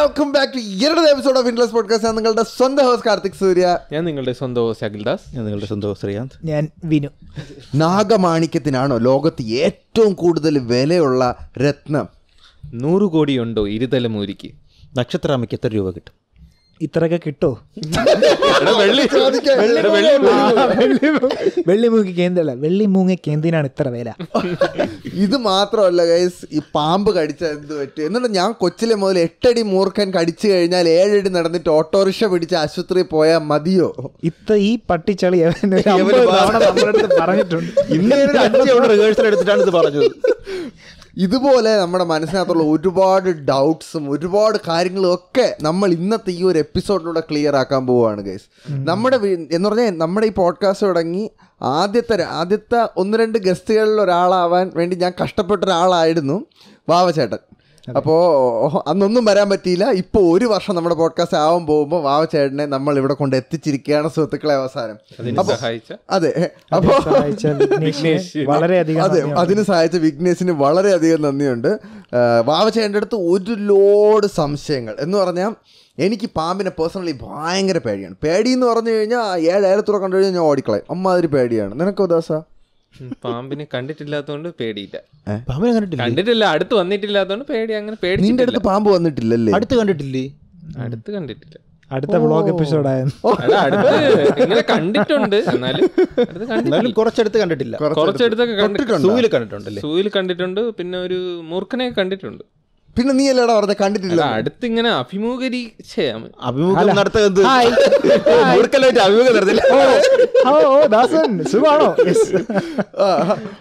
welcome back to ഇയറുടെ episode of ഇൻഡ്ലസ് podcast ഞാൻ നിങ്ങളുടെ സ്വന്തം ഹോസ് കാർത്തിക് സൂര്യ ഞാൻ നിങ്ങളുടെ സ്വന്തം ഹോസ് അഖിൽദാസ് ഞാൻ നിങ്ങളുടെ സ്വന്തം ഹോസ് ശ്രീകാന്ത് ഞാൻ വിനു നാഗമാണിക്യത്തിനാണോ ലോകത്ത് ഏറ്റവും കൂടുതൽ വിലയുള്ള രത്നം നൂറ് കോടിയുണ്ടോ ഇരുതലമൂരിക്ക് നക്ഷത്രാമയ്ക്ക് എത്ര രൂപ കിട്ടും ഇത്രയൊക്കെ കിട്ടോ വെള്ളിമൂങ്ങി വെള്ളി മൂങ്ങി കേന്ദ്രനാണ് ഇത്ര വില ഇത് മാത്രമല്ല ഗൈസ് ഈ പാമ്പ് കടിച്ച എന്ത് പറ്റും എന്നിട്ട് ഞാൻ കൊച്ചിലെ മുതൽ എട്ടടി മൂർഖൻ കടിച്ചു കഴിഞ്ഞാൽ ഏഴടി നടന്നിട്ട് ഓട്ടോറിക്ഷ പിടിച്ച് ആശുപത്രി പോയാൽ മതിയോ ഇത്ത ഈ പട്ടിച്ചളി പറഞ്ഞിട്ടുണ്ട് റിഹേഴ്സൽ എടുത്തിട്ടാണ് ഇത് പറഞ്ഞത് ഇതുപോലെ നമ്മുടെ മനസ്സിനകത്തുള്ള ഒരുപാട് ഡൗട്ട്സും ഒരുപാട് കാര്യങ്ങളും ഒക്കെ നമ്മൾ ഇന്നത്തെ ഈ ഒരു എപ്പിസോഡിലൂടെ ക്ലിയർ ആക്കാൻ പോവുകയാണ് ഗൈസ് നമ്മുടെ എന്ന് പറഞ്ഞാൽ നമ്മുടെ ഈ പോഡ്കാസ്റ്റ് തുടങ്ങി ആദ്യത്തെ ആദ്യത്തെ ഒന്ന് രണ്ട് ഗസ്റ്റുകളിൽ ഒരാളാവാൻ വേണ്ടി ഞാൻ കഷ്ടപ്പെട്ട ഒരാളായിരുന്നു വാവചേട്ടൻ അപ്പോ അന്നൊന്നും വരാൻ പറ്റിയില്ല ഇപ്പൊ ഒരു വർഷം നമ്മുടെ പോഡ്കാസ്റ്റ് ആവാൻ പോകുമ്പോ വാവ ചേട്ടനെ നമ്മൾ ഇവിടെ കൊണ്ട് എത്തിച്ചിരിക്കുകയാണ് സുഹൃത്തുക്കളെ അവസാനം അതെ അപ്പൊ അതെ അതിന് സഹായിച്ച വിഘ്നേഷിന് വളരെയധികം നന്ദിയുണ്ട് വാവ ചേട്ടൻ്റെ അടുത്ത് ഒരു ലോഡ് സംശയങ്ങൾ എന്ന് പറഞ്ഞാൽ എനിക്ക് പാമ്പിനെ പേഴ്സണലി ഭയങ്കര പേടിയാണ് പേടി എന്ന് പറഞ്ഞു കഴിഞ്ഞാൽ ഏഴ് ഏലത്തൂടെ കണ്ടു കഴിഞ്ഞാൽ ഞാൻ ഓടിക്കളയും അമ്മാതിരി പേടിയാണ് നിനക്കോ ദാസ പാമ്പിനെ കണ്ടിട്ടില്ലാത്തോണ്ട് പേടിയില്ല പാമ്പിനെ കണ്ടിട്ടില്ല കണ്ടിട്ടില്ല അടുത്ത് വന്നിട്ടില്ലാത്തോണ്ട് പേടി അങ്ങനെ പേടി നിന്റെ അടുത്ത് പാമ്പ് വന്നിട്ടില്ലല്ലേ അടുത്ത് കണ്ടിട്ടില്ലേ അടുത്ത് കണ്ടിട്ടില്ല അടുത്ത വ്ളോഗ് എപ്പിസോഡായിരുന്നു ഇങ്ങനെ കണ്ടിട്ടുണ്ട് എന്നാലും കുറച്ചടുത്ത് കണ്ടിട്ടില്ല കുറച്ചടുത്തൊക്കെ കണ്ടിട്ടുണ്ട് സൂയിൽ കണ്ടിട്ടുണ്ട് സൂയിൽ കണ്ടിട്ടുണ്ട് പിന്നെ ഒരു മൂർഖനെ കണ്ടിട്ടുണ്ട് പിന്നെ നീ അല്ലടാ പറഞ്ഞ കണ്ടിട്ടില്ല അടുത്ത് ഇങ്ങനെ അഭിമുഖീകരിച്ചാൽ അഭിമുഖം നടത്തുന്നത്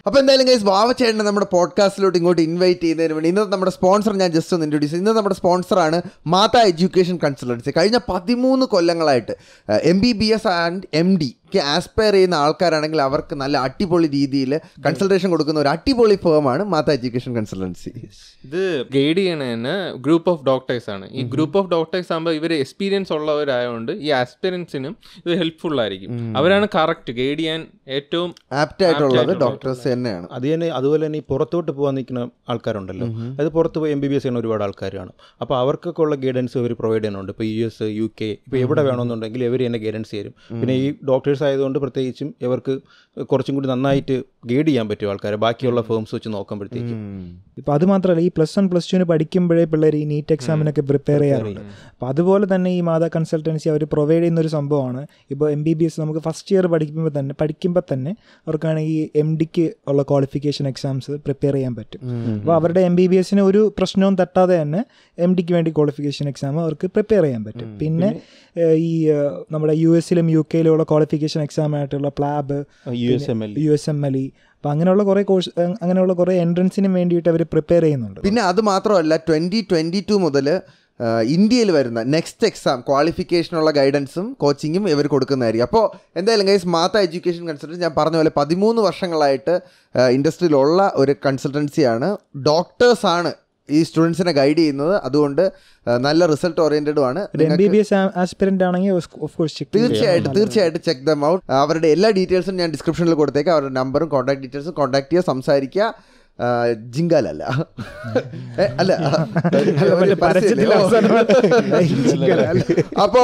അപ്പൊ എന്തായാലും ബാബച്ചേട്ടനെ നമ്മുടെ പോഡ്കാസ്റ്റിലോട്ട് ഇങ്ങോട്ട് ഇൻവൈറ്റ് ചെയ്യുന്നതിന് വേണ്ടി ഇന്നത്തെ നമ്മുടെ സ്പോൺസർ ഞാൻ ജസ്റ്റ് ഒന്ന് ഇൻട്രൊഡ്യൂസ് ഇന്ന് നമ്മുടെ സ്പോൺസറാണ് മാതാ എഡ്യൂക്കേഷൻ കൺസൾട്ടൻസി കഴിഞ്ഞ പതിമൂന്ന് കൊല്ലങ്ങളായിട്ട് M B B S and M D ക്ക് ആസ്പയർ ചെയ്യുന്ന ആൾക്കാരാണെങ്കിൽ അവർക്ക് നല്ല അടിപൊളി രീതിയിൽ കൺസൾട്ടേഷൻ കൊടുക്കുന്ന ഒരു അടിപൊളി ഫേമാണ് മാതാ എഡ്യൂക്കേഷൻ കൺസൾട്ടൻസി ഇത് ഗൈഡ് ചെയ്യണതിന് ഗ്രൂപ്പ് ഓഫ് ഡോക്ടേഴ്സ് ആണ് ഈ ഗ്രൂപ്പ് ഓഫ് ഡോക്ടേഴ്സ് ആകുമ്പോൾ ഇവർ എക്സ്പീരിയൻസ് ഉള്ളവരായതുകൊണ്ട് ഈ ആസ്പിരൻസിനും ഇത് ഹെൽപ്ഫുൾ ആയിരിക്കും അവരാണ് കറക്റ്റ് ഗൈഡ് ചെയ്യാൻ ഏറ്റവും ആപ്റ്റ് ആയിട്ടുള്ളത് ഡോക്ടേഴ്സ് തന്നെയാണ് അത് തന്നെ അതുപോലെ തന്നെ ഈ പുറത്തോട്ട് പോകാൻ നിൽക്കുന്ന ആൾക്കാരുണ്ടല്ലോ അതായത് പുറത്ത് പോയി എം ബി ബി എസ് ചെയ്യുന്ന ഒരുപാട് ആൾക്കാരാണ് അപ്പോൾ അവർക്കൊക്കെ ഉള്ള ഗൈഡൻസ് അവർ പ്രൊവൈഡ് ചെയ്യുന്നുണ്ട് ഇപ്പോൾ യു എസ് യു കെ ഇപ്പോൾ എവിടെ വേണമെന്നുണ്ടെങ്കിൽ ഇവർ എന്നെ ഗൈഡൻസ് തരും പിന്നെ ഈ ഡോക്ടേഴ്സ് ആയതുകൊണ്ട് പ്രത്യേകിച്ചും ഇവർക്ക് കുറച്ചും കൂടി നന്നായിട്ട് ഗൈഡ് ചെയ്യാൻ പറ്റും ആൾക്കാരെ ബാക്കിയുള്ള ഫേംസ് വെച്ച് നോക്കുമ്പോഴത്തേക്കും ഇപ്പം അത് മാത്രമല്ല ഈ പ്ലസ് വൺ പ്ലസ് ടുവിന് പഠിക്കുമ്പോഴേ പിള്ളേർ ഈ നീറ്റ് എക്സാമിനൊക്കെ പ്രിപ്പയർ ചെയ്യാറുണ്ട് അപ്പം അതുപോലെ തന്നെ ഈ മാതാ കൺസൾട്ടൻസി അവർ പ്രൊവൈഡ് ചെയ്യുന്ന ഒരു സംഭവമാണ് ഇപ്പോൾ എം ബി ബി എസ് നമുക്ക് ഫസ്റ്റ് ഇയർ പഠിക്കുമ്പോൾ തന്നെ പഠിക്കുമ്പോൾ തന്നെ അവർക്കാണെങ്കിൽ എം ഡിക്ക് ഉള്ള ക്വാളിഫിക്കേഷൻ എക്സാംസ് പ്രിപ്പയർ ചെയ്യാൻ പറ്റും അപ്പോൾ അവരുടെ എം ബി ബി എസിന് ഒരു പ്രശ്നവും തട്ടാതെ തന്നെ എം ഡിക്ക് വേണ്ടി ക്വാളിഫിക്കേഷൻ എക്സാം അവർക്ക് പ്രിപ്പയർ ചെയ്യാൻ പറ്റും പിന്നെ ഈ നമ്മുടെ യു എസിലും യു കെയിലും ഉള്ള ക്വാളിഫിക്കേഷൻ എക്സാം ആയിട്ടുള്ള PLAB U S M L U S M L E അപ്പോൾ അങ്ങനെയുള്ള കുറേ കോഴ്സ് അങ്ങനെയുള്ള കുറേ എൻട്രൻസിന് വേണ്ടിയിട്ട് അവർ പ്രിപ്പയർ ചെയ്യുന്നുണ്ട് പിന്നെ അത് മാത്രമല്ല ട്വൻറ്റി ട്വൻറ്റി ടു മുതൽ ഇന്ത്യയിൽ വരുന്ന നെക്സ്റ്റ് എക്സാം ക്വാളിഫിക്കേഷനുള്ള ഗൈഡൻസും കോച്ചിങ്ങും ഇവർ കൊടുക്കുന്നതായിരിക്കും അപ്പോൾ എന്തായാലും ഗൈസ് മാത്ത എഡ്യൂക്കേഷൻ കൺസൾട്ടൻസി ഞാൻ പറഞ്ഞ പോലെ പതിമൂന്ന് വർഷങ്ങളായിട്ട് ഇൻഡസ്ട്രിയിലുള്ള ഒരു കൺസൾട്ടൻസിയാണ് ഡോക്ടേഴ്സാണ് ഈ സ്റ്റുഡൻസിനെ ഗൈഡ് ചെയ്യുന്നത് അതുകൊണ്ട് നല്ല റിസൾട്ട് ഓറിയന്റഡും ആണ് തീർച്ചയായിട്ടും തീർച്ചയായിട്ടും ചെക്ക് ദം ഔട്ട് അവരുടെ എല്ലാ ഡീറ്റെയിൽസും ഞാൻ ഡിസ്ക്രിപ്ഷനിൽ കൊടുത്തേക്കാം അവരുടെ നമ്പറും കോൺടാക്ട് ഡീറ്റെയിൽസും കോൺടാക്ട് ചെയ്യുക സംസാരിക്കുക ജിങ്കാലല്ല അല്ല അപ്പോ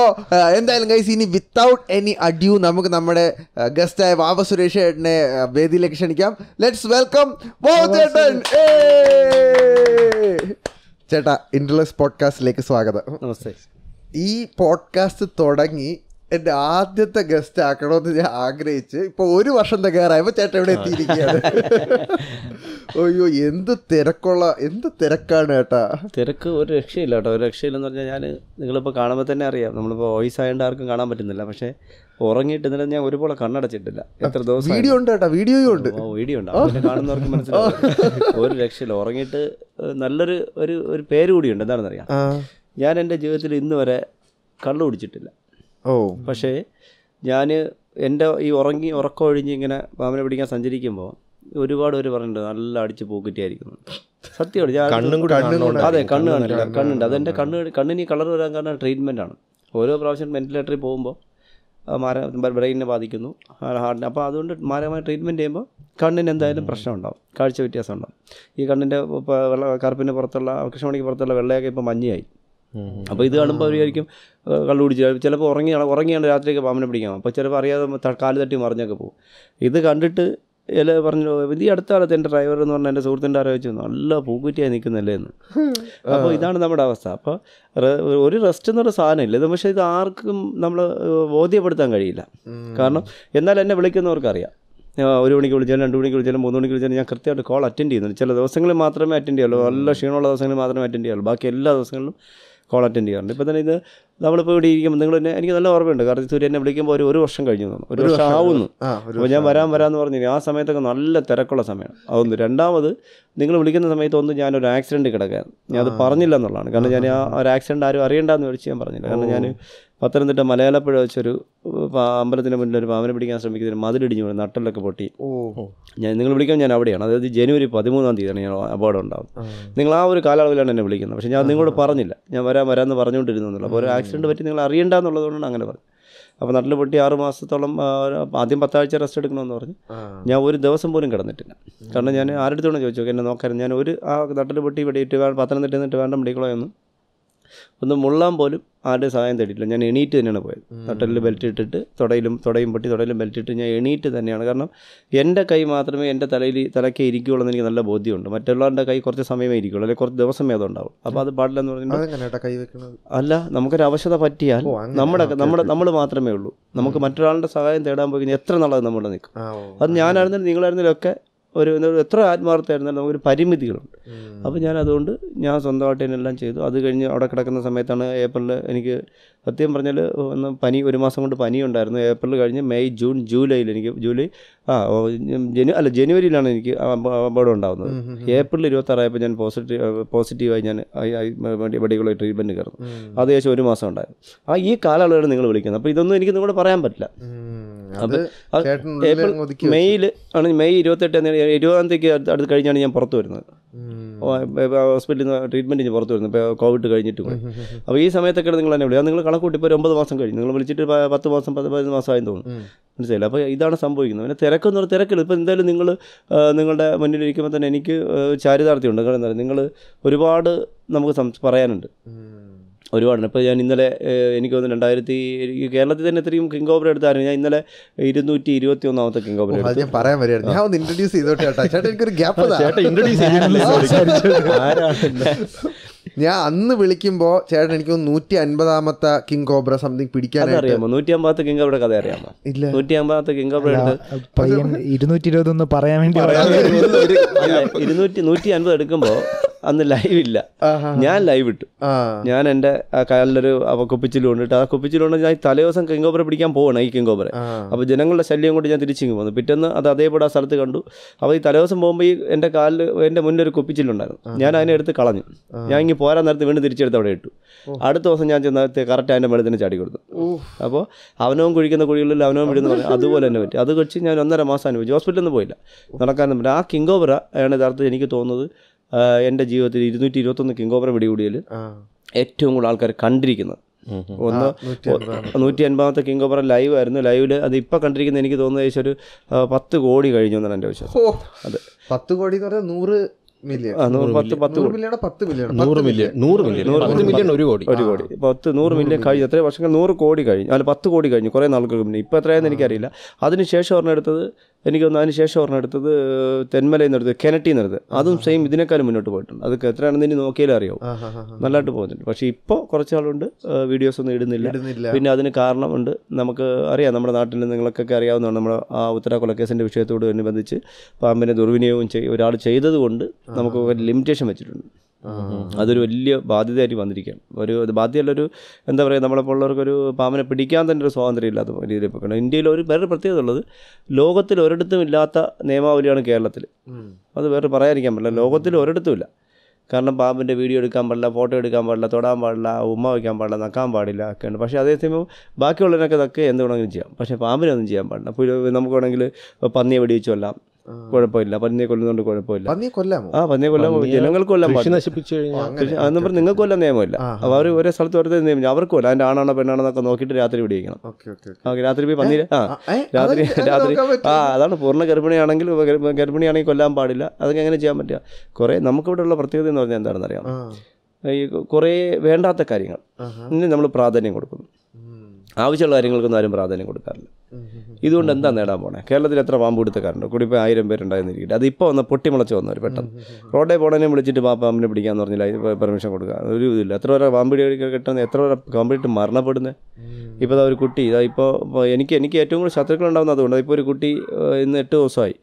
എന്തായാലും കൈസ് ഇനി വിത്തൌട്ട് എനി അഡ്യൂ നമുക്ക് നമ്മുടെ ഗസ്റ്റായ വാവ സുരേഷ് ഏട്ടനെ വേദിയിലേക്ക് ക്ഷണിക്കാം ലെറ്റ്സ് വെൽക്കം ചേട്ടൻ ചേട്ടാ ഇന്റർലെസ് പോഡ്കാസ്റ്റിലേക്ക് സ്വാഗതം നമസ്തേ ഈ പോഡ്കാസ്റ്റ് തുടങ്ങി എന്റെ ആദ്യത്തെ ഗസ്റ്റ് ആക്കണമെന്ന് ഞാൻ ആഗ്രഹിച്ച് ഇപ്പൊ ഒരു വർഷം തകരായപ്പോ ചേട്ടൻ ഇവിടെ എത്തിയിരിക്കുകയാണ് അയ്യോ എന്ത് തിരക്കുള്ള എന്ത് തിരക്കാണ് ഏട്ടാ തിരക്ക് ഒരു രക്ഷയില്ല കേട്ടോ ഒരു രക്ഷയില്ലെന്ന് പറഞ്ഞാൽ ഞാൻ നിങ്ങളിപ്പോൾ കാണുമ്പോൾ തന്നെ അറിയാം നമ്മളിപ്പോൾ വോയിസ് ആയതുകൊണ്ട് ആർക്കും കാണാൻ പറ്റുന്നില്ല പക്ഷേ ഉറങ്ങിയിട്ട് ഇന്നലെ ഞാൻ ഒരുപോലെ കണ്ണടച്ചിട്ടില്ല എത്ര ദിവസം വീഡിയോ ഉണ്ട് കേട്ടോ വീഡിയോയും ഉണ്ട് ഓ വീഡിയോ ഉണ്ട് അവരെ കാണുന്നവർക്ക് മനസ്സിലാവും ഒരു രക്ഷയില്ല ഉറങ്ങിയിട്ട് നല്ലൊരു ഒരു ഒരു പേര് കൂടിയുണ്ട് എന്താണെന്നറിയാം ഞാൻ എൻ്റെ ജീവിതത്തിൽ ഇന്ന് വരെ കള്ളു കുടിച്ചിട്ടില്ല ഓ പക്ഷേ ഞാൻ എൻ്റെ ഈ ഉറങ്ങി ഉറക്കം ഒഴിഞ്ഞ് ഇങ്ങനെ വാമനെ പിടിക്കാൻ സഞ്ചരിക്കുമ്പോൾ ഒരുപാട് പേര് പറഞ്ഞിട്ടുണ്ട് നല്ല അടിച്ച് പോക്കറ്റായിരിക്കുന്നു സത്യമാണ് ഞാൻ അതെ കണ്ണ് കാണില്ല കണ്ണുണ്ട് അതെൻ്റെ കണ്ണ് കണ്ണിന് കളർ വരാൻ കാരണം ട്രീറ്റ്മെൻ്റ് ആണ് ഓരോ പ്രാവശ്യം വെന്റിലേറ്ററിൽ പോകുമ്പോൾ മാര ബ്രെയിനിനെ ബാധിക്കുന്നു ഹാർട്ടിനെ അപ്പോൾ അതുകൊണ്ട് മാരകമായ ട്രീറ്റ്മെൻറ്റ് ചെയ്യുമ്പോൾ കണ്ണിന് എന്തായാലും പ്രശ്നം ഉണ്ടാവും കാഴ്ച വ്യത്യാസം ഉണ്ടാകും ഈ കണ്ണിൻ്റെ വെള്ള കറുപ്പിൻ്റെ പുറത്തുള്ള കൃഷ്ണമണിക്ക് പുറത്തുള്ള വെള്ളയൊക്കെ ഇപ്പോൾ മഞ്ഞയായി അപ്പോൾ ഇത് കാണുമ്പോൾ അവരായിരിക്കും കള്ളു കുടിച്ച് ചിലപ്പോൾ ഉറങ്ങിയാണ് ഉറങ്ങിയാണ് രാത്രിയൊക്കെ പാമ്പിനെ പിടിക്കാം അപ്പോൾ ചിലപ്പോൾ അറിയാതെ കാല് തട്ടി മറിഞ്ഞൊക്കെ പോകും ഇത് കണ്ടിട്ട് ഇല പറഞ്ഞു ഈ അടുത്ത കാലത്ത് എൻ്റെ ഡ്രൈവർ എന്ന് പറഞ്ഞാൽ എൻ്റെ സുഹൃത്തിൻ്റെ ആലോചിച്ചു നല്ല പൂക്കുറ്റിയായി നിൽക്കുന്നല്ലേ എന്ന് അപ്പോൾ ഇതാണ് നമ്മുടെ അവസ്ഥ അപ്പോൾ ഒരു റെസ്റ്റ് എന്നൊരു സാധനമില്ല ഇത് പക്ഷേ ഇത് ആർക്കും നമ്മൾ ബോധ്യപ്പെടുത്താൻ കഴിയില്ല കാരണം എന്നാൽ എന്നെ വിളിക്കുന്നവർക്കറിയാം ഒരു മണിക്ക് വിളിച്ചാലും രണ്ട് മണിക്ക് വിളിച്ചാലും മൂന്ന് മണിക്ക് വിളിച്ചാലും ഞാൻ കൃത്യമായിട്ട് കോൾ അറ്റൻഡ് ചെയ്യുന്നുണ്ട് ചില ദിവസങ്ങളിൽ മാത്രമേ അറ്റൻഡ് ചെയ്യുള്ളൂ നല്ല ക്ഷീണമുള്ള ദിവസങ്ങളിൽ മാത്രമേ അറ്റൻഡ് ചെയ്യുള്ളൂ ബാക്കി എല്ലാ ദിവസങ്ങളിലും കോൾ അറ്റൻഡ് ചെയ്യാറുണ്ട് ഇപ്പോൾ തന്നെ ഇത് നമ്മളിപ്പോൾ ഇവിടെ ഇരിക്കുമ്പോൾ നിങ്ങൾ എന്നെ എനിക്ക് നല്ല ഓർമ്മയുണ്ട് കാരണം സൂര്യ എന്നെ വിളിക്കുമ്പോൾ ഒരു ഒരു വർഷം കഴിഞ്ഞു തന്നു ഒരു വർഷം ആവുന്നു അപ്പോൾ ഞാൻ വരാൻ വരാമെന്ന് പറഞ്ഞു ആ സമയത്തൊക്കെ നല്ല തിരക്കുള്ള സമയമാണ് അതൊന്ന് രണ്ടാമത് നിങ്ങൾ വിളിക്കുന്ന സമയത്ത് ഒന്ന് ഞാനൊരു ആക്സിഡൻറ്റ് കിടക്കാൻ ഞാൻ അത് പറഞ്ഞില്ല എന്നുള്ളതാണ് കാരണം ഞാൻ ആ ഒരു ആക്സിഡൻറ്റ് ആരും അറിയണ്ടെന്ന് വിളിച്ച് ഞാൻ പറഞ്ഞില്ല കാരണം ഞാൻ പത്തനംതിട്ട മലയാളപ്പുഴ വെച്ചൊരു അമ്പലത്തിൻ്റെ മുന്നിൽ ഒരു പാമ്പനെ പിടിക്കാൻ ശ്രമിക്കുന്നതിന് മതിലിടിഞ്ഞു പോയി നട്ടലൊക്കെ പൊട്ടി ഞാൻ നിങ്ങൾ വിളിക്കാൻ ഞാൻ അവിടെയാണ് അതായത് ജനുവരി പതിമൂന്നാം തീയതിയാണ് ഞാൻ അപകടം ഉണ്ടാവും നിങ്ങൾ ആ ഒരു കാലയളവിലാണ് എന്നെ വിളിക്കുന്നത് പക്ഷേ ഞാൻ നിങ്ങളോട് പറഞ്ഞില്ല ഞാൻ വരാൻ വരാമെന്ന് പറഞ്ഞുകൊണ്ടിരുന്നുള്ളൂ അപ്പോൾ ഒരു ആക്സിഡൻറ്റ് പറ്റി നിങ്ങൾ അറിയണ്ട എന്നുള്ളതുകൊണ്ടാണ് അങ്ങനെ പറഞ്ഞു അപ്പോൾ നട്ടിൽ പൊട്ടി ആറ് മാസത്തോളം ആദ്യം പത്താഴ്ച റെസ്റ്റ് എടുക്കണമെന്ന് പറഞ്ഞു ഞാൻ ഒരു ദിവസം പോലും കിടന്നിട്ടില്ല കാരണം ഞാൻ ആരുടെ അടുത്തോണം ചോദിച്ചു എന്നെ നോക്കാൻ ഞാൻ ഒരു ആ നട്ടിൽ പൊട്ടി വെടിയിട്ട് പത്തനംതിട്ട നിന്നിട്ട് വേണ്ട മെഡിക്കളോ എന്ന് ഒന്ന് മുള്ളാൻ പോലും ആരുടെ സഹായം തേടിയിട്ടില്ല ഞാൻ എണീറ്റ് തന്നെയാണ് പോയത് തൊട്ടലിൽ ബെൽറ്റ് ഇട്ടിട്ട് തുടയിലും തുടയും പൊട്ടി തുടയിലും ബെൽറ്റ് ഇട്ട് ഞാൻ എണീറ്റ് തന്നെയാണ് കാരണം എൻ്റെ കൈ മാത്രമേ എൻ്റെ തലയിൽ തലയ്ക്ക് ഇരിക്കുകയുള്ളൂ എന്ന് എനിക്ക് നല്ല ബോധ്യമുണ്ട് മറ്റുള്ളവരുടെ കൈ കുറച്ച് സമയമേ ഇരിക്കുകയുള്ളൂ അല്ലെങ്കിൽ കുറച്ച് ദിവസമേ അതുണ്ടാവും അപ്പോൾ അത് പാടില്ലെന്ന് പറഞ്ഞിട്ട് അല്ല നമുക്കൊരു അവശത പറ്റിയാൽ നമ്മുടെ നമ്മുടെ നമ്മൾ മാത്രമേ ഉള്ളൂ നമുക്ക് മറ്റൊരാളുടെ സഹായം തേടാൻ പോയി കഴിഞ്ഞാൽ എത്ര നാളത് നമ്മുടെ നിൽക്കും അത് ഞാനായിരുന്നാലും നിങ്ങളായിരുന്നാലും ഒക്കെ ഒരു എത്ര ആത്മാർത്ഥമായിരുന്നാലും നമുക്കൊരു പരിമിതികളുണ്ട് അപ്പോൾ ഞാൻ അതുകൊണ്ട് ഞാൻ സ്വന്തമായിട്ട് എന്നെല്ലാം ചെയ്തു അത് കഴിഞ്ഞ് അവിടെ കിടക്കുന്ന സമയത്താണ് ഏപ്രിൽ എനിക്ക് സത്യം പറഞ്ഞാൽ ഒന്ന് പനി ഒരു മാസം കൊണ്ട് പനി ഉണ്ടായിരുന്നു ഏപ്രിൽ കഴിഞ്ഞ് മെയ് ജൂൺ ജൂലൈയിൽ എനിക്ക് ജൂലൈ ആ ജനു അല്ല ജനുവരിയിലാണ് എനിക്ക് അപകടം ഉണ്ടാകുന്നത് ഏപ്രിൽ ആറായപ്പോൾ ഞാൻ പോസിറ്റീവ് പോസിറ്റീവായി ഞാൻ മെഡിക്കൽ ട്രീറ്റ്മെൻറ്റ് കയറുന്നു അത് ഏകദേശം ഒരു മാസം ഉണ്ടായിരുന്നു ആ ഈ കാലയളവിൽ നിങ്ങൾ വിളിക്കുന്നത് അപ്പോൾ ഇതൊന്നും എനിക്ക് നിങ്ങളോട് പറയാൻ പറ്റില്ല അപ്പം മെയ്യിൽ ആണ് മെയ് ഇരുപത്തെട്ട് ഇരുപതാം തീയതി അടുത്ത് കഴിഞ്ഞാണ് ഞാൻ പുറത്തു വരുന്നത് ഹോസ്പിറ്റലിൽ നിന്ന് ട്രീറ്റ്മെൻറ്റിന് പുറത്ത് വരുന്നത് ഇപ്പോൾ കോവിഡ് കഴിഞ്ഞിട്ട് കൂടെ അപ്പോൾ ഈ സമയത്തൊക്കെയാണ് നിങ്ങൾ എന്നെ വിളിക്കുക നിങ്ങൾ കണക്കൂട്ടി ഇപ്പോൾ ഒമ്പത് മാസം കഴിഞ്ഞു നിങ്ങൾ വിളിച്ചിട്ട് പത്ത് മാസം പത്ത് പതിനൊന്ന് മാസമായെന്ന് തോന്നുന്നു മനസ്സിലായില്ല അപ്പോൾ ഇതാണ് സംഭവിക്കുന്നത് പിന്നെ തിരക്കെന്ന് പറഞ്ഞാൽ തിരക്കില്ല ഇപ്പോൾ എന്തായാലും നിങ്ങൾ നിങ്ങളുടെ മുന്നിലിരിക്കുമ്പോൾ തന്നെ എനിക്ക് ചാരിതാർത്ഥ്യമുണ്ട് കാരണം എന്താ നിങ്ങൾ ഒരുപാട് നമുക്ക് പറയാനുണ്ട് ഒരുപാടാണ് ഇപ്പോൾ ഞാൻ ഇന്നലെ എനിക്ക് തോന്നുന്നു രണ്ടായിരത്തി കേരളത്തിൽ തന്നെ ഇത്രയും കിങ് ഓബ്ര എടുത്തായിരുന്നു ഞാൻ ഇന്നലെ ഇരുന്നൂറ്റി ഇരുപത്തി ഒന്നാമത്തെ കിങ് ഓബ്ര ഞാൻ പറയാൻ വരികയായിരുന്നു ഞാൻ ഒന്ന് ഇൻട്രൊഡ്യൂസ് ചെയ്തോട്ടെ ചേട്ടാ എനിക്കൊരു ഗ്യാപ്പ് ഞാൻ അന്ന് വിളിക്കുമ്പോൾ ചേട്ടൻ എനിക്ക് നൂറ്റി അൻപതാമത്തെ കിങ് കോബ്ര സംതിങ് പിടിക്കാൻ അറിയാമോ നൂറ്റി അമ്പത്തെ കിങ് കോബ്ര കഥ അറിയാമോ ഇല്ല നൂറ്റി അമ്പത്തെ കിങ് കോബ്ര ഇരുന്നൂറ്റി ഇരുപതൊന്ന് പറയാൻ വേണ്ടി ഇരുന്നൂറ്റി നൂറ്റി അൻപത് എടുക്കുമ്പോൾ അന്ന് ലൈവ് ഇല്ല ഞാൻ ലൈവ് ഇട്ടു ഞാൻ എൻ്റെ കാലിലൊരു കുപ്പിച്ചിൽ കൊണ്ടിട്ട് ആ കുപ്പിച്ചിൽ കൊണ്ട് ഞാൻ തലേ ദിവസം കിങ്കോബറ പിടിക്കാൻ പോവാണ് ഈ കിങ്കോബറ അപ്പോൾ ജനങ്ങളുടെ ശല്യം കൊണ്ട് ഞാൻ തിരിച്ചു വന്നു പിറ്റേന്ന് അത് അതേപോലെ ആ സ്ഥലത്ത് കണ്ടു അപ്പൊ ഈ തലേ ദിവസം പോകുമ്പോൾ ഈ എന്റെ കാലിൽ എന്റെ മുന്നിൽ ഒരു കുപ്പിച്ചിലുണ്ടായിരുന്നു ഞാൻ അതിനെ എടുത്ത് കളഞ്ഞു ഞാൻ ഇങ്ങനെ പോരാൻ നേരത്ത് വീണ്ടും തിരിച്ചെടുത്ത് അവിടെ ഇട്ടു അടുത്ത ദിവസം ഞാൻ ചെന്ന കറക്റ്റ് അതിന്റെ മേളിൽ ചാടി കൊടുത്തു അപ്പോൾ അവനവും കുഴിക്കുന്ന കുഴികളിൽ അവനവും വിടുന്ന പറഞ്ഞു അതുപോലെ തന്നെ പറ്റി അത് വെച്ച് ഞാൻ ഒന്നര മാസം അനുഭവിച്ചു ഹോസ്പിറ്റലിൽ നിന്ന് പോയില്ല നടക്കാൻ ആ കിങ്കോബറ ആണ് യഥാർത്ഥത്തിൽ എനിക്ക് തോന്നുന്നത് എൻ്റെ ജീവിതത്തിൽ ഇരുന്നൂറ്റി ഇരുപത്തൊന്ന് കിങ്കോബ്ര പിടികൂടിയതിൽ ഏറ്റവും കൂടുതൽ ആൾക്കാർ കണ്ടിരിക്കുന്നത് ഒന്ന് നൂറ്റി അൻപതാമത്തെ കിങ് ഓബർ ലൈവ് ആയിരുന്നു ലൈവില് അത് ഇപ്പം കണ്ടിരിക്കുന്ന എനിക്ക് തോന്നുന്ന ഏകദേശം ഒരു പത്ത് കോടി കഴിഞ്ഞു എന്നാണ് എൻ്റെ വിശ്വാസം അതെ പത്ത് കോടി പറഞ്ഞാൽ നൂറ് പത്ത് നൂറ് മില്യൺ കഴിഞ്ഞു എത്ര വർഷങ്ങൾ നൂറ് കോടി കഴിഞ്ഞു അല്ല പത്ത് കോടി കഴിഞ്ഞു കുറെ നാൾക്ക് മുന്നേ ഇപ്പം എത്രയാണെന്ന് എനിക്കറിയില്ല അതിനുശേഷം ഒരെണ്ണം എടുത്തത് എനിക്ക് തോന്നുന്നു ശേഷം ഓർമ്മ എടുത്തത് തെന്മലയിൽ നിന്ന് എടുത്തത് എടുത്തത് അതും സെയിം ഇതിനേക്കാൾ മുന്നോട്ട് പോയിട്ടുണ്ട് അതൊക്കെ എത്രയാണെന്ന് ഇനി നോക്കിയാലേ അറിയാവും നല്ലതായിട്ട് പോകുന്നുണ്ട് പക്ഷേ ഇപ്പോൾ കുറച്ച് വീഡിയോസ് ഒന്നും ഇടുന്നില്ല പിന്നെ അതിന് കാരണമുണ്ട് നമുക്ക് അറിയാം നമ്മുടെ നാട്ടിൽ നിങ്ങൾക്കൊക്കെ അറിയാവുന്നതാണ് നമ്മുടെ ആ ഉത്തരാഖോല കേസിൻ്റെ വിഷയത്തോട് അനുബന്ധിച്ച് പാമ്പിനെ ദുർവിനിയോഗം ചെയ് ഒരാൾ ചെയ്തതുകൊണ്ട് നമുക്ക് ലിമിറ്റേഷൻ വെച്ചിട്ടുണ്ട് അതൊരു വലിയ ബാധ്യതയായിട്ട് വന്നിരിക്കുകയാണ് ഒരു ബാധ്യതയല്ല ഒരു എന്താ പറയുക നമ്മളെപ്പോലുള്ളവർക്കൊരു പാമ്പിനെ പിടിക്കാൻ തന്നെ ഒരു സ്വാതന്ത്ര്യം ഇല്ലാത്ത രീതിയിൽ ഇപ്പോൾ കാരണം ഇന്ത്യയിൽ ഒരു വേറൊരു പ്രത്യേകത ഉള്ളത് ലോകത്തിൽ ഒരിടത്തും ഇല്ലാത്ത നിയമാവലിയാണ് കേരളത്തിൽ അത് വേറെ പറയാതിരിക്കാൻ പറ്റില്ല ലോകത്തിൽ ഒരിടത്തും ഇല്ല കാരണം പാമ്പിൻ്റെ വീഡിയോ എടുക്കാൻ പാടില്ല ഫോട്ടോ എടുക്കാൻ പാടില്ല തൊടാൻ പാടില്ല ഉമ്മ വയ്ക്കാൻ പാടില്ല നക്കാൻ പാടില്ല ഒക്കെയുണ്ട് പക്ഷേ അതേസമയം ബാക്കിയുള്ളവരൊക്കെ നക്കുക എന്ത് വേണമെങ്കിലും ചെയ്യാം പക്ഷേ പാമ്പിനൊന്നും ചെയ്യാൻ പാടില്ല അപ്പോൾ നമുക്ക് വേണമെങ്കിൽ പന്നിയെ വെടിവെച്ചു കൊല്ലാം കുഴപ്പമില്ല പന്നിയെ കൊല്ലുന്നതുകൊണ്ട് കുഴപ്പമില്ല പന്നിയെ കൊല്ലാമോ ആ പന്നിയെ കൊല്ലാമോ ജനങ്ങൾക്ക് കൊല്ലാൻ നശിപ്പിച്ചു കഴിഞ്ഞാൽ അന്ന് പറഞ്ഞു നിങ്ങൾക്ക് കൊല്ലാൻ നിയമമില്ല അവർ ഒരേ സ്ഥലത്ത് വെറുതെ നിയമം അവർക്ക് കൊല്ലാം അതിന്റെ ആണാണോ പെണ്ണാണോ നോക്കിയിട്ട് രാത്രി പിടിക്കണം രാത്രി പോയി പന്നി ആ രാത്രി രാത്രി ആ അതാണ് പൂർണ്ണ ഗർഭിണിയാണെങ്കിൽ ഗർഭിണിയാണെങ്കിൽ കൊല്ലാൻ പാടില്ല അതൊക്കെ എങ്ങനെ ചെയ്യാൻ പറ്റുക കുറേ ഉള്ള പ്രത്യേകത എന്ന് പറഞ്ഞാൽ അറിയാം ഈ കുറേ വേണ്ടാത്ത കാര്യങ്ങൾ നമ്മൾ പ്രാധാന്യം കൊടുക്കുന്നു ആവശ്യമുള്ള കാര്യങ്ങൾക്കൊന്നും ആരും പ്രാധാന്യം കൊടുക്കാറില്ല ഇതുകൊണ്ട് എന്താ നേടാൻ പോണേ കേരളത്തിൽ എത്ര പാമ്പ് പിടുത്തക്കാരുണ്ട് കൂടി ഇപ്പോൾ ആയിരം പേരുണ്ടായിരുന്നിരിക്കട്ടെ അത് ഇപ്പോൾ വന്ന് പൊട്ടിമുളച്ച് വന്നവർ പെട്ടെന്ന് റോഡേ പോണേനെ വിളിച്ചിട്ട് പാ പാമ്പിനെ പിടിക്കാന്ന് പറഞ്ഞില്ല പെർമിഷൻ കൊടുക്കുക ഒരു ഇതില്ല എത്ര പേരെ പാമ്പ് കിട്ടുന്നത് എത്ര പേരെ കംപ്ലീറ്റ് മരണപ്പെടുന്നത് ഇപ്പോൾ ഒരു കുട്ടി ഇതാ ഇപ്പോൾ എനിക്ക് എനിക്ക് ഏറ്റവും കൂടുതൽ ശത്രുക്കൾ ഉണ്ടാകുന്നത് അതുകൊണ്ട് ഇപ്പോൾ ഒരു കുട്ടി ഇന്ന് എട്ട് ദിവസമായി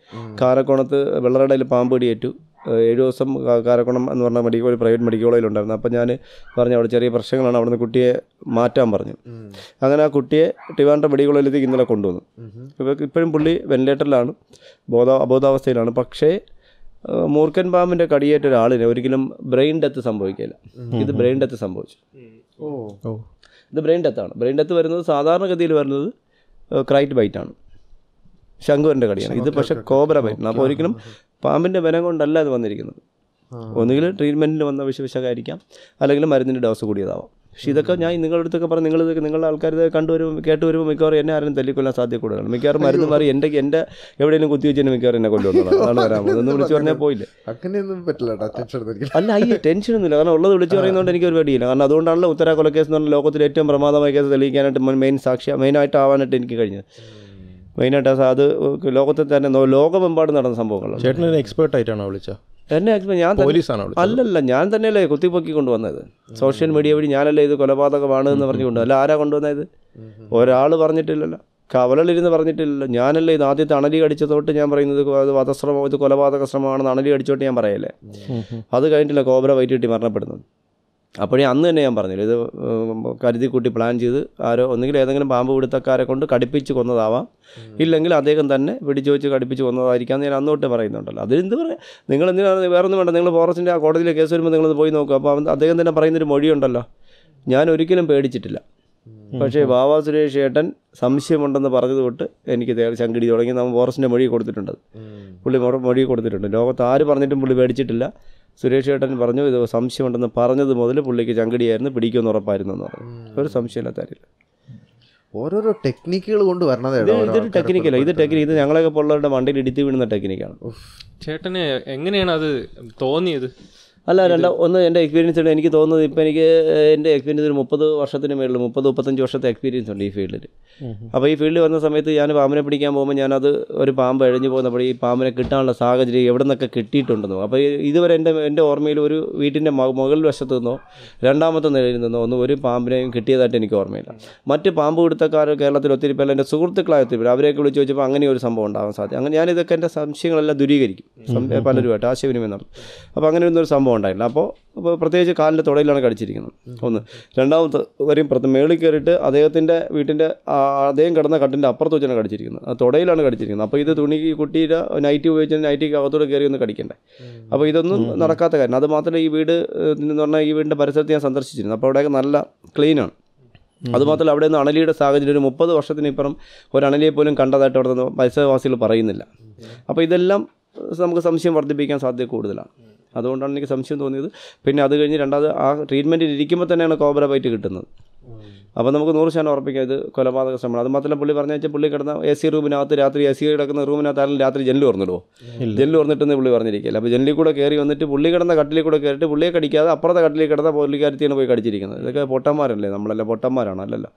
കാരക്കോണത്ത് വെള്ളറടയിൽ പാമ്പ് പിടിയേറ്റു ഏഴു ദിവസം കാരക്കുണം എന്ന് പറഞ്ഞ മെഡിക്കൽ ഒരു പ്രൈവറ്റ് മെഡിക്കൽ കോളേജിൽ ഉണ്ടായിരുന്നു അപ്പോൾ ഞാൻ പറഞ്ഞു അവിടെ ചെറിയ പ്രശ്നങ്ങളാണ് അവിടുന്ന് കുട്ടിയെ മാറ്റാൻ പറഞ്ഞു അങ്ങനെ ആ കുട്ടിയെ ട്രിവാൻഡ്രം മെഡിക്കൽ കോളേജിലേക്ക് ഇന്നലെ കൊണ്ടുവന്നു ഇപ്പോൾ ഇപ്പോഴും പുള്ളി വെന്റിലേറ്ററിലാണ് ബോധ അബോധാവസ്ഥയിലാണ് പക്ഷേ മൂർക്കൻ പാമ്പിൻ്റെ കടിയേറ്റ ഒരാളിനെ ഒരിക്കലും ബ്രെയിൻ ഡെത്ത് സംഭവിക്കില്ല ഇത് ബ്രെയിൻ ഡെത്ത് സംഭവിച്ചു ഇത് ബ്രെയിൻ ഡെത്താണ് ബ്രെയിൻ ഡെത്ത് വരുന്നത് സാധാരണഗതിയിൽ വരുന്നത് ക്രൈറ്റ് ബൈറ്റാണ് ശങ്കുവൻ്റെ കടിയാണ് ഇത് പക്ഷേ കോബ്ര ബൈറ്റ് അപ്പോൾ ഒരിക്കലും പാമ്പിൻ്റെ ബലം കൊണ്ടല്ല ഇത് വന്നിരിക്കുന്നത് ഒന്നുകിൽ ട്രീറ്റ്മെൻറ്റിന് വന്ന വിഷവിശകായിരിക്കാം അല്ലെങ്കിൽ മരുന്നിൻ്റെ ഡോസ് കൂടിയതാവാം പക്ഷെ ഇതൊക്കെ ഞാൻ നിങ്ങളുടെ അടുത്തൊക്കെ പറഞ്ഞു നിങ്ങൾ ഇതൊക്കെ നിങ്ങളുടെ ആൾക്കാർ ഇത് കണ്ടുവരുമ്പോൾ കേട്ട് വരുമ്പോൾ മിക്കവാറും എന്നെ ആരും തല്ലിക്കൊല്ലാൻ സാധ്യത കൂടുതലാണ് മിക്കവാറും മരുന്ന് മാറി എൻ്റെ എൻ്റെ എവിടെയെങ്കിലും കുത്തി വെച്ചാൽ മിക്കവാറും എന്നെ കൊല്ലുമെന്നുള്ളത് അതാണ് വരാമോ ഇതൊന്നും വിളിച്ച് പറഞ്ഞാൽ പോയില്ല അങ്ങനെയൊന്നും പറ്റില്ല അല്ല അയ്യ ടെൻഷനൊന്നും ഇല്ല കാരണം ഉള്ളത് വിളിച്ച് പറയുന്നതുകൊണ്ട് എനിക്ക് ഒരു പേടിയില്ല കാരണം അതുകൊണ്ടാണല്ലോ ഉത്തരാ കൊലക്കേസ് എന്ന് പറഞ്ഞാൽ ലോകത്തിൽ ഏറ്റവും പ്രമാദമായ കേസ് തെളിയിക്കാനായിട്ട് മെയിൻ സാക്ഷ്യം മെയിനായിട്ട് ആവാനായിട്ട് എനിക്ക് കഴിഞ്ഞത് മെയിനായിട്ട് അത് ലോകത്തിൽ തന്നെ ലോകമെമ്പാടും നടന്ന സംഭവങ്ങളാണ് ചേട്ടൻ എക്സ്പേർട്ട് ആയിട്ടാണോ വിളിച്ചത് എന്നെ ആക്ച്വലി ഞാൻ അല്ലല്ല ഞാൻ തന്നെയല്ലേ കുത്തിപ്പൊക്കി കൊണ്ടുവന്നത് സോഷ്യൽ മീഡിയ വഴി ഞാനല്ലേ ഇത് കൊലപാതകമാണ് എന്ന് പറഞ്ഞുകൊണ്ട് അല്ല ആരാ കൊണ്ടുവന്നത് ഒരാൾ പറഞ്ഞിട്ടില്ലല്ലോ കവലലിരുന്ന് പറഞ്ഞിട്ടില്ലല്ലോ ഞാനല്ലേ ഇത് ആദ്യത്തെ അണലി കടിച്ചതോട്ട് ഞാൻ പറയുന്നത് അത് വധശ്രമം ഇത് കൊലപാതക ശ്രമമാണെന്ന് അണലി അടിച്ചോട്ട് ഞാൻ പറയല്ലേ അത് കഴിഞ്ഞിട്ടില്ല കോബ്ര വൈറ്റിട്ടി മരണപ്പെടുന്നത് അപ്പോഴേ അന്ന് തന്നെ ഞാൻ പറഞ്ഞില്ല ഇത് കരുതി കൂട്ടി പ്ലാൻ ചെയ്ത് ആരോ ഒന്നുകിൽ ഏതെങ്കിലും പാമ്പ് പിടുത്തക്കാരെ കൊണ്ട് കടുപ്പിച്ച് കൊന്നതാവാം ഇല്ലെങ്കിൽ അദ്ദേഹം തന്നെ വെച്ച് കടുപ്പിച്ച് കൊന്നതായിരിക്കാം എന്ന് ഞാൻ അന്നോട്ട് പറയുന്നുണ്ടല്ലോ അതിലെന്ത് പറയാം നിങ്ങൾ എന്തിനാണ് വേറൊന്നും വേണ്ട നിങ്ങൾ ഫോറസ്റ്റിൻ്റെ ആ കോടതിയിലെ കേസ് വരുമ്പോൾ നിങ്ങളത് പോയി നോക്കുക അപ്പോൾ അദ്ദേഹം തന്നെ പറയുന്നൊരു മൊഴിയുണ്ടല്ലോ ഞാൻ ഒരിക്കലും പേടിച്ചിട്ടില്ല പക്ഷേ ബാബ സുരേഷ് ഏട്ടൻ സംശയമുണ്ടെന്ന് പറഞ്ഞത് തൊട്ട് എനിക്ക് ശങ്കടി തുടങ്ങി നമ്മൾ ഫോറസ്റ്റിൻ്റെ മൊഴി കൊടുത്തിട്ടുണ്ട് പുള്ളി മൊഴി കൊടുത്തിട്ടുണ്ട് ലോകത്ത് ആര് പറഞ്ഞിട്ടും പുള്ളി പേടിച്ചിട്ടില്ല സുരേഷ് ചേട്ടൻ പറഞ്ഞു ഇത് സംശയമുണ്ടെന്ന് പറഞ്ഞത് മുതൽ പുള്ളിക്ക് ചങ്കടിയായിരുന്നു പിടിക്കുമെന്ന് ഉറപ്പായിരുന്നു എന്ന് പറഞ്ഞു ഒരു സംശയമില്ലാത്ത കാര്യമില്ല ഓരോരോ ടെക്നിക്കുകൾ കൊണ്ട് വരണത് ഇതൊരു ടെക്നിക്കല്ല ഇത് ടെക്നിക്ക് ഇത് ഞങ്ങളൊക്കെ പോലുള്ളവരുടെ വണ്ടിയിൽ ഇടിത്തി വീഴുന്ന ടെക്നിക്കാണ് ചേട്ടന് എങ്ങനെയാണ് അത് തോന്നിയത് അല്ല അല്ല ഒന്ന് എൻ്റെ എക്സ്പീരിയൻസ് ഉണ്ട് എനിക്ക് തോന്നുന്നത് ഇപ്പം എനിക്ക് എൻ്റെ എക്സ്പീരിയൻസ് ഒരു മുപ്പത് വർഷത്തിന് മേളിൽ മുപ്പത് മുപ്പത്തഞ്ച് വർഷത്തെ എക്സ്പീരിയൻസ് ഉണ്ട് ഈ ഫീൽഡിൽ അപ്പോൾ ഈ ഫീൽഡിൽ വന്ന സമയത്ത് ഞാൻ പാമ്പിനെ പിടിക്കാൻ പോകുമ്പോൾ ഞാനത് ഒരു പാമ്പ് എഴിഞ്ഞു പോകുന്നപ്പോൾ ഈ പാമ്പിനെ കിട്ടാനുള്ള സാഹചര്യം എവിടെ നിന്നൊക്കെ കിട്ടിയിട്ടുണ്ടെന്നു അപ്പോൾ ഇതുവരെ എൻ്റെ എൻ്റെ ഓർമ്മയിൽ ഒരു വീട്ടിൻ്റെ മുകളിൽ വശത്തു നിന്നോ രണ്ടാമത്തെ നിലയിൽ നിന്നോ ഒന്നും ഒരു പാമ്പിനെയും കിട്ടിയതായിട്ട് എനിക്ക് ഓർമ്മയില്ല മറ്റ് പാമ്പ് കൊടുത്തക്കാർ കേരളത്തിൽ ഒത്തിരി പേരെ എൻ്റെ സുഹൃത്തുക്കളായ ഒത്തിരി പേര് അവരെയൊക്കെ വിളിച്ച് ചോദിച്ചപ്പോൾ അങ്ങനെ ഒരു സംഭവം ഉണ്ടാവാൻ സാധ്യത അങ്ങനെ ഞാനിതൊക്കെ എൻ്റെ സംശയങ്ങളെല്ലാം ദൂരീകരിക്കും പലരുമായിട്ട് ആശയവിനിമയം നടത്തും അപ്പോൾ അങ്ങനെ ഒരു സംഭവം കുഴപ്പം അപ്പോൾ പ്രത്യേകിച്ച് കാലിൻ്റെ തുടയിലാണ് കടിച്ചിരിക്കുന്നത് ഒന്ന് രണ്ടാമത്തെ വരെയും പ്രത്യേകം മേളിൽ കയറിയിട്ട് അദ്ദേഹത്തിൻ്റെ വീട്ടിൻ്റെ അദ്ദേഹം കിടന്ന കട്ടിൻ്റെ അപ്പുറത്ത് വെച്ചാണ് കടിച്ചിരിക്കുന്നത് ആ തുടയിലാണ് കടിച്ചിരിക്കുന്നത് അപ്പോൾ ഇത് തുണി കുട്ടിയുടെ നൈറ്റി ഉപയോഗിച്ച് നൈറ്റിക്ക് അകത്തോടെ കയറി ഒന്ന് കടിക്കണ്ടേ അപ്പോൾ ഇതൊന്നും നടക്കാത്ത കാര്യം അത് ഈ വീട് എന്ന് പറഞ്ഞാൽ ഈ വീടിൻ്റെ പരിസരത്ത് ഞാൻ സന്ദർശിച്ചിരുന്നു അപ്പോൾ അവിടെയൊക്കെ നല്ല ക്ലീനാണ് അതുമാത്രമല്ല അവിടെ നിന്ന് അണലിയുടെ സാഹചര്യം ഒരു മുപ്പത് വർഷത്തിനിപ്പുറം ഒരു അണലിയെ പോലും കണ്ടതായിട്ട് അവിടെ നിന്ന് പരിസരവാസികൾ പറയുന്നില്ല അപ്പോൾ ഇതെല്ലാം നമുക്ക് സംശയം വർദ്ധിപ്പിക്കാൻ സാധ്യത കൂടുതലാണ് അതുകൊണ്ടാണ് എനിക്ക് സംശയം തോന്നിയത് പിന്നെ അത് കഴിഞ്ഞ് രണ്ടാമത് ആ ട്രീറ്റ്മെൻറ്റിൽ ഇരിക്കുമ്പോൾ തന്നെയാണ് കോബ്ര ബൈറ്റ് കിട്ടുന്നത് അപ്പോൾ നമുക്ക് നൂറ് ശതമാനം ഉറപ്പിക്കാം ഇത് കൊലപാതക ശ്രമമാണ് അത് മാത്രമല്ല പുള്ളി പറഞ്ഞു വെച്ചാൽ പുള്ളി കിടന്ന എ സി റൂമിനകത്ത് രാത്രി എ സി കിടക്കുന്ന റൂമിനകത്ത് ആരും രാത്രി ജനൽ തുറന്നിടുമോ ജനൽ തുറന്നിട്ടെന്ന് പുള്ളി പറഞ്ഞിരിക്കില്ല അപ്പോൾ ജനലി കൂടെ കയറി വന്നിട്ട് പുള്ളി കിടന്ന കട്ടിലിൽ കൂടെ കയറിയിട്ട് പുള്ളിയെ കടിക്കാതെ അപ്പുറത്തെ കട്ടിലിൽ കിടന്ന പുള്ളിക്കാരത്തിയാണ് പോയി കടിച്ചിരിക്കുന്നത് ഇതൊക്കെ പൊട്ടന്മാരല്ലേ നമ്മളല്ല പൊട്ടന്മാരാണ് അല്ലല്ലോ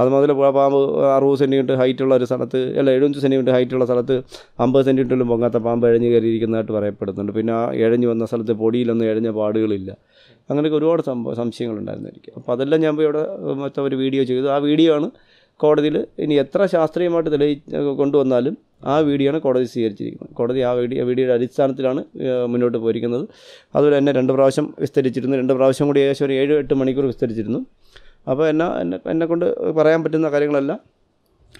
അത് മുതൽ പാമ്പ് അറുപത് സെൻറ്റിമീറ്റർ ഹൈറ്റുള്ള ഒരു സ്ഥലത്ത് അല്ല എഴുപത്തഞ്ച് സെൻറ്റിമീറ്റർ ഹൈറ്റുള്ള സ്ഥലത്ത് അമ്പത് സെൻറ്റിമീറ്ററിലും പൊങ്ങാത്ത പാമ്പ് എഴഞ്ഞ് കയറിയിരിക്കുന്നതായിട്ട് പറയപ്പെടുന്നുണ്ട് പിന്നെ ആ എഴഞ്ഞു വന്ന സ്ഥലത്ത് പൊടിയിലൊന്നും എഴഞ്ഞ പാടുകളില്ല അങ്ങനെയൊക്കെ ഒരുപാട് സംഭവം സംശയങ്ങളുണ്ടായിരുന്നു അപ്പോൾ അതെല്ലാം ഞാൻ പോയി അവിടെ മൊത്തം ഒരു വീഡിയോ ചെയ്തു ആ വീഡിയോ ആണ് കോടതിയിൽ ഇനി എത്ര ശാസ്ത്രീയമായിട്ട് തെളി കൊണ്ടുവന്നാലും ആ വീഡിയോയാണ് കോടതി സ്വീകരിച്ചിരിക്കുന്നത് കോടതി ആ വീഡിയോ വീഡിയോയുടെ അടിസ്ഥാനത്തിലാണ് മുന്നോട്ട് പോയിരിക്കുന്നത് അതുപോലെ തന്നെ രണ്ട് പ്രാവശ്യം വിസ്തരിച്ചിരുന്നു രണ്ട് പ്രാവശ്യം കൂടി ഏകദേശം ഒരു ഏഴ് എട്ട് മണിക്കൂർ വിസ്തരിച്ചിരുന്നു അപ്പോൾ എന്നാ എന്നെ എന്നെക്കൊണ്ട് പറയാൻ പറ്റുന്ന കാര്യങ്ങളെല്ലാം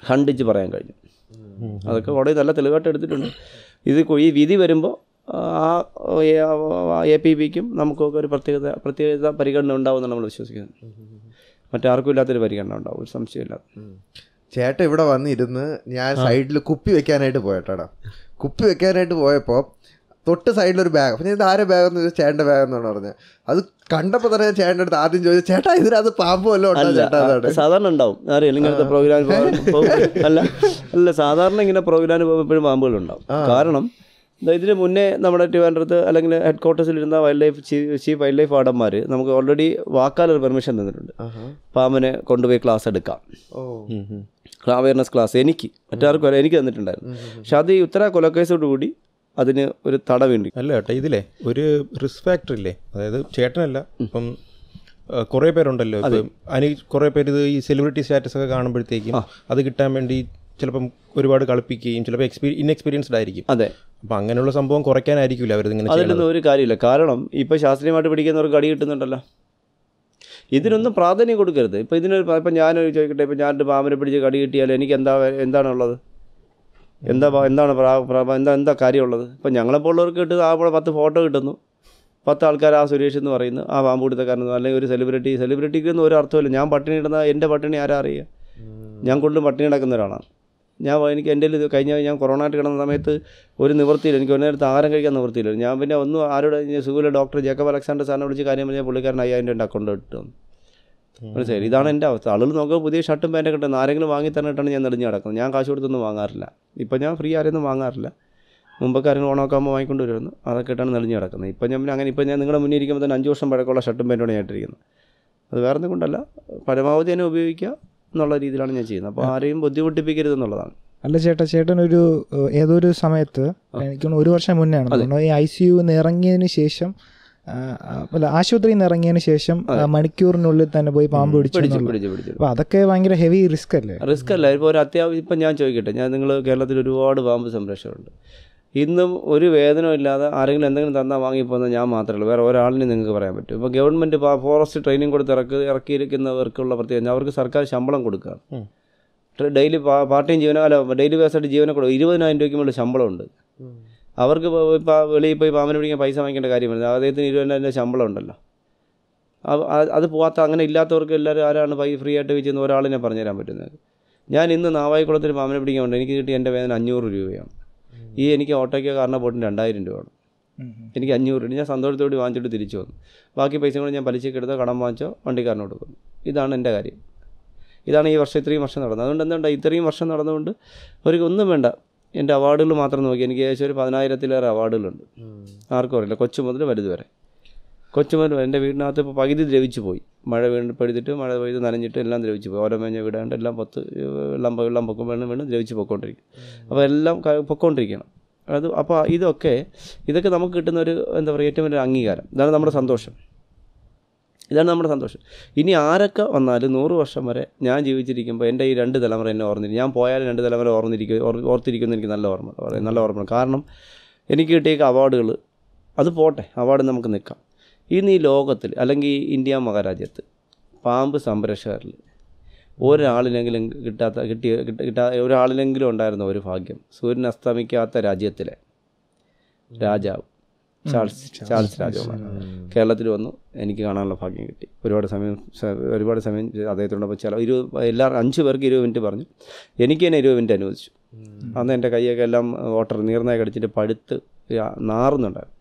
ഖണ്ഡിച്ച് പറയാൻ കഴിഞ്ഞു അതൊക്കെ കോടതി നല്ല തെളിവായിട്ട് എടുത്തിട്ടുണ്ട് ഇത് ഈ വിധി വരുമ്പോൾ ആ എ പി ബിക്കും നമുക്കൊക്കെ ഒരു പ്രത്യേകത പ്രത്യേകത പരിഗണന ഉണ്ടാവുമെന്ന് നമ്മൾ വിശ്വസിക്കുന്നു മറ്റാർക്കും ഇല്ലാത്തൊരു പരിഗണന ഉണ്ടാവും ഒരു സംശയമില്ലാത്ത ചേട്ട ഇവിടെ വന്നിരുന്ന് ഞാൻ സൈഡിൽ കുപ്പി വെക്കാനായിട്ട് പോയട്ടാ കുപ്പി വെക്കാനായിട്ട് പോയപ്പോൾ തൊട്ട് സൈഡിൽ ഒരു ബാഗ് അപ്പം ഞാൻ ഇത് ബാഗ് എന്ന് ചോദിച്ചാൽ ചേട്ടൻ്റെ എന്നാണ് പറഞ്ഞത് അത് കണ്ടപ്പോൾ തന്നെ ചേട്ടൻ്റെ അടുത്ത് ആദ്യം ചോദിച്ചത് ചേട്ടാ ഇതിനകത്ത് പാമ്പ് വല്ലതും സാധാരണ ഉണ്ടാവും അറിയാം ഇങ്ങനത്തെ പ്രോഗ്രാം അല്ല അല്ല സാധാരണ ഇങ്ങനെ പ്രോഗ്രാമിന് പോകുമ്പോഴും പാമ്പുകളുണ്ടാവും കാരണം ഇതിന് മുന്നേ നമ്മുടെ ട്രിവാൻഡ്രത്ത് അല്ലെങ്കിൽ ഹെഡ് ഇരുന്ന wild life chief wild life വാർഡന്മാർ നമുക്ക് ഓൾറെഡി ഒരു പെർമിഷൻ തന്നിട്ടുണ്ട് പാമ്പിനെ കൊണ്ടുപോയി ക്ലാസ് എടുക്കാം അവയർനെസ് ക്ലാസ് എനിക്ക് മറ്റാർക്കും എനിക്ക് തന്നിട്ടുണ്ടായിരുന്നു പക്ഷെ അത് ഈ ഉത്തര കൂടി അതിന് ഒരു തടവുണ്ട് അല്ല ചേട്ടാ ഇതിലെ ഒരു റിസ്ക് ഫാക്ടർ ഇല്ലേ അതായത് ചേട്ടനല്ല ഇപ്പം കുറേ പേരുണ്ടല്ലോ അനി കുറേ പേര് ഇത് ഈ സെലിബ്രിറ്റി സ്റ്റാറ്റസ് ഒക്കെ കാണുമ്പോഴത്തേക്കും അത് കിട്ടാൻ വേണ്ടി ചിലപ്പം ഒരുപാട് കളിപ്പിക്കുകയും ചിലപ്പോൾ എക്സ്പീരി ഇൻഎക്സ്പീരിയൻസ്ഡ് ആയിരിക്കും അതെ അപ്പം അങ്ങനെയുള്ള സംഭവം കുറയ്ക്കാനായിരിക്കില്ല അവരിങ്ങനെ അതിലൊന്നും ഒരു കാര്യമില്ല കാരണം ഇപ്പോൾ ശാസ്ത്രീയമായിട്ട് പിടിക്കുന്നവർക്ക് അടി കിട്ടുന്നുണ്ടല്ലോ ഇതിനൊന്നും പ്രാധാന്യം കൊടുക്കരുത് ഇപ്പോൾ ഇതിനൊരു ഇപ്പം ഞാനൊരു ചോദിക്കട്ടെ ഇപ്പം ഞാൻ പാമ്പിനെ പിടിച്ച് കടി കിട്ടിയാൽ എനിക്ക് എന്താ എന്താണുള്ളത് എന്താ എന്താണ് എന്താ എന്താ കാര്യമുള്ളത് ഇപ്പം ഞങ്ങളെപ്പോലുള്ളവർക്ക് കിട്ടുന്നത് ആകുമ്പോൾ പത്ത് ഫോട്ടോ കിട്ടുന്നു പത്ത് ആൾക്കാർ ആ സുരേഷ് എന്ന് പറയുന്നു ആ പാമ്പ് കൊടുത്തക്കാരെന്ന് അല്ലെങ്കിൽ ഒരു സെലിബ്രിറ്റി സെലിബ്രിറ്റിക്കൊന്നും ഒരു അർത്ഥമില്ല ഞാൻ പട്ടിണി ഇടുന്ന എൻ്റെ പട്ടിണി ആരാ അറിയുക ഞാൻ കൂടുതലും പട്ടിണി കിടക്കുന്ന ഒരാളാണ് ഞാൻ എനിക്ക് എൻ്റെ ഇത് കഴിഞ്ഞ ഞാൻ കൊറോണ ആയിട്ട് കിടന്ന സമയത്ത് ഒരു നിവൃത്തിയില്ല എനിക്ക് ഒന്നേരത്ത് ആഹാരം കഴിക്കാൻ നിവൃത്തിയില്ല ഞാൻ പിന്നെ ഒന്നും ആരോട് സുഖമില്ല ഡോക്ടർ ജേക്കബ് അലക്സാണ്ടർ സാറിനെ വിളിച്ച് കാര്യം പറഞ്ഞാൽ പുള്ളിക്കാരൻ അയ്യായിരം രൂപ അക്കൗണ്ട് ഇട്ടു മനസ്സിലായി ഇതാണ് എൻ്റെ അവസ്ഥ ആളുകൾ നോക്കുക പുതിയ ഷർട്ടും പാൻറ്റും കിട്ടുന്നത് ആരെങ്കിലും വാങ്ങി തന്നിട്ടാണ് ഞാൻ നെടിഞ്ഞ് കിടക്കുന്നത് ഞാൻ കാശ് കൊടുത്തൊന്നും വാങ്ങാറില്ല ഇപ്പം ഞാൻ ഫ്രീ ആരെയൊന്നും വാങ്ങാറില്ല മുമ്പൊക്കെ ആരെങ്കിലും ഓണമൊക്കെ വാങ്ങിക്കൊണ്ട് വരുമായിരുന്നു അതൊക്കെ ഇട്ടാണ് നെളിഞ്ഞ് കിടക്കുന്നത് ഇപ്പം ഞാൻ അങ്ങനെ ഇപ്പം ഞാൻ നിങ്ങളുടെ മുന്നിൽ ഇരിക്കുമ്പോൾ തന്നെ അഞ്ച് വർഷം പഴക്കമുള്ള ഷർട്ടും പാൻറ്റുമാണ് ഞാൻ ഇട്ടിരിക്കുന്നത് അത് വേറെ ഒന്നും കൊണ്ടല്ല പരമാവധി തന്നെ ഉപയോഗിക്കുക എന്നുള്ള രീതിയിലാണ് ഞാൻ ചെയ്യുന്നത് അപ്പോൾ ആരെയും ബുദ്ധിമുട്ടിപ്പിക്കരുത് എന്നുള്ളതാണ് അല്ല ചേട്ടാ ചേട്ടൻ ഒരു ഏതോ ഒരു സമയത്ത് എനിക്ക് ഒരു വർഷം മുന്നേ ആണ് ഈ ഐ സി യു നിറങ്ങിയതിന് ശേഷം അല്ല ആശുപത്രിയിൽ നിന്ന് ഇറങ്ങിയതിന് ശേഷം മണിക്കൂറിനുള്ളിൽ തന്നെ പോയി പാമ്പ് പിടിച്ചു അപ്പോൾ അതൊക്കെ ഭയങ്കര ഹെവി റിസ്ക് അല്ലേ റിസ്ക് അല്ല ഇപ്പോൾ ഒരു അത്യാവശ്യം ഇപ്പം ഞാൻ ചോദിക്കട്ടെ ഞാൻ നിങ്ങൾ കേരളത്തിൽ ഒരുപാട് പാമ്പ് സംരക്ഷണമുണ്ട് ഇന്നും ഒരു വേദനവും ഇല്ലാതെ ആരെങ്കിലും എന്തെങ്കിലും തന്നാൽ വാങ്ങിപ്പോകുന്ന ഞാൻ മാത്രമേ ഉള്ളൂ വേറെ ഒരാളിനെ നിങ്ങൾക്ക് പറയാൻ പറ്റും ഇപ്പോൾ ഗവൺമെൻറ് ഫോറസ്റ്റ് ട്രെയിനിങ് കൊടുത്ത് ഇറക്കി ഇറക്കിയിരിക്കുന്നവർക്കുള്ള പ്രത്യേകത അവർക്ക് സർക്കാർ ശമ്പളം കൊടുക്കുകയാണ് ഡെയിലി പാർട്ടിയും ജീവനോ ഡെയിലി ബേസായിട്ട് ജീവനം കൊടുക്കും ഇരുപതിനായിരം രൂപയ്ക്ക് മുകളിൽ ശമ്പളമുണ്ട് അവർക്ക് ഇപ്പോൾ വെളിയിൽ പോയി പാമ്പിനെ പിടിക്കാൻ പൈസ വാങ്ങിക്കേണ്ട കാര്യമില്ല അദ്ദേഹത്തിന് ഇരുപതിനായിരം ശമ്പളം ഉണ്ടല്ലോ അത് പോകാത്ത അങ്ങനെ ഇല്ലാത്തവർക്ക് എല്ലാവരും ആരാണ് പൈ ഫ്രീ ആയിട്ട് വെച്ചിരുന്ന ഒരാളിനെ പറഞ്ഞുതരാൻ പറ്റുന്നത് ഞാൻ ഇന്ന് നാവായിക്കുളത്തിൽ പാമ്പിനെ പിടിക്കാൻ ഉണ്ട് എനിക്ക് കിട്ടിയ എൻ്റെ വേദന അഞ്ഞൂറ് രൂപയാണ് ഈ എനിക്ക് ഓട്ടോയ്ക്ക് കാരണം പോയിട്ട് രണ്ടായിരം രൂപയാണ് എനിക്ക് അഞ്ഞൂറ് രൂപ ഞാൻ സന്തോഷത്തോടെ വാങ്ങിച്ചിട്ട് തിരിച്ചു വന്നു ബാക്കി പൈസ കൊണ്ട് ഞാൻ പലിശയ്ക്ക് എടുത്തോ കടം വാങ്ങിച്ചോ വണ്ടിക്കാരന് കൊടുക്കുന്നു ഇതാണ് എൻ്റെ കാര്യം ഇതാണ് ഈ വർഷം ഇത്രയും വർഷം നടന്നത് അതുകൊണ്ട് എന്തുകൊണ്ട് ഇത്രയും വർഷം നടന്നുകൊണ്ട് അവർക്ക് ഒന്നും വേണ്ട എൻ്റെ അവാർഡുകൾ മാത്രം നോക്കി എനിക്ക് ഏകദേശം ഒരു പതിനായിരത്തിലേറെ അവാർഡുകളുണ്ട് ആർക്കും അറിയില്ല കൊച്ചു മുതൽ വലുത് വരെ കൊച്ചുമരം എൻ്റെ വീടിനകത്ത് ഇപ്പോൾ പകുതി ദ്രവിച്ചു പോയി മഴ വീണപ്പെടുത്തിട്ട് മഴ പെയ്ത് നനഞ്ഞിട്ട് എല്ലാം ദ്രവിച്ചു പോയി ഓരോ മേഞ്ഞ വീടാണ്ട് എല്ലാം പത്ത് വെള്ളം വെള്ളം പൊക്കും വേണം വേണം ദ്രവിച്ച് പൊക്കോണ്ടിരിക്കും അപ്പോൾ എല്ലാം പൊക്കോണ്ടിരിക്കണം അത് അപ്പോൾ ഇതൊക്കെ ഇതൊക്കെ നമുക്ക് കിട്ടുന്ന ഒരു എന്താ പറയുക ഏറ്റവും വലിയ അംഗീകാരം ഇതാണ് നമ്മുടെ സന്തോഷം ഇതാണ് നമ്മുടെ സന്തോഷം ഇനി ആരൊക്കെ വന്നാലും നൂറ് വർഷം വരെ ഞാൻ ജീവിച്ചിരിക്കുമ്പോൾ എൻ്റെ ഈ രണ്ട് തലമുറ എന്നെ ഓർന്നിരിക്കും ഞാൻ പോയാലും രണ്ട് തലമുറ ഓർന്നിരിക്കും ഓർത്തിരിക്കുമെന്ന് എനിക്ക് നല്ല ഓർമ്മ നല്ല ഓർമ്മ കാരണം എനിക്ക് കിട്ടിയേക്ക് അവാർഡുകൾ അത് പോട്ടെ അവാർഡ് നമുക്ക് നിൽക്കാം ഇന്ന് ഈ ലോകത്തിൽ അല്ലെങ്കിൽ ഇന്ത്യ മഹാരാജ്യത്ത് പാമ്പ് സംരക്ഷകരിൽ ഒരാളിനെങ്കിലും കിട്ടാത്ത കിട്ടിയ കിട്ടാ ഒരാളിനെങ്കിലും ഉണ്ടായിരുന്ന ഒരു ഭാഗ്യം സൂര്യൻ അസ്തമിക്കാത്ത രാജ്യത്തിലെ രാജാവ് ചാൾസ് ചാൾസ് രാജാവ് കേരളത്തിൽ വന്നു എനിക്ക് കാണാനുള്ള ഭാഗ്യം കിട്ടി ഒരുപാട് സമയം ഒരുപാട് സമയം അദ്ദേഹത്തോടൊപ്പം ചില ഇരുപത് എല്ലാ അഞ്ച് പേർക്ക് ഇരുപത് മിനിറ്റ് പറഞ്ഞു എനിക്ക് തന്നെ ഇരുപത് മിനിറ്റ് അനുവദിച്ചു അന്ന് എൻ്റെ കൈയൊക്കെ എല്ലാം വാട്ടർ നീർനായ കടിച്ചിട്ട് പഴുത്ത് നാറുന്നുണ്ടായിരുന്നു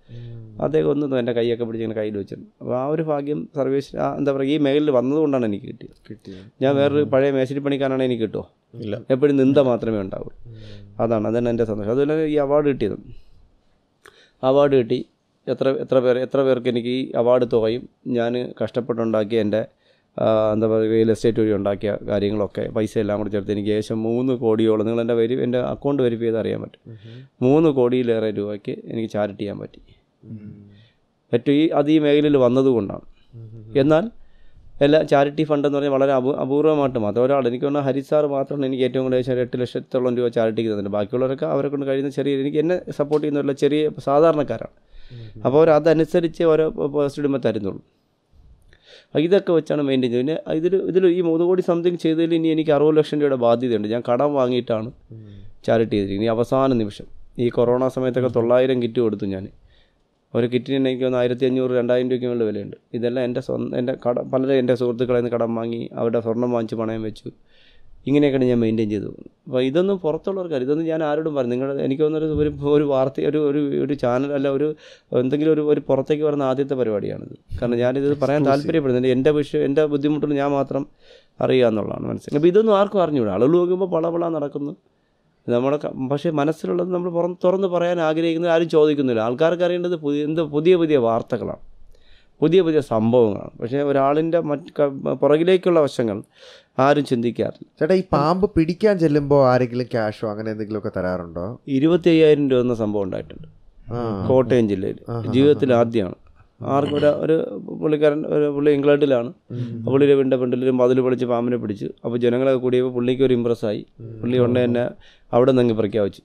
അദ്ദേഹം ഒന്നും എൻ്റെ കൈയൊക്കെ പിടിച്ച് ഇങ്ങനെ കയ്യിൽ വെച്ചിരുന്നു അപ്പോൾ ആ ഒരു ഭാഗ്യം സർവീസ് എന്താ പറയുക ഈ മേഖലയിൽ വന്നതുകൊണ്ടാണ് എനിക്ക് കിട്ടിയത് കിട്ടിയത് ഞാൻ വേറൊരു പഴയ മേശരി പണിക്കാനാണ് എനിക്ക് കിട്ടുമോ ഇല്ല എപ്പോഴും നിന്ദ മാത്രമേ ഉണ്ടാവുള്ളൂ അതാണ് അതന്നെ എൻ്റെ സന്തോഷം അതുപോലെ ഈ അവാർഡ് കിട്ടിയത് അവാർഡ് കിട്ടി എത്ര എത്ര പേർ എത്ര പേർക്ക് എനിക്ക് ഈ അവാർഡ് തുകയും ഞാൻ കഷ്ടപ്പെട്ടുണ്ടാക്കിയ എൻ്റെ എന്താ പറയുക റിയൽ എസ്റ്റേറ്റ് വഴി ഉണ്ടാക്കിയ കാര്യങ്ങളൊക്കെ പൈസ എല്ലാം കൂടി ചേർത്ത് എനിക്ക് ഏകദേശം മൂന്ന് കോടിയോളം നിങ്ങൾ എൻ്റെ വെരി എൻ്റെ അക്കൗണ്ട് വെരിഫൈ ചെയ്ത് അറിയാൻ പറ്റും മൂന്ന് കോടിയിലേറെ രൂപയ്ക്ക് എനിക്ക് ചാരിറ്റി ചെയ്യാൻ പറ്റി പറ്റും ഈ അത് ഈ മേഖലയിൽ വന്നതുകൊണ്ടാണ് എന്നാൽ എല്ലാ ചാരിറ്റി ഫണ്ട് എന്ന് പറഞ്ഞാൽ വളരെ അപൂ അപൂർവമായിട്ട് മാത്രം ഒരാൾ എനിക്ക് പറഞ്ഞാൽ ഹരിസാർ സാർ മാത്രമാണ് എനിക്ക് ഏറ്റവും കൂടുതൽ ഏകദേശം എട്ട് ലക്ഷത്തോളം രൂപ ചാരിറ്റിക്ക് തന്നിട്ടുണ്ട് ബാക്കിയുള്ളവരൊക്കെ അവരെ കൊണ്ട് കഴിയുന്ന ചെറിയ എനിക്ക് എന്നെ സപ്പോർട്ട് ചെയ്യുന്നവരുള്ള ചെറിയ സാധാരണക്കാരാണ് അപ്പോൾ അവർ അതനുസരിച്ച് ഓരോ പോസ്റ്റ് ഇടുമ്പോൾ തരുന്നുള്ളൂ ഇതൊക്കെ വെച്ചാണ് മെയിൻറ്റെയിൻ ചെയ്യുന്നത് പിന്നെ ഇതിൽ ഇതിൽ ഈ മൂന്ന് കോടി സംതിങ് ചെയ്തതിൽ ഇനി എനിക്ക് അറുപത് ലക്ഷം രൂപയുടെ ബാധ്യതയുണ്ട് ഞാൻ കടം വാങ്ങിയിട്ടാണ് ചാരിറ്റി ചെയ്തിരിക്കുന്നത് ഈ അവസാന നിമിഷം ഈ കൊറോണ സമയത്തൊക്കെ തൊള്ളായിരം കിറ്റ് കൊടുത്തു ഞാൻ ഒരു കിറ്റിന് എനിക്ക് ഒന്ന് ആയിരത്തി അഞ്ഞൂറ് രണ്ടായിരം രൂപയ്ക്ക് മുകളിൽ വിലയുണ്ട് ഇതെല്ലാം എൻ്റെ സ്വന്തം എൻ്റെ കട പലരും എൻ്റെ സുഹൃത്തുക്കളിൽ നിന്ന് കടം വാങ്ങി അവരുടെ സ്വർണം വാങ്ങിച്ച് പണയം വെച്ചു ഇങ്ങനെയൊക്കെയാണ് ഞാൻ മെയിൻറ്റെയിൻ ചെയ്തു അപ്പോൾ ഇതൊന്നും പുറത്തുള്ളവർക്കല്ല ഇതൊന്നും ഞാൻ ആരോടും പറഞ്ഞു നിങ്ങൾ എനിക്ക് തോന്നുന്നൊരു ഒരു ഒരു വാർത്ത ഒരു ഒരു ഒരു ചാനൽ അല്ല ഒരു എന്തെങ്കിലും ഒരു ഒരു പുറത്തേക്ക് വരുന്ന ആദ്യത്തെ പരിപാടിയാണിത് കാരണം ഞാനിത് പറയാൻ താല്പര്യപ്പെടുന്നുണ്ട് എൻ്റെ വിഷയം എൻ്റെ ബുദ്ധിമുട്ടുകൾ ഞാൻ മാത്രം അറിയുക എന്നുള്ളതാണ് മനസ്സിലായി അപ്പോൾ ഇതൊന്നും ആർക്കും അറിഞ്ഞുകൂടാ ആളുകൾ നോക്കുമ്പോൾ പള പള നടക്കുന്നു നമ്മുടെ പക്ഷേ മനസ്സിലുള്ളത് നമ്മൾ പുറം തുറന്ന് പറയാൻ ആഗ്രഹിക്കുന്നത് ആരും ചോദിക്കുന്നില്ല ആൾക്കാർക്ക് അറിയേണ്ടത് പുതിയ എന്ത് പുതിയ പുതിയ വാർത്തകളാണ് പുതിയ പുതിയ സംഭവങ്ങളാണ് പക്ഷേ ഒരാളിൻ്റെ മറ്റ് പുറകിലേക്കുള്ള വശങ്ങൾ ആരും ചിന്തിക്കാറില്ല ചേട്ടാ ഈ പാമ്പ് പിടിക്കാൻ ചെല്ലുമ്പോൾ ആരെങ്കിലും ക്യാഷോ അങ്ങനെ എന്തെങ്കിലുമൊക്കെ തരാറുണ്ടോ ഇരുപത്തി അയ്യായിരം രൂപ എന്ന സംഭവം ഉണ്ടായിട്ടുണ്ട് കോട്ടയം ജില്ലയിൽ ജീവിതത്തിൽ ആദ്യമാണ് ആർക്കും ഒരു ഒരു പുള്ളിക്കാരൻ ഒരു പുള്ളി ഇംഗ്ലണ്ടിലാണ് പുള്ളിയുടെ വീടിൻ്റെ പെണ്ടിലൊരു മതിൽ പൊളിച്ച് പാമ്പിനെ പിടിച്ചു അപ്പോൾ ജനങ്ങളൊക്കെ കൂടിയപ്പോൾ പുള്ളിക്ക് ഒരു ഇമ്പ്രസ്സായി പുള്ളി ഉടനെ തന്നെ അവിടെ നിന്ന് പ്രഖ്യാപിച്ചു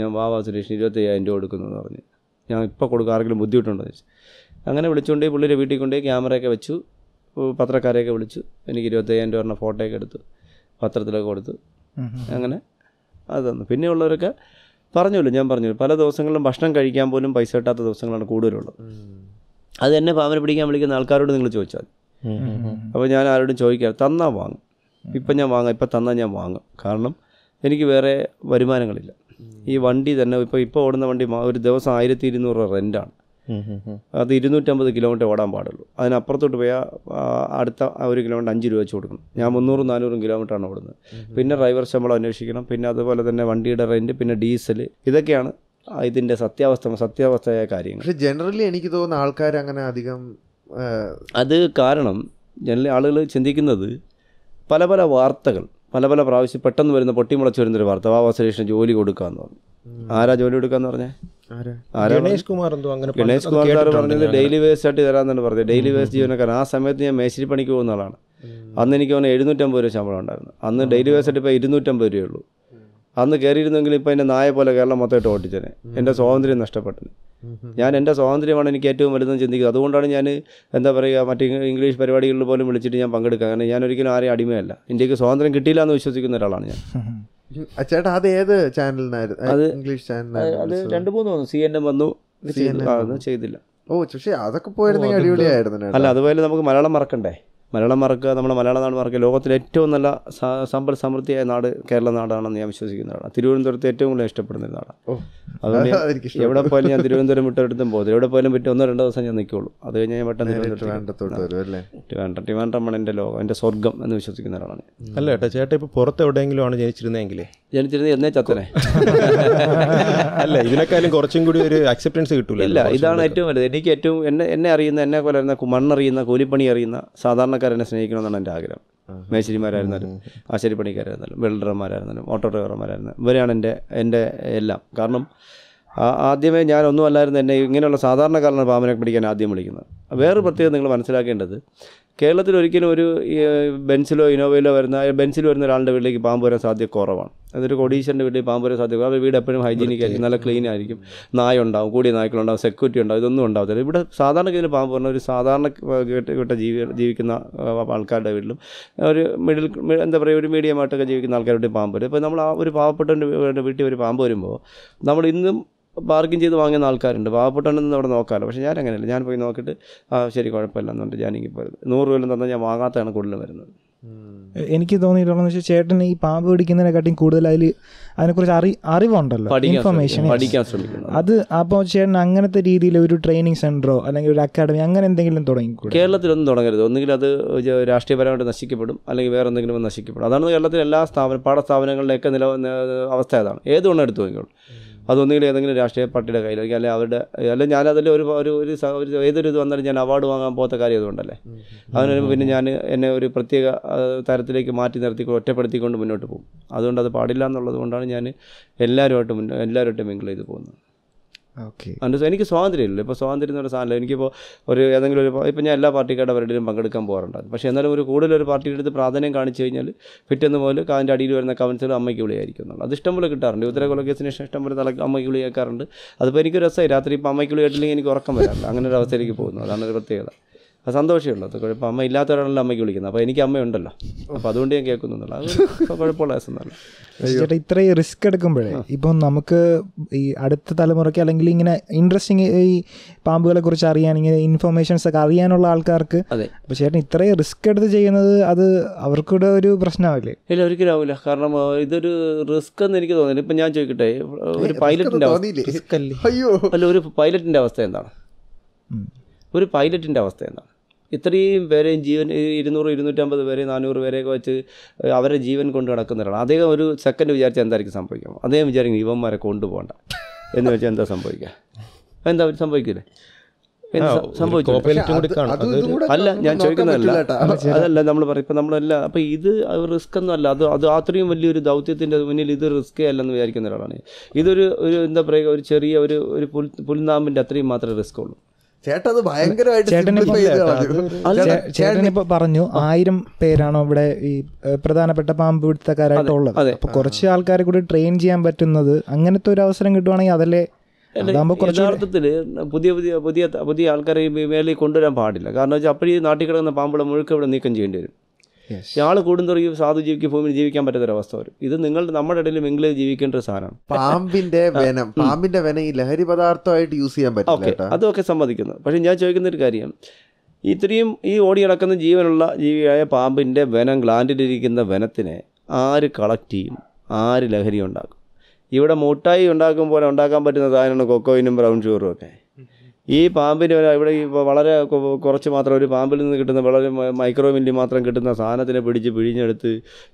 ഞാൻ വാവാ സുരേഷ് ഇരുപത്തി അയ്യായിരം രൂപ കൊടുക്കുന്നു എന്ന് പറഞ്ഞു ഞാൻ ഇപ്പോൾ കൊടുക്കുക ആർക്കെങ്കിലും ബുദ്ധിമുട്ടുണ്ടോ ചോദിച്ചു അങ്ങനെ വിളിച്ചുകൊണ്ട് പുള്ളിയുടെ വീട്ടിൽ കൊണ്ടുപോയി ക്യാമറയൊക്കെ വെച്ചു പത്രക്കാരെയൊക്കെ വിളിച്ചു എനിക്ക് ഇരുപത്തയ്യായിരം രൂപ ഫോട്ടോയൊക്കെ എടുത്തു പത്രത്തിലൊക്കെ കൊടുത്തു അങ്ങനെ അത് തന്നു ഉള്ളവരൊക്കെ പറഞ്ഞല്ലോ ഞാൻ പറഞ്ഞു പല ദിവസങ്ങളിലും ഭക്ഷണം കഴിക്കാൻ പോലും പൈസ കിട്ടാത്ത ദിവസങ്ങളാണ് കൂടുതലുള്ളത് അത് എന്നെ പാമ്പനെ പിടിക്കാൻ വിളിക്കുന്ന ആൾക്കാരോട് നിങ്ങൾ ചോദിച്ചാൽ അപ്പോൾ ഞാൻ ആരോടും ചോദിക്കാറ് തന്നാൽ വാങ്ങും ഇപ്പം ഞാൻ വാങ്ങാം ഇപ്പം തന്നാൽ ഞാൻ വാങ്ങും കാരണം എനിക്ക് വേറെ വരുമാനങ്ങളില്ല ഈ വണ്ടി തന്നെ ഇപ്പോൾ ഇപ്പോൾ ഓടുന്ന വണ്ടി ഒരു ദിവസം ആയിരത്തി ഇരുന്നൂറ് റെൻ്റാണ് അത് ഇരുന്നൂറ്റമ്പത് കിലോമീറ്റർ ഓടാൻ പാടുള്ളൂ അതിനപ്പുറത്തോട്ട് പോയാൽ അടുത്ത ഒരു കിലോമീറ്റർ അഞ്ച് രൂപ വെച്ച് കൊടുക്കണം ഞാൻ മുന്നൂറും നാനൂറും കിലോമീറ്ററാണ് ഓടുന്നത് പിന്നെ ഡ്രൈവർ ശമ്പളം അന്വേഷിക്കണം പിന്നെ അതുപോലെ തന്നെ വണ്ടിയുടെ റെൻറ്റ് പിന്നെ ഡീസൽ ഇതൊക്കെയാണ് ഇതിൻ്റെ സത്യാവസ്ഥ സത്യാവസ്ഥയായ കാര്യങ്ങൾ പക്ഷേ ജനറലി എനിക്ക് തോന്നുന്ന ആൾക്കാർ അങ്ങനെ അധികം അത് കാരണം ജനറലി ആളുകൾ ചിന്തിക്കുന്നത് പല പല വാർത്തകൾ പല പല പ്രാവശ്യം പെട്ടെന്ന് വരുന്ന പൊട്ടിമുളച്ച് വരുന്നൊരു വാർത്ത വാവാ സുരേഷിന് ജോലി കൊടുക്കാന്ന് പറഞ്ഞു ആരാ ജോലി കൊടുക്കാന്ന് പറഞ്ഞേ ഗണേഷ് കുമാർ ഗണേഷ് കുമാർ പറഞ്ഞത് ഡെയിലി വേസ്റ്റ് ആയിട്ട് തരാന്നാണ് പറഞ്ഞത് ഡെയിലി വേസ്റ്റ് ജീവനക്കാരൻ ആ സമയത്ത് ഞാൻ മേശരി പണിക്ക് പോകുന്ന ആളാണ് അന്ന് എനിക്ക് അവന് എഴുന്നൂറ്റമ്പത് രൂപ ശമ്പളം ഉണ്ടായിരുന്നു അന്ന് ഡെയിലി വേസ്റ്റ് ആയിട്ട് ഇപ്പോൾ ഇരുന്നൂറ്റമ്പത് രൂപയുള്ളൂ അന്ന് കയറിയിരുന്നെങ്കിൽ ഇപ്പോൾ എൻ്റെ നായ പോലെ കേരളം മൊത്തമായിട്ട് ഓട്ടിച്ചേനെ എൻ്റെ സ്വാതന്ത്ര്യം നഷ്ടപ്പെട്ടത് ഞാൻ എൻ്റെ സ്വാതന്ത്ര്യമാണ് എനിക്ക് ഏറ്റവും വലുതെന്ന് ചിന്തിക്കുക അതുകൊണ്ടാണ് ഞാൻ എന്താ പറയുക മറ്റ് ഇംഗ്ലീഷ് പരിപാടികളിൽ പോലും വിളിച്ചിട്ട് ഞാൻ പങ്കെടുക്കുക കാരണം ഞാൻ ഒരിക്കലും ആരെയും അടിമയല്ല ഇന്ത്യക്ക് സ്വാതന്ത്ര്യം കിട്ടിയില്ല എന്ന് വിശ്വസിക്കുന്ന ഒരാളാണ് ഞാൻ ചേട്ടാ അത് ഏത് ചാനലിനായിരുന്നു അത് ഇംഗ്ലീഷ് ചാനലിനായിരുന്നു അത് രണ്ട് മൂന്ന് വന്നു സി എൻ എം വന്നു ചെയ്തില്ല ഓ പക്ഷേ അതൊക്കെ അല്ല അതുപോലെ നമുക്ക് മലയാളം മറക്കണ്ടേ മലയാളം മറക്കുക നമ്മുടെ മലയാള നാട് മറക്കുക ലോകത്തിലെ ഏറ്റവും നല്ല സമ്പൽ സമൃദ്ധിയായ നാട് കേരള നാടാണെന്ന് ഞാൻ വിശ്വസിക്കുന്നതാണ് തിരുവനന്തപുരത്ത് ഏറ്റവും കൂടുതൽ ഇഷ്ടപ്പെടുന്ന ഒരു നാടാണ് അതുകൊണ്ട് എവിടെ പോയാലും ഞാൻ തിരുവനന്തപുരം വിട്ടെടുത്തും പോകും എവിടെ പോയാലും പറ്റി ഒന്നോ രണ്ടോ ദിവസം ഞാൻ നിൽക്കുള്ളൂ അത് കഴിഞ്ഞാൽ ഞാൻ പെട്ടെന്ന് തിരുവനന്തപുരം തിരുവനന്തപുരമാണ് എൻ്റെ ലോകം എൻ്റെ സ്വർഗം എന്ന് വിശ്വസിക്കുന്ന ഒരാളാണ് അല്ല കേട്ടോ ചേട്ടാ ഇപ്പോൾ പുറത്ത് എവിടെയെങ്കിലും ആണ് ജനിച്ചിരുന്നതെങ്കിൽ ജനിച്ചിരുന്നത് എന്നേ ചത്തനെ അല്ല ഇതിനേക്കാളും കുറച്ചും കൂടി ഒരു അക്സെപ്റ്റൻസ് കിട്ടൂല ഇതാണ് ഏറ്റവും വലുത് എനിക്ക് ഏറ്റവും എന്നെ എന്നെ അറിയുന്ന എന്നെ പോലെ അറിയുന്ന മണ്ണറിയുന്ന കൂലിപ്പണി അറിയുന്ന സാധാരണ ആൾക്കാരെന്നെ സ്നേഹിക്കണമെന്നാണ് എൻ്റെ ആഗ്രഹം മേശരിമാരായിരുന്നാലും ആശാരിപ്പണിക്കാരായിരുന്നാലും വെൽഡർമാരായിരുന്നാലും ഓട്ടോ ഡ്രൈവർമാരായിരുന്നാലും ഇവരെയാണ് എൻ്റെ എൻ്റെ എല്ലാം കാരണം ആദ്യമേ ഞാനൊന്നും അല്ലായിരുന്നു എന്നെ ഇങ്ങനെയുള്ള സാധാരണക്കാരനാണ് പാമ്പനെ പിടിക്കാൻ ആദ്യം വിളിക്കുന്നത് വേറൊരു പ്രത്യേകത നിങ്ങൾ മനസ്സിലാക്കേണ്ടത് കേരളത്തിൽ ഒരിക്കലും ഒരു ബെൻസിലോ ഇനോവയിലോ വരുന്ന ബെൻസിൽ വരുന്ന ഒരാളുടെ വീട്ടിലേക്ക് പാമ്പ് വരാൻ സാധ്യത കുറവാണ് അതൊരു കൊടീശ്വരൻ്റെ വീട്ടിൽ പാമ്പ് വരാൻ സാധ്യത അവരുടെ വീട് എപ്പോഴും ഹൈജീനിക് ആയിരിക്കും നല്ല ക്ലീൻ ആയിരിക്കും നായ ഉണ്ടാവും കൂടിയ നായ്ക്കളുണ്ടാവും സെക്യൂരിറ്റി ഉണ്ടാവും ഇതൊന്നും ഉണ്ടാവത്തില്ല ഇവിടെ സാധാരണ ഇതിന് പാമ്പ് പറഞ്ഞ ഒരു സാധാരണ കേട്ട ജീവി ജീവിക്കുന്ന ആൾക്കാരുടെ വീട്ടിലും ഒരു മിഡിൽ എന്താ പറയുക ഒരു മീഡിയമായിട്ടൊക്കെ ജീവിക്കുന്ന ആൾക്കാരുടെ പാമ്പ് വരും ഇപ്പോൾ നമ്മൾ ആ ഒരു പാവപ്പെട്ട വീട്ടിൽ ഒരു പാമ്പ് വരുമ്പോൾ നമ്മൾ ഇന്നും ബാർഗിൻ ചെയ്ത് വാങ്ങുന്ന ആൾക്കാരുണ്ട് പാവപ്പെട്ടവനൊന്നും അവിടെ നോക്കാമല്ലോ പക്ഷേ ഞാൻ അങ്ങനെയല്ല ഞാൻ പോയി നോക്കിയിട്ട് ആ ശരി കുഴപ്പമില്ല എന്നുണ്ട് ഞാനെങ്കിൽ പോയത് നൂറ് രൂപയിലും തന്നാൽ ഞാൻ വാങ്ങാത്തതാണ് കൂടുതൽ വരുന്നത് എനിക്ക് തോന്നിയിട്ടുള്ളതെന്ന് വെച്ചാൽ ചേട്ടൻ ഈ പാമ്പ് പിടിക്കുന്നതിനെക്കാട്ടിയും കൂടുതൽ അതിൽ അതിനെക്കുറിച്ച് അറി അറിവുണ്ടല്ലോ ഇൻഫർമേഷൻ അത് അപ്പോൾ ചേട്ടൻ അങ്ങനത്തെ രീതിയിൽ ഒരു ട്രെയിനിങ് സെൻറ്ററോ അല്ലെങ്കിൽ ഒരു അക്കാഡമി അങ്ങനെ എന്തെങ്കിലും തുടങ്ങി കേരളത്തിലൊന്നും തുടങ്ങരുത് ഒന്നുകിൽ അത് രാഷ്ട്രീയപരമായിട്ട് നശിക്കപ്പെടും അല്ലെങ്കിൽ വേറെ എന്തെങ്കിലും നശിക്കപ്പെടും അതാണ് കേരളത്തിലെ എല്ലാ സ്ഥാപന പാഠസ്ഥാപനങ്ങളുടെയൊക്കെ നില അവസ്ഥ അതാണ് ഏത് എടുത്തു നോക്കിക്കോളൂ അതൊന്നുകിൽ ഏതെങ്കിലും രാഷ്ട്രീയ പാർട്ടിയുടെ കയ്യിലായിരിക്കും അല്ലെങ്കിൽ അവരുടെ അല്ലെങ്കിൽ ഞാനതിൽ ഒരു ഒരു ഒരു ഏതൊരു ഇത് വന്നാലും ഞാൻ അവാർഡ് വാങ്ങാൻ പോകാത്ത കാര്യം അതുകൊണ്ടല്ലേ അതിന് പിന്നെ ഞാൻ എന്നെ ഒരു പ്രത്യേക തരത്തിലേക്ക് മാറ്റി നിർത്തി ഒറ്റപ്പെടുത്തിക്കൊണ്ട് മുന്നോട്ട് പോകും അതുകൊണ്ട് അത് പാടില്ല എന്നുള്ളത് കൊണ്ടാണ് ഞാൻ എല്ലാവരുമായിട്ട് എല്ലാവരുമായിട്ട് മിങ്കിൾ ചെയ്ത് പോകുന്നത് അതുകൊണ്ട് എനിക്ക് ഇല്ല ഇപ്പോൾ സ്വാതന്ത്ര്യം എന്ന് പറഞ്ഞ സാധനമില്ല എനിക്കിപ്പോൾ ഒരു ഏതെങ്കിലും ഒരു ഇപ്പോൾ ഞാൻ എല്ലാ പാർട്ടിക്കാരുടെ പരിപാടിയിലും പങ്കെടുക്കാൻ പോകാറുണ്ടായിരുന്നു പക്ഷേ എന്നാലും ഒരു കൂടുതൽ ഒരു പാർട്ടിയുടെ അടുത്ത് പ്രാധാന്യം കാണിച്ചു കഴിഞ്ഞാൽ പിറ്റേന്ന് പോലെ അതിൻ്റെ അടിയിൽ വരുന്ന കമൻസുകൾ അമ്മയ്ക്ക് വിളിയായിരിക്കും എന്നുള്ളത് അത് ഇഷ്ടംപോലെ കിട്ടാറുണ്ട് ഉത്തരകൊല കേസിന് ശേഷം ഇഷ്ടംപോലെ തല അമ്മയ്ക്ക് വിളി കേൾക്കാറുണ്ട് അതിപ്പോൾ എനിക്ക് രസമായി രാത്രി ഇപ്പോൾ അമ്മയ്ക്ക് വിളി കേട്ടില്ലെങ്കിൽ എനിക്ക് ഉറക്കം വരാറില്ല അങ്ങനെ ഒരു അവസ്ഥയിലേക്ക് പോകുന്നു അതാണ് ഒരു പ്രത്യേകത സന്തോഷമേ ഉള്ളൂ അത് കുഴപ്പം അമ്മ ഇല്ലാത്തവരാണല്ലോ അമ്മയ്ക്ക് വിളിക്കുന്നത് അപ്പോൾ എനിക്ക് അമ്മയുണ്ടല്ലോ അപ്പോൾ അതുകൊണ്ട് ഞാൻ കേൾക്കുന്നുണ്ടല്ലോ അത് കുഴപ്പമുള്ള രസമല്ല ചേട്ടാ ഇത്രയും റിസ്ക് എടുക്കുമ്പോഴേ ഇപ്പം നമുക്ക് ഈ അടുത്ത തലമുറയ്ക്ക് അല്ലെങ്കിൽ ഇങ്ങനെ ഇൻട്രസ്റ്റിംഗ് ഈ പാമ്പുകളെ കുറിച്ച് അറിയാൻ ഇങ്ങനെ ഇൻഫർമേഷൻസ് ഒക്കെ അറിയാനുള്ള ആൾക്കാർക്ക് അതെ അപ്പോൾ ചേട്ടൻ ഇത്രയും റിസ്ക് എടുത്ത് ചെയ്യുന്നത് അത് അവർക്കൂടെ ഒരു പ്രശ്നമാവില്ലേ ഇല്ല ഒരിക്കലും ആവില്ല കാരണം ഇതൊരു റിസ്ക് എന്ന് എനിക്ക് തോന്നുന്നില്ല ഇപ്പം ഞാൻ ചോദിക്കട്ടെ ഒരു പൈലറ്റിൻ്റെ അവസ്ഥ അല്ല ഒരു പൈലറ്റിൻ്റെ അവസ്ഥ എന്താണ് ഒരു പൈലറ്റിൻ്റെ അവസ്ഥ എന്താണ് ഇത്രയും പേരെയും ജീവൻ ഇരുന്നൂറ് ഇരുന്നൂറ്റമ്പത് പേരെയും നാനൂറ് പേരെയൊക്കെ വെച്ച് അവരെ ജീവൻ കൊണ്ട് നടക്കുന്നവരാണ് അദ്ദേഹം ഒരു സെക്കൻഡ് വിചാരിച്ച് എന്തായിരിക്കും സംഭവിക്കാം അദ്ദേഹം വിചാരിക്കും യുവന്മാരെ കൊണ്ടുപോകണ്ട എന്ന് വെച്ചാൽ എന്താ സംഭവിക്കുക എന്താ സംഭവിക്കില്ലേ അല്ല ഞാൻ ചോദിക്കുന്നതല്ല അതല്ല നമ്മൾ പറയും ഇപ്പം നമ്മളല്ല അപ്പം ഇത് റിസ്ക് ഒന്നുമല്ല അല്ല അത് അത് അത്രയും വലിയൊരു ദൗത്യത്തിൻ്റെ മുന്നിൽ ഇത് റിസ്കേ അല്ലെന്ന് വിചാരിക്കുന്ന ഒരാളാണ് ഇതൊരു ഒരു എന്താ പറയുക ഒരു ചെറിയ ഒരു ഒരു പുൽ പുൽനാമ്പിൻ്റെ അത്രയും മാത്രമേ റിസ്ക് ഉള്ളൂ ചേട്ടൻ ഭയങ്കരമായിട്ട് ചേട്ടൻ ഇപ്പൊ പറഞ്ഞു ആയിരം പേരാണോ ഇവിടെ ഈ പ്രധാനപ്പെട്ട പാമ്പ് പിടുത്തക്കാരായിട്ടുള്ളത് അപ്പൊ കുറച്ച് ആൾക്കാരെ കൂടി ട്രെയിൻ ചെയ്യാൻ പറ്റുന്നത് അങ്ങനത്തെ ഒരു അവസരം കിട്ടുവാണെങ്കിൽ അതല്ലേ യഥാർത്ഥത്തിൽ പുതിയ പുതിയ പുതിയ പുതിയ ആൾക്കാരെ മേളിൽ കൊണ്ടുവരാൻ പാടില്ല കാരണം വെച്ചാൽ അപ്പോഴീ നാട്ടിൽ കിടക്കുന്ന പാമ്പുകളെ മുഴുക്ക ഇവിടെ നീക്കം ചെയ്യേണ്ടി വരും ഇയാള് കൂടുന്നവർക്ക് സാധു ജീവിക്കും ഭൂമിയിൽ ജീവിക്കാൻ പറ്റാത്തൊരവസ്ഥ വരും ഇത് നിങ്ങൾ നമ്മുടെ ഇടയിൽ മിങ്കിൾ ജീവിക്കേണ്ട ഒരു സാധനമാണ് പാമ്പിന്റെ പാമ്പിന്റെ വേന ഈ ലഹരി പദാർത്ഥമായിട്ട് യൂസ് ചെയ്യാൻ പറ്റും അതൊക്കെ സമ്മതിക്കുന്നു പക്ഷെ ഞാൻ ചോദിക്കുന്ന ഒരു കാര്യം ഇത്രയും ഈ ഓടി നടക്കുന്ന ജീവനുള്ള ജീവിയായ പാമ്പിന്റെ വനം ഗ്ലാൻഡിലിരിക്കുന്ന വനത്തിനെ ആര് കളക്ട് ചെയ്യും ആര് ലഹരി ഉണ്ടാക്കും ഇവിടെ മുട്ടായി ഉണ്ടാക്കും പോലെ ഉണ്ടാക്കാൻ പറ്റുന്ന സാധനമാണ് കൊക്കോയിനും ബ്രൗൺ ഷുഗറും ഒക്കെ ഈ പാമ്പിന് ഇവിടെ വളരെ കുറച്ച് മാത്രം ഒരു പാമ്പിൽ നിന്ന് കിട്ടുന്ന വളരെ മൈക്രോ മില്ലി മാത്രം കിട്ടുന്ന സാധനത്തിനെ പിടിച്ച് പിഴിഞ്ഞെടുത്ത്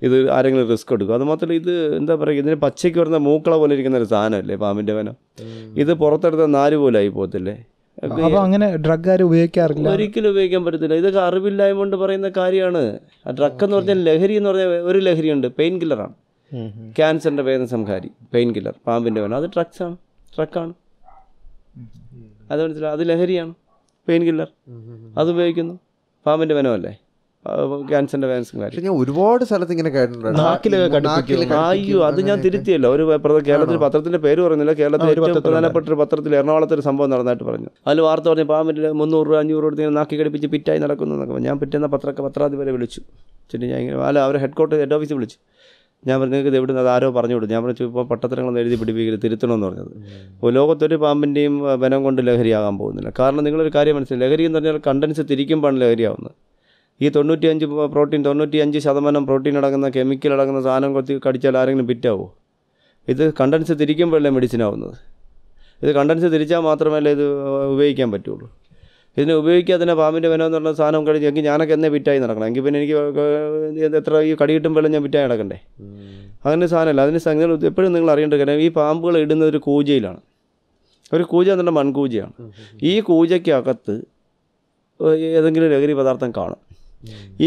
ഇത് ആരെങ്കിലും റിസ്ക് എടുക്കും അത് മാത്രമല്ല ഇത് എന്താ പറയുക ഇതിന് പച്ചയ്ക്ക് വരുന്ന മൂക്കള പോലെ ഇരിക്കുന്ന ഒരു സാധനമല്ലേ പാമ്പിൻ്റെ വനം ഇത് പുറത്തെടുത്ത നാല് ആയി പോകത്തില്ലേ അപ്പോൾ അങ്ങനെ ഡ്രഗ് ആരും ഉപയോഗിക്കാറില്ല ഒരിക്കലും ഉപയോഗിക്കാൻ പറ്റത്തില്ല ഇതൊക്കെ അറിവില്ലായ്മ കൊണ്ട് പറയുന്ന കാര്യമാണ് ഡ്രഗ് എന്ന് പറഞ്ഞാൽ ലഹരി എന്ന് പറഞ്ഞാൽ ഒരു ലഹരിയുണ്ട് പെയിൻ കില്ലറാണ് ക്യാൻസറിൻ്റെ വേദന സംഹാരി പെയിൻ കില്ലർ പാമ്പിൻ്റെ വേദന അത് ആണ് ഡ്രഗ്സാണ് ആണ് അത് മനസ്സിലാവും അത് ലഹരിയാണ് പെയിൻ കില്ലർ അത് ഉപയോഗിക്കുന്നു പാമ്പിൻ്റെ വനമല്ലേ ക്യാൻസറിന്റെ വാൻസും കാര്യം ഞാൻ ഒരുപാട് സ്ഥലത്ത് ഇങ്ങനെ അയ്യോ അത് ഞാൻ തിരുത്തിയല്ല ഒരു കേരളത്തിൽ പത്രത്തിന്റെ പേര് പറഞ്ഞില്ല കേരളത്തിൽ ഏറ്റവും പ്രധാനപ്പെട്ട ഒരു പത്രത്തിൽ എറണാകുളത്ത് ഒരു സംഭവം നടന്നായിട്ട് പറഞ്ഞു അതിൽ വാർത്ത പറഞ്ഞു പാമ്പിന്റെ മുന്നൂറ് രൂപ അഞ്ഞൂറ് രൂപ ഇങ്ങനെ നാക്കി കടിപ്പിച്ച് പിറ്റായി നടക്കുന്നു ഞാൻ പിറ്റേന്ന പത്രമൊക്കെ പത്രാധിപരെ വിളിച്ചു ചെട്ടി ഞാൻ ഇങ്ങനെ അല്ല അവരെ ഹെഡ് ക്വാർട്ടേഴ്സ് ഹെഡ് ഓഫീസിൽ വിളിച്ചു ഞാൻ പറഞ്ഞു നിങ്ങൾക്ക് എവിടെ നിന്ന് ആരോ പറഞ്ഞു കൊടുത്തു ഞാൻ പറഞ്ഞു ഇപ്പോൾ പട്ടത്തരങ്ങൾ എഴുതി പിടിപ്പിക്കരുത് തിരുത്തണമെന്ന് പറഞ്ഞത് അപ്പോൾ ലോകത്തൊരു പാമ്പിൻ്റെയും വനം കൊണ്ട് ലഹരിയാകാൻ പോകുന്നില്ല കാരണം നിങ്ങളൊരു കാര്യം മനസ്സിലായി ലഹരി എന്ന് പറഞ്ഞാൽ കണ്ടൻസ് തിരിക്കുമ്പോഴാണ് ലഹരിയാവുന്നത് ഈ തൊണ്ണൂറ്റി അഞ്ച് പ്രോട്ടീൻ തൊണ്ണൂറ്റി അഞ്ച് ശതമാനം പ്രോട്ടീൻ അടങ്ങുന്ന കെമിക്കൽ അടങ്ങുന്ന സാധനം കൊത്തി കടിച്ചാൽ ആരെങ്കിലും ബിറ്റാവോ ഇത് കണ്ടൻസ് തിരിക്കുമ്പോഴല്ലേ മെഡിസിൻ ആവുന്നത് ഇത് കണ്ടൻസ് തിരിച്ചാൽ മാത്രമല്ലേ ഇത് ഉപയോഗിക്കാൻ പറ്റുള്ളൂ ഇതിനെ ഉപയോഗിക്കാതെ തന്നെ പാമ്പിൻ്റെ വനം എന്നുള്ള സാധനം കഴിഞ്ഞ് എങ്കിൽ ഞാനൊക്കെ എന്നെ വിറ്റായി നടക്കണം എങ്കിൽ പിന്നെ എനിക്ക് എത്ര ഈ കടി കിട്ടുമ്പോഴും ഞാൻ വിറ്റായി നടക്കണ്ടേ അങ്ങനെ സാധനമല്ല അതിന് സംഗതി എപ്പോഴും നിങ്ങൾ അറിയേണ്ട കാര്യം ഈ പാമ്പുകൾ ഇടുന്ന ഒരു കൂജയിലാണ് ഒരു കൂജ എന്നുള്ള മൺകൂജയാണ് ഈ കൂജയ്ക്കകത്ത് ഏതെങ്കിലും ലഹരി പദാർത്ഥം കാണും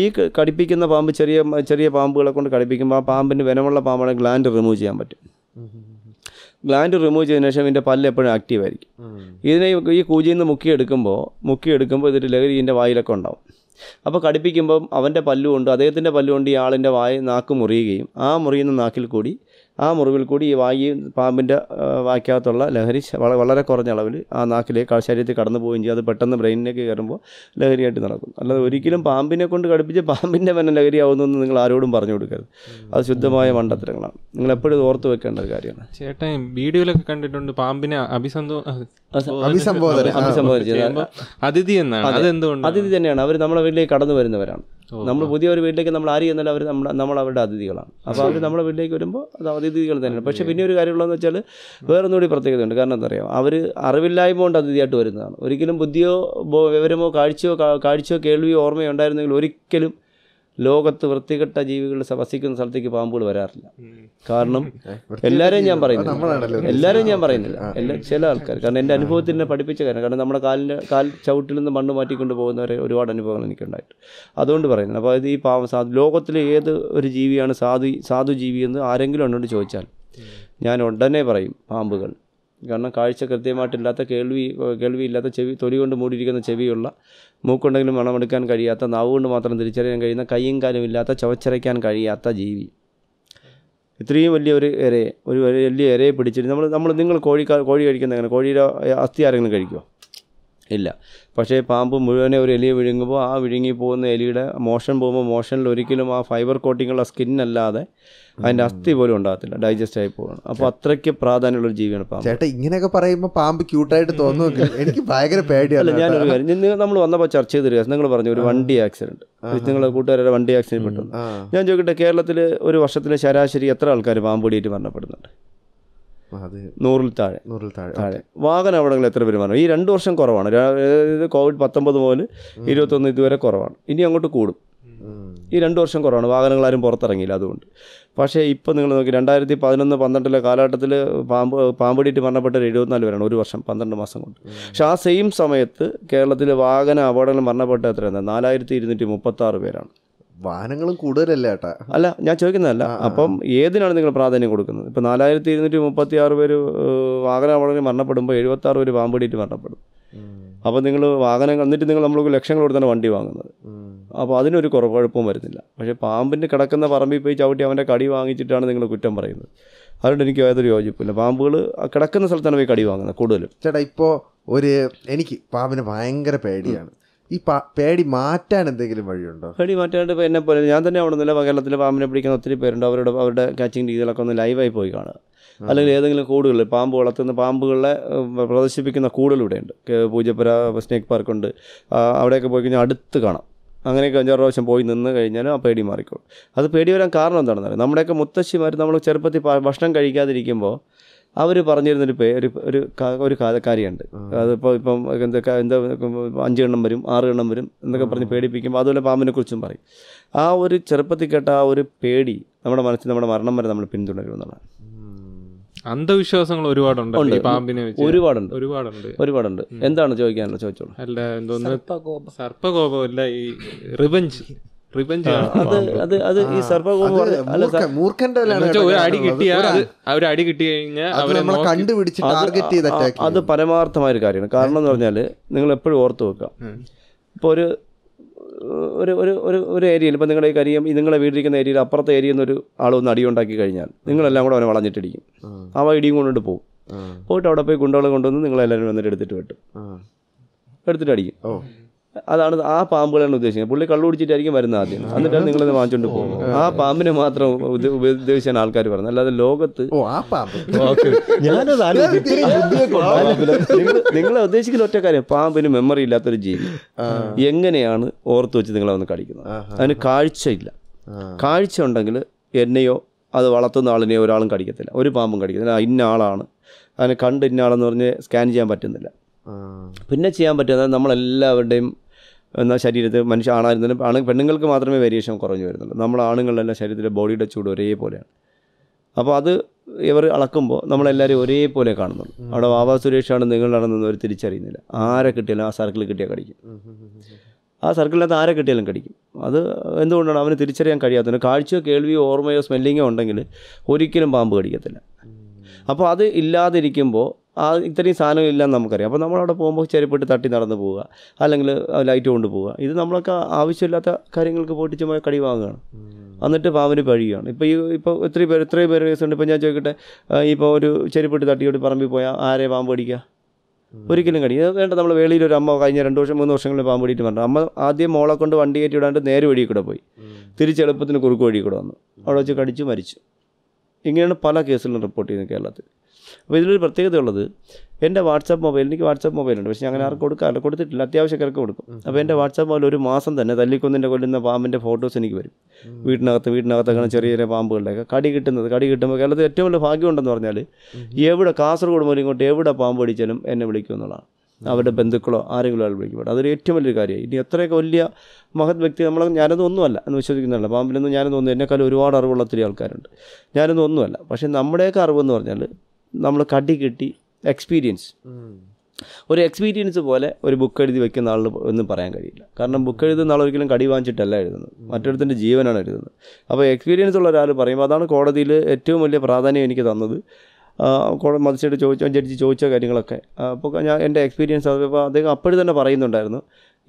ഈ കടിപ്പിക്കുന്ന പാമ്പ് ചെറിയ ചെറിയ പാമ്പുകളെ കൊണ്ട് കടിപ്പിക്കുമ്പോൾ ആ പാമ്പിന് വിനമുള്ള പാമ്പാണെങ്കിൽ ഗ്ലാൻഡ് റിമൂവ് ചെയ്യാൻ പറ്റും ഗ്ലാൻഡ് റിമൂവ് ചെയ്തതിനു ശേഷം ഇതിൻ്റെ പല്ല് എപ്പോഴും ആക്റ്റീവ് ആയിരിക്കും ഇതിനെ ഈ കൂജിയിൽ നിന്ന് മുക്കിയെടുക്കുമ്പോൾ മുക്കിയെടുക്കുമ്പോൾ ഇതിൻ്റെ ലഹരി ഇതിൻ്റെ വായിലൊക്കെ ഉണ്ടാവും അപ്പോൾ കടിപ്പിക്കുമ്പം അവൻ്റെ പല്ലുകൊണ്ട് അദ്ദേഹത്തിൻ്റെ പല്ലുകൊണ്ട് ഈ ആളിൻ്റെ വായ നാക്ക് മുറിയുകയും ആ മുറിയുന്ന നാക്കിൽ കൂടി ആ മുറിവിൽ കൂടി ഈ വായു പാമ്പിൻ്റെ വായ്ക്കകത്തുള്ള ലഹരി വളരെ കുറഞ്ഞ അളവിൽ ആ നാക്കിലേക്ക് ശരീരത്തിൽ കടന്നു പോവുകയും ചെയ്യും അത് പെട്ടെന്ന് ബ്രെയിനിലേക്ക് കയറുമ്പോൾ ലഹരിയായിട്ട് നടക്കും അല്ലാതെ ഒരിക്കലും പാമ്പിനെ കൊണ്ട് കടുപ്പിച്ച് പാമ്പിൻ്റെ ലഹരി ലഹരിയാവുന്നതെന്ന് നിങ്ങൾ ആരോടും പറഞ്ഞു കൊടുക്കരുത് അത് ശുദ്ധമായ മണ്ടത്തരങ്ങളാണ് നിങ്ങൾ എപ്പോഴും ഓർത്ത് വെക്കേണ്ട ഒരു കാര്യമാണ് ചേട്ടൻ വീഡിയോയിലൊക്കെ കണ്ടിട്ടുണ്ട് പാമ്പിനെ അഭിസന്ധ അതിഥി എന്നാണ് അതിഥി തന്നെയാണ് അവർ നമ്മുടെ വീട്ടിലേക്ക് കടന്നു വരുന്നവരാണ് നമ്മൾ പുതിയ ഒരു വീട്ടിലേക്ക് നമ്മൾ ആര് ചെന്നാലും അവർ നമ്മുടെ നമ്മൾ അവരുടെ അതിഥികളാണ് അപ്പോൾ അവർ നമ്മുടെ വീട്ടിലേക്ക് വരുമ്പോൾ അത് അതിഥികൾ തന്നെയാണ് പക്ഷേ പിന്നെ ഒരു കാര്യമുള്ളതെന്ന് വെച്ചാൽ വേറൊന്നുകൂടി പ്രത്യേകതയുണ്ട് കാരണം എന്താ അറിയാം അവർ അറിവില്ലായ്മ കൊണ്ട് അതിഥിയായിട്ട് വരുന്നതാണ് ഒരിക്കലും ബുദ്ധിയോ വിവരമോ കാഴ്ചയോ കാഴ്ചയോ കേൾവിയോ ഓർമ്മയോ ഉണ്ടായിരുന്നെങ്കിൽ ഒരിക്കലും ലോകത്ത് വൃത്തികെട്ട ജീവികൾ വസിക്കുന്ന സ്ഥലത്തേക്ക് പാമ്പുകൾ വരാറില്ല കാരണം എല്ലാവരെയും ഞാൻ പറയുന്നില്ല എല്ലാവരെയും ഞാൻ പറയുന്നില്ല എല്ലാ ചില ആൾക്കാർ കാരണം എൻ്റെ അനുഭവത്തിൽ തന്നെ പഠിപ്പിച്ച കാര്യം കാരണം നമ്മുടെ കാലിൻ്റെ കാൽ ചവിട്ടിൽ നിന്ന് മണ്ണ് മാറ്റിക്കൊണ്ട് പോകുന്നവരെ ഒരുപാട് അനുഭവങ്ങൾ എനിക്കുണ്ടായിട്ട് അതുകൊണ്ട് പറയുന്നത് അപ്പോൾ ഈ പാവം സാധു ലോകത്തിലെ ഏത് ഒരു ജീവിയാണ് സാധു സാധു ജീവി എന്ന് ആരെങ്കിലും എന്നോട് ചോദിച്ചാൽ ഞാൻ ഉടനെ പറയും പാമ്പുകൾ കാരണം കാഴ്ച കൃത്യമായിട്ടില്ലാത്ത കേൾവി കേൾവിയില്ലാത്ത ചെവി തൊലി കൊണ്ട് മൂടിയിരിക്കുന്ന ചെവിയുള്ള മൂക്കുണ്ടെങ്കിലും മണമെടുക്കാൻ കഴിയാത്ത നാവ് കൊണ്ട് മാത്രം തിരിച്ചറിയാൻ കഴിയുന്ന കൈയും കാലും ഇല്ലാത്ത ചവച്ചരയ്ക്കാൻ കഴിയാത്ത ജീവി ഇത്രയും വലിയ ഒരു ഇരയെ ഒരു വലിയ ഇരയെ പിടിച്ചിട്ട് നമ്മൾ നമ്മൾ നിങ്ങൾ കോഴി കോഴി കഴിക്കുന്ന എങ്ങനെ കോഴിയുടെ അസ്ഥി ആരെങ്കിലും കഴിക്കുമോ ഇല്ല പക്ഷേ പാമ്പ് മുഴുവനെ ഒരു എലിയെ വിഴുങ്ങുമ്പോൾ ആ വിഴുങ്ങി പോകുന്ന എലിയുടെ മോഷൻ പോകുമ്പോൾ മോഷനിൽ ഒരിക്കലും ആ ഫൈബർ കോട്ടിങ്ങുള്ള സ്കിന്നല്ലാതെ അതിൻ്റെ അസ്ഥി പോലും ഉണ്ടാകത്തില്ല ഡൈജസ്റ്റ് ആയി പോകണം അപ്പോൾ അത്രയ്ക്ക് പ്രാധാന്യമുള്ളൊരു ജീവിയാണ് പാമ്പ് ചേട്ടാ ഇങ്ങനെയൊക്കെ പറയുമ്പോൾ പാമ്പ് ക്യൂട്ടായിട്ട് തോന്നുന്നു എനിക്ക് ഭയങ്കര പേടിയാണ് ഞാനൊരു കാര്യം നിങ്ങൾ നമ്മൾ വന്നപ്പോൾ ചർച്ച ചെയ്തൊരു കേസ് നിങ്ങൾ പറഞ്ഞു ഒരു വണ്ടി ആക്സിഡൻറ്റ് നിങ്ങളുടെ കൂട്ടുകാരുടെ വണ്ടി ആക്സിഡൻറ്റ് പെട്ടു ഞാൻ ചോദിക്കട്ടെ കേരളത്തിൽ ഒരു വർഷത്തിൽ ശരാശരി എത്ര ആൾക്കാർ പാമ്പ് പിടിയിട്ട് മരണപ്പെടുന്നുണ്ട് നൂറിൽ താഴെ നൂറിൽ താഴെ താഴെ വാഹന അപകടങ്ങൾ എത്ര വരുമാനം ഈ രണ്ട് വർഷം കുറവാണ് അതായത് കോവിഡ് പത്തൊമ്പത് മുതൽ ഇരുപത്തൊന്ന് ഇതുവരെ കുറവാണ് ഇനി അങ്ങോട്ട് കൂടും ഈ രണ്ട് വർഷം കുറവാണ് വാഹനങ്ങൾ ആരും പുറത്തിറങ്ങിയില്ല അതുകൊണ്ട് പക്ഷേ ഇപ്പം നിങ്ങൾ നോക്കി രണ്ടായിരത്തി പതിനൊന്ന് പന്ത്രണ്ടിലെ കാലഘട്ടത്തിൽ പാമ്പ് പാമ്പടിയിട്ട് മരണപ്പെട്ട എഴുപത്തിനാല് പേരാണ് ഒരു വർഷം പന്ത്രണ്ട് മാസം കൊണ്ട് പക്ഷേ ആ സെയിം സമയത്ത് കേരളത്തിൽ വാഹന അപകടങ്ങൾ മരണപ്പെട്ട എത്രയാണ് നാലായിരത്തി ഇരുന്നൂറ്റി മുപ്പത്താറ് പേരാണ് വാഹനങ്ങളും കൂടുതലല്ല ഏട്ടാ അല്ല ഞാൻ ചോദിക്കുന്നതല്ല അപ്പം ഏതിനാണ് നിങ്ങൾ പ്രാധാന്യം കൊടുക്കുന്നത് ഇപ്പം നാലായിരത്തി ഇരുന്നൂറ്റി മുപ്പത്തി ആറ് പേര് വാഹന അപകടങ്ങളിൽ മരണപ്പെടുമ്പോൾ എഴുപത്തി ആറ് പേര് പാമ്പിടിയിട്ട് മരണപ്പെടും അപ്പോൾ നിങ്ങൾ വാഹനങ്ങൾ എന്നിട്ട് നിങ്ങൾ നമ്മൾ ലക്ഷങ്ങൾ കൊടുത്താണ് വണ്ടി വാങ്ങുന്നത് അപ്പോൾ അതിനൊരു കുഴപ്പവും വരുന്നില്ല പക്ഷേ പാമ്പിൻ്റെ കിടക്കുന്ന പറമ്പിൽ പോയി ചവിട്ടി അവൻ്റെ കടി വാങ്ങിച്ചിട്ടാണ് നിങ്ങൾ കുറ്റം പറയുന്നത് അതുകൊണ്ട് എനിക്ക് യാതൊരു യോജിപ്പില്ല പാമ്പുകൾ കിടക്കുന്ന സ്ഥലത്താണ് പോയി കടി വാങ്ങുന്നത് കൂടുതലും ചേട്ടാ ഇപ്പോൾ ഒരു എനിക്ക് പാമ്പിനെ ഭയങ്കര പേടിയാണ് ഈ പേടി മാറ്റാൻ എന്തെങ്കിലും വഴിയുണ്ടോ പേടി മാറ്റാനായിട്ട് എന്നെ പോലെ ഞാൻ തന്നെ അവിടെ നിന്നില്ല കേരളത്തിലെ പാമ്പിനെ പിടിക്കുന്ന ഒത്തിരി പേരുണ്ട് അവരുടെ അവരുടെ കാച്ചിങ് രീതികളൊക്കെ ഒന്ന് ലൈവായി പോയി കാണുക അല്ലെങ്കിൽ ഏതെങ്കിലും കൂടുകൾ പാമ്പ് വളർത്തുന്ന പാമ്പുകളെ പ്രദർശിപ്പിക്കുന്ന കൂടുകളിവിടെയുണ്ട് പൂജപ്പുര സ്നേക്ക് പാർക്കുണ്ട് അവിടെയൊക്കെ പോയി കഴിഞ്ഞാൽ അടുത്ത് കാണാം അങ്ങനെയൊക്കെ അഞ്ചാറ് പ്രാവശ്യം പോയി നിന്ന് കഴിഞ്ഞാലും ആ പേടി മാറിക്കോളും അത് പേടി വരാൻ കാരണം എന്താണെന്നറിയാം നമ്മുടെയൊക്കെ മുത്തശ്ശിമാർ നമ്മൾ ചെറുപ്പത്തിൽ ഭക്ഷണം കഴിക്കാതിരിക്കുമ്പോൾ അവർ പറഞ്ഞിരുന്നൊരു പേ ഒരു ഒരു ഒരു കാര്യമുണ്ട് അതിപ്പോൾ ഇപ്പം എന്താ എന്താ അഞ്ച് എണ്ണം വരും ആറ് എണ്ണം വരും എന്നൊക്കെ പറഞ്ഞ് പേടിപ്പിക്കുമ്പോൾ അതുപോലെ പാമ്പിനെ കുറിച്ചും പറയും ആ ഒരു ചെറുപ്പത്തിൽ കേട്ട ആ ഒരു പേടി നമ്മുടെ മനസ്സിൽ നമ്മുടെ മരണം വരെ നമ്മൾ പിന്തുടരുമെന്നുള്ളതാണ് അന്ധവിശ്വാസങ്ങൾ ഒരുപാടുണ്ട് പാമ്പിനെ ഒരുപാടുണ്ട് ഒരുപാടുണ്ട് ഒരുപാടുണ്ട് എന്താണ് ചോദിക്കാനുള്ള ചോദിച്ചോളൂ അല്ല എന്തോ സർപ്പകോപം അല്ല ഈ റിവഞ്ച് അത് പരമാർത്ഥമായ ഒരു കാര്യമാണ് കാരണം എന്ന് പറഞ്ഞാൽ നിങ്ങൾ എപ്പോഴും ഓർത്ത് വെക്കുക ഇപ്പൊ ഒരു ഒരു ഒരു ഒരു ഒരു ഏരിയയിൽ ഇപ്പം നിങ്ങളുടെ ഈ കരിയും നിങ്ങളെ വീടിരിക്കുന്ന ഏരിയയിൽ അപ്പുറത്തെ ഏരിയയിൽ നിന്നൊരു ആളൊന്ന് ഉണ്ടാക്കി കഴിഞ്ഞാൽ നിങ്ങളെല്ലാം കൂടെ അവനെ വളഞ്ഞിട്ടിരിക്കും ആ ഇടിയും കൊണ്ടുകൊണ്ട് പോകും പോയിട്ട് അവിടെ പോയി ഗുണ്ടകളെ കൊണ്ടുവന്ന് നിങ്ങളെല്ലാവരും വന്നിട്ട് എടുത്തിട്ട് വെട്ടും എടുത്തിട്ട് അടിക്കും അതാണ് ആ പാമ്പുകളാണ് ഉദ്ദേശിക്കുന്നത് പുള്ളി കള്ളു കുടിച്ചിട്ടായിരിക്കും വരുന്നത് ആദ്യം എന്നിട്ടാണ് നിങ്ങളത് വാങ്ങിച്ചുകൊണ്ട് പോകുന്നത് ആ പാമ്പിനെ മാത്രം ഉദ്ദേശിച്ചാണ് ആൾക്കാർ പറഞ്ഞത് അല്ലാതെ ലോകത്ത് നിങ്ങളെ ഉദ്ദേശിക്കുന്ന ഒറ്റ കാര്യം പാമ്പിന് മെമ്മറി ഇല്ലാത്തൊരു ജീവി എങ്ങനെയാണ് ഓർത്ത് വെച്ച് നിങ്ങളെ വന്ന് കടിക്കുന്നത് അതിന് കാഴ്ചയില്ല കാഴ്ച ഉണ്ടെങ്കിൽ എന്നെയോ അത് വളർത്തുന്ന ആളിനെയോ ഒരാളും കടിക്കത്തില്ല ഒരു പാമ്പും കടിക്കത്തില്ല ഇന്ന ആളാണ് അതിനെ കണ്ട് ഇന്ന ആളെന്ന് പറഞ്ഞ് സ്കാൻ ചെയ്യാൻ പറ്റുന്നില്ല പിന്നെ ചെയ്യാൻ പറ്റുന്നത് നമ്മളെല്ലാവരുടെയും എന്നാൽ ശരീരത്തിൽ മനുഷ്യ ആണായിരുന്നാലും ആണ് പെണ്ണുങ്ങൾക്ക് മാത്രമേ വേരിയേഷൻ കുറഞ്ഞു വരുന്നുള്ളൂ നമ്മൾ ആണുങ്ങളെല്ലാം ശരീരത്തിലെ ബോഡിയുടെ ചൂട് ഒരേപോലെയാണ് അപ്പോൾ അത് ഇവർ അളക്കുമ്പോൾ നമ്മളെല്ലാവരും ഒരേപോലെ കാണുന്നുള്ളൂ അവിടെ ബാബാ സുരേഷാണ് നിങ്ങളാണെന്നൊന്നും അവർ തിരിച്ചറിയുന്നില്ല ആരെ കിട്ടിയാലും ആ സർക്കിൾ കിട്ടിയാൽ കടിക്കും ആ സർക്കിളിനകത്ത് ആരെ കിട്ടിയാലും കടിക്കും അത് എന്തുകൊണ്ടാണ് അവന് തിരിച്ചറിയാൻ കഴിയാത്തത് കാഴ്ചയോ കേൾവിയോ ഓർമ്മയോ സ്മെല്ലിങ്ങോ ഉണ്ടെങ്കിൽ ഒരിക്കലും പാമ്പ് കടിക്കത്തില്ല അപ്പോൾ അത് ഇല്ലാതിരിക്കുമ്പോൾ ആ ഇത്രയും സാധനം ഇല്ലെന്ന് നമുക്കറിയാം അപ്പോൾ നമ്മളവിടെ പോകുമ്പോൾ ചെരുപ്പിട്ട് തട്ടി നടന്ന് പോവുക അല്ലെങ്കിൽ ലൈറ്റ് കൊണ്ട് പോവുക ഇത് നമ്മളൊക്കെ ആവശ്യമില്ലാത്ത കാര്യങ്ങൾക്ക് പോയിട്ട് ചുമ്മാ കടി വാങ്ങുകയാണ് എന്നിട്ട് പാവന് പഴിയുകയാണ് ഇപ്പോൾ ഈ ഇപ്പോൾ എത്ര പേര് എത്രയും പേര് കേസുണ്ട് ഇപ്പോൾ ഞാൻ ചോദിക്കട്ടെ ഇപ്പോൾ ഒരു ചെരുപ്പിട്ട് തട്ടിയോട്ട് പറമ്പിൽ പോയാൽ ആരെ പാമ്പ് കടിക്കുക ഒരിക്കലും കടി വേണ്ട നമ്മൾ വേളിയിൽ ഒരു അമ്മ കഴിഞ്ഞ രണ്ട് വർഷം മൂന്ന് വർഷങ്ങളിൽ പാമ്പ് പിടിയിട്ട് പറഞ്ഞു അമ്മ ആദ്യം മോളെ കൊണ്ട് വണ്ടി കയറ്റി വിടാണ്ട് നേരെ വഴി കൂടെ പോയി തിരിച്ചെളുപ്പത്തിന് കുറുക്ക് വഴി കൂടെ വന്നു അവിടെ വെച്ച് കടിച്ചു മരിച്ചു ഇങ്ങനെയാണ് പല കേസുകളും റിപ്പോർട്ട് ചെയ്യുന്നത് കേരളത്തിൽ അപ്പോൾ ഇതിലൊരു പ്രത്യേകതയുള്ളത് എൻ്റെ വാട്സാപ്പ് മൊബൈൽ എനിക്ക് വാട്സാപ്പ് മൊബൈലുണ്ട് പക്ഷേ അങ്ങനെ ആർക്കും കൊടുക്കാറില്ല കൊടുത്തിട്ടില്ല അത്യാവശ്യക്കാർക്ക് കൊടുക്കും അപ്പോൾ എൻ്റെ വാട്സാപ്പ് മൊബൈൽ ഒരു മാസം തന്നെ തല്ലിക്കുന്നിൻ്റെ കൊല്ലുന്ന പാമ്പിൻ്റെ ഫോട്ടോസ് എനിക്ക് വരും വീട്ടിനകത്ത് വീട്ടിനകത്ത് അങ്ങനെ ചെറിയ ചെറിയ പാമ്പുകളുടെയൊക്കെ കടി കിട്ടുന്നത് കടി കിട്ടുമ്പോൾ കേരളത്തിൽ ഏറ്റവും വലിയ ഭാഗ്യമുണ്ടെന്ന് പറഞ്ഞാൽ എവിടെ കാസർഗോഡ് മുതൽ ഇങ്ങോട്ട് എവിടെ പാമ്പ് അടിച്ചാലും എന്നെ വിളിക്കും എന്നുള്ളതാണ് അവരുടെ ബന്ധുക്കളോ ആരെങ്കിലും ആൾ വിളിക്കും അതൊരു ഏറ്റവും വലിയൊരു കാര്യമായി ഇനി എത്രയൊക്കെ വലിയ മഹത് വ്യക്തി നമ്മളെ ഞാനൊന്നും ഒന്നുമല്ല എന്ന് വിശ്വസിക്കുന്നില്ല പാമ്പിലൊന്നും ഞാനൊന്നും ഒന്നും എന്നെക്കാളും ഒരുപാട് അറിവുള്ള ഒത്തിരി ആൾക്കാരുണ്ട് ഞാനൊന്നും ഒന്നുമല്ല പക്ഷേ നമ്മുടെയൊക്കെ അറിവെന്ന് പറഞ്ഞാൽ നമ്മൾ കടി കിട്ടി എക്സ്പീരിയൻസ് ഒരു എക്സ്പീരിയൻസ് പോലെ ഒരു ബുക്ക് എഴുതി വെക്കുന്ന ആൾ ഒന്നും പറയാൻ കഴിയില്ല കാരണം ബുക്ക് എഴുതുന്ന ആൾ ഒരിക്കലും കടി വാങ്ങിച്ചിട്ടല്ല എഴുതുന്നത് മറ്റൊരുത്തിൻ്റെ ജീവനാണ് എഴുതുന്നത് അപ്പോൾ എക്സ്പീരിയൻസ് ഉള്ള ഒരാൾ പറയുമ്പോൾ അതാണ് കോടതിയിൽ ഏറ്റവും വലിയ പ്രാധാന്യം എനിക്ക് തന്നത് മത്സ്യമായിട്ട് ചോദിച്ച ജഡ്ജി ചോദിച്ച കാര്യങ്ങളൊക്കെ അപ്പോൾ ഞാൻ എൻ്റെ എക്സ്പീരിയൻസ് അപ്പോൾ അദ്ദേഹം അപ്പോഴും തന്നെ പറയുന്നുണ്ടായിരുന്നു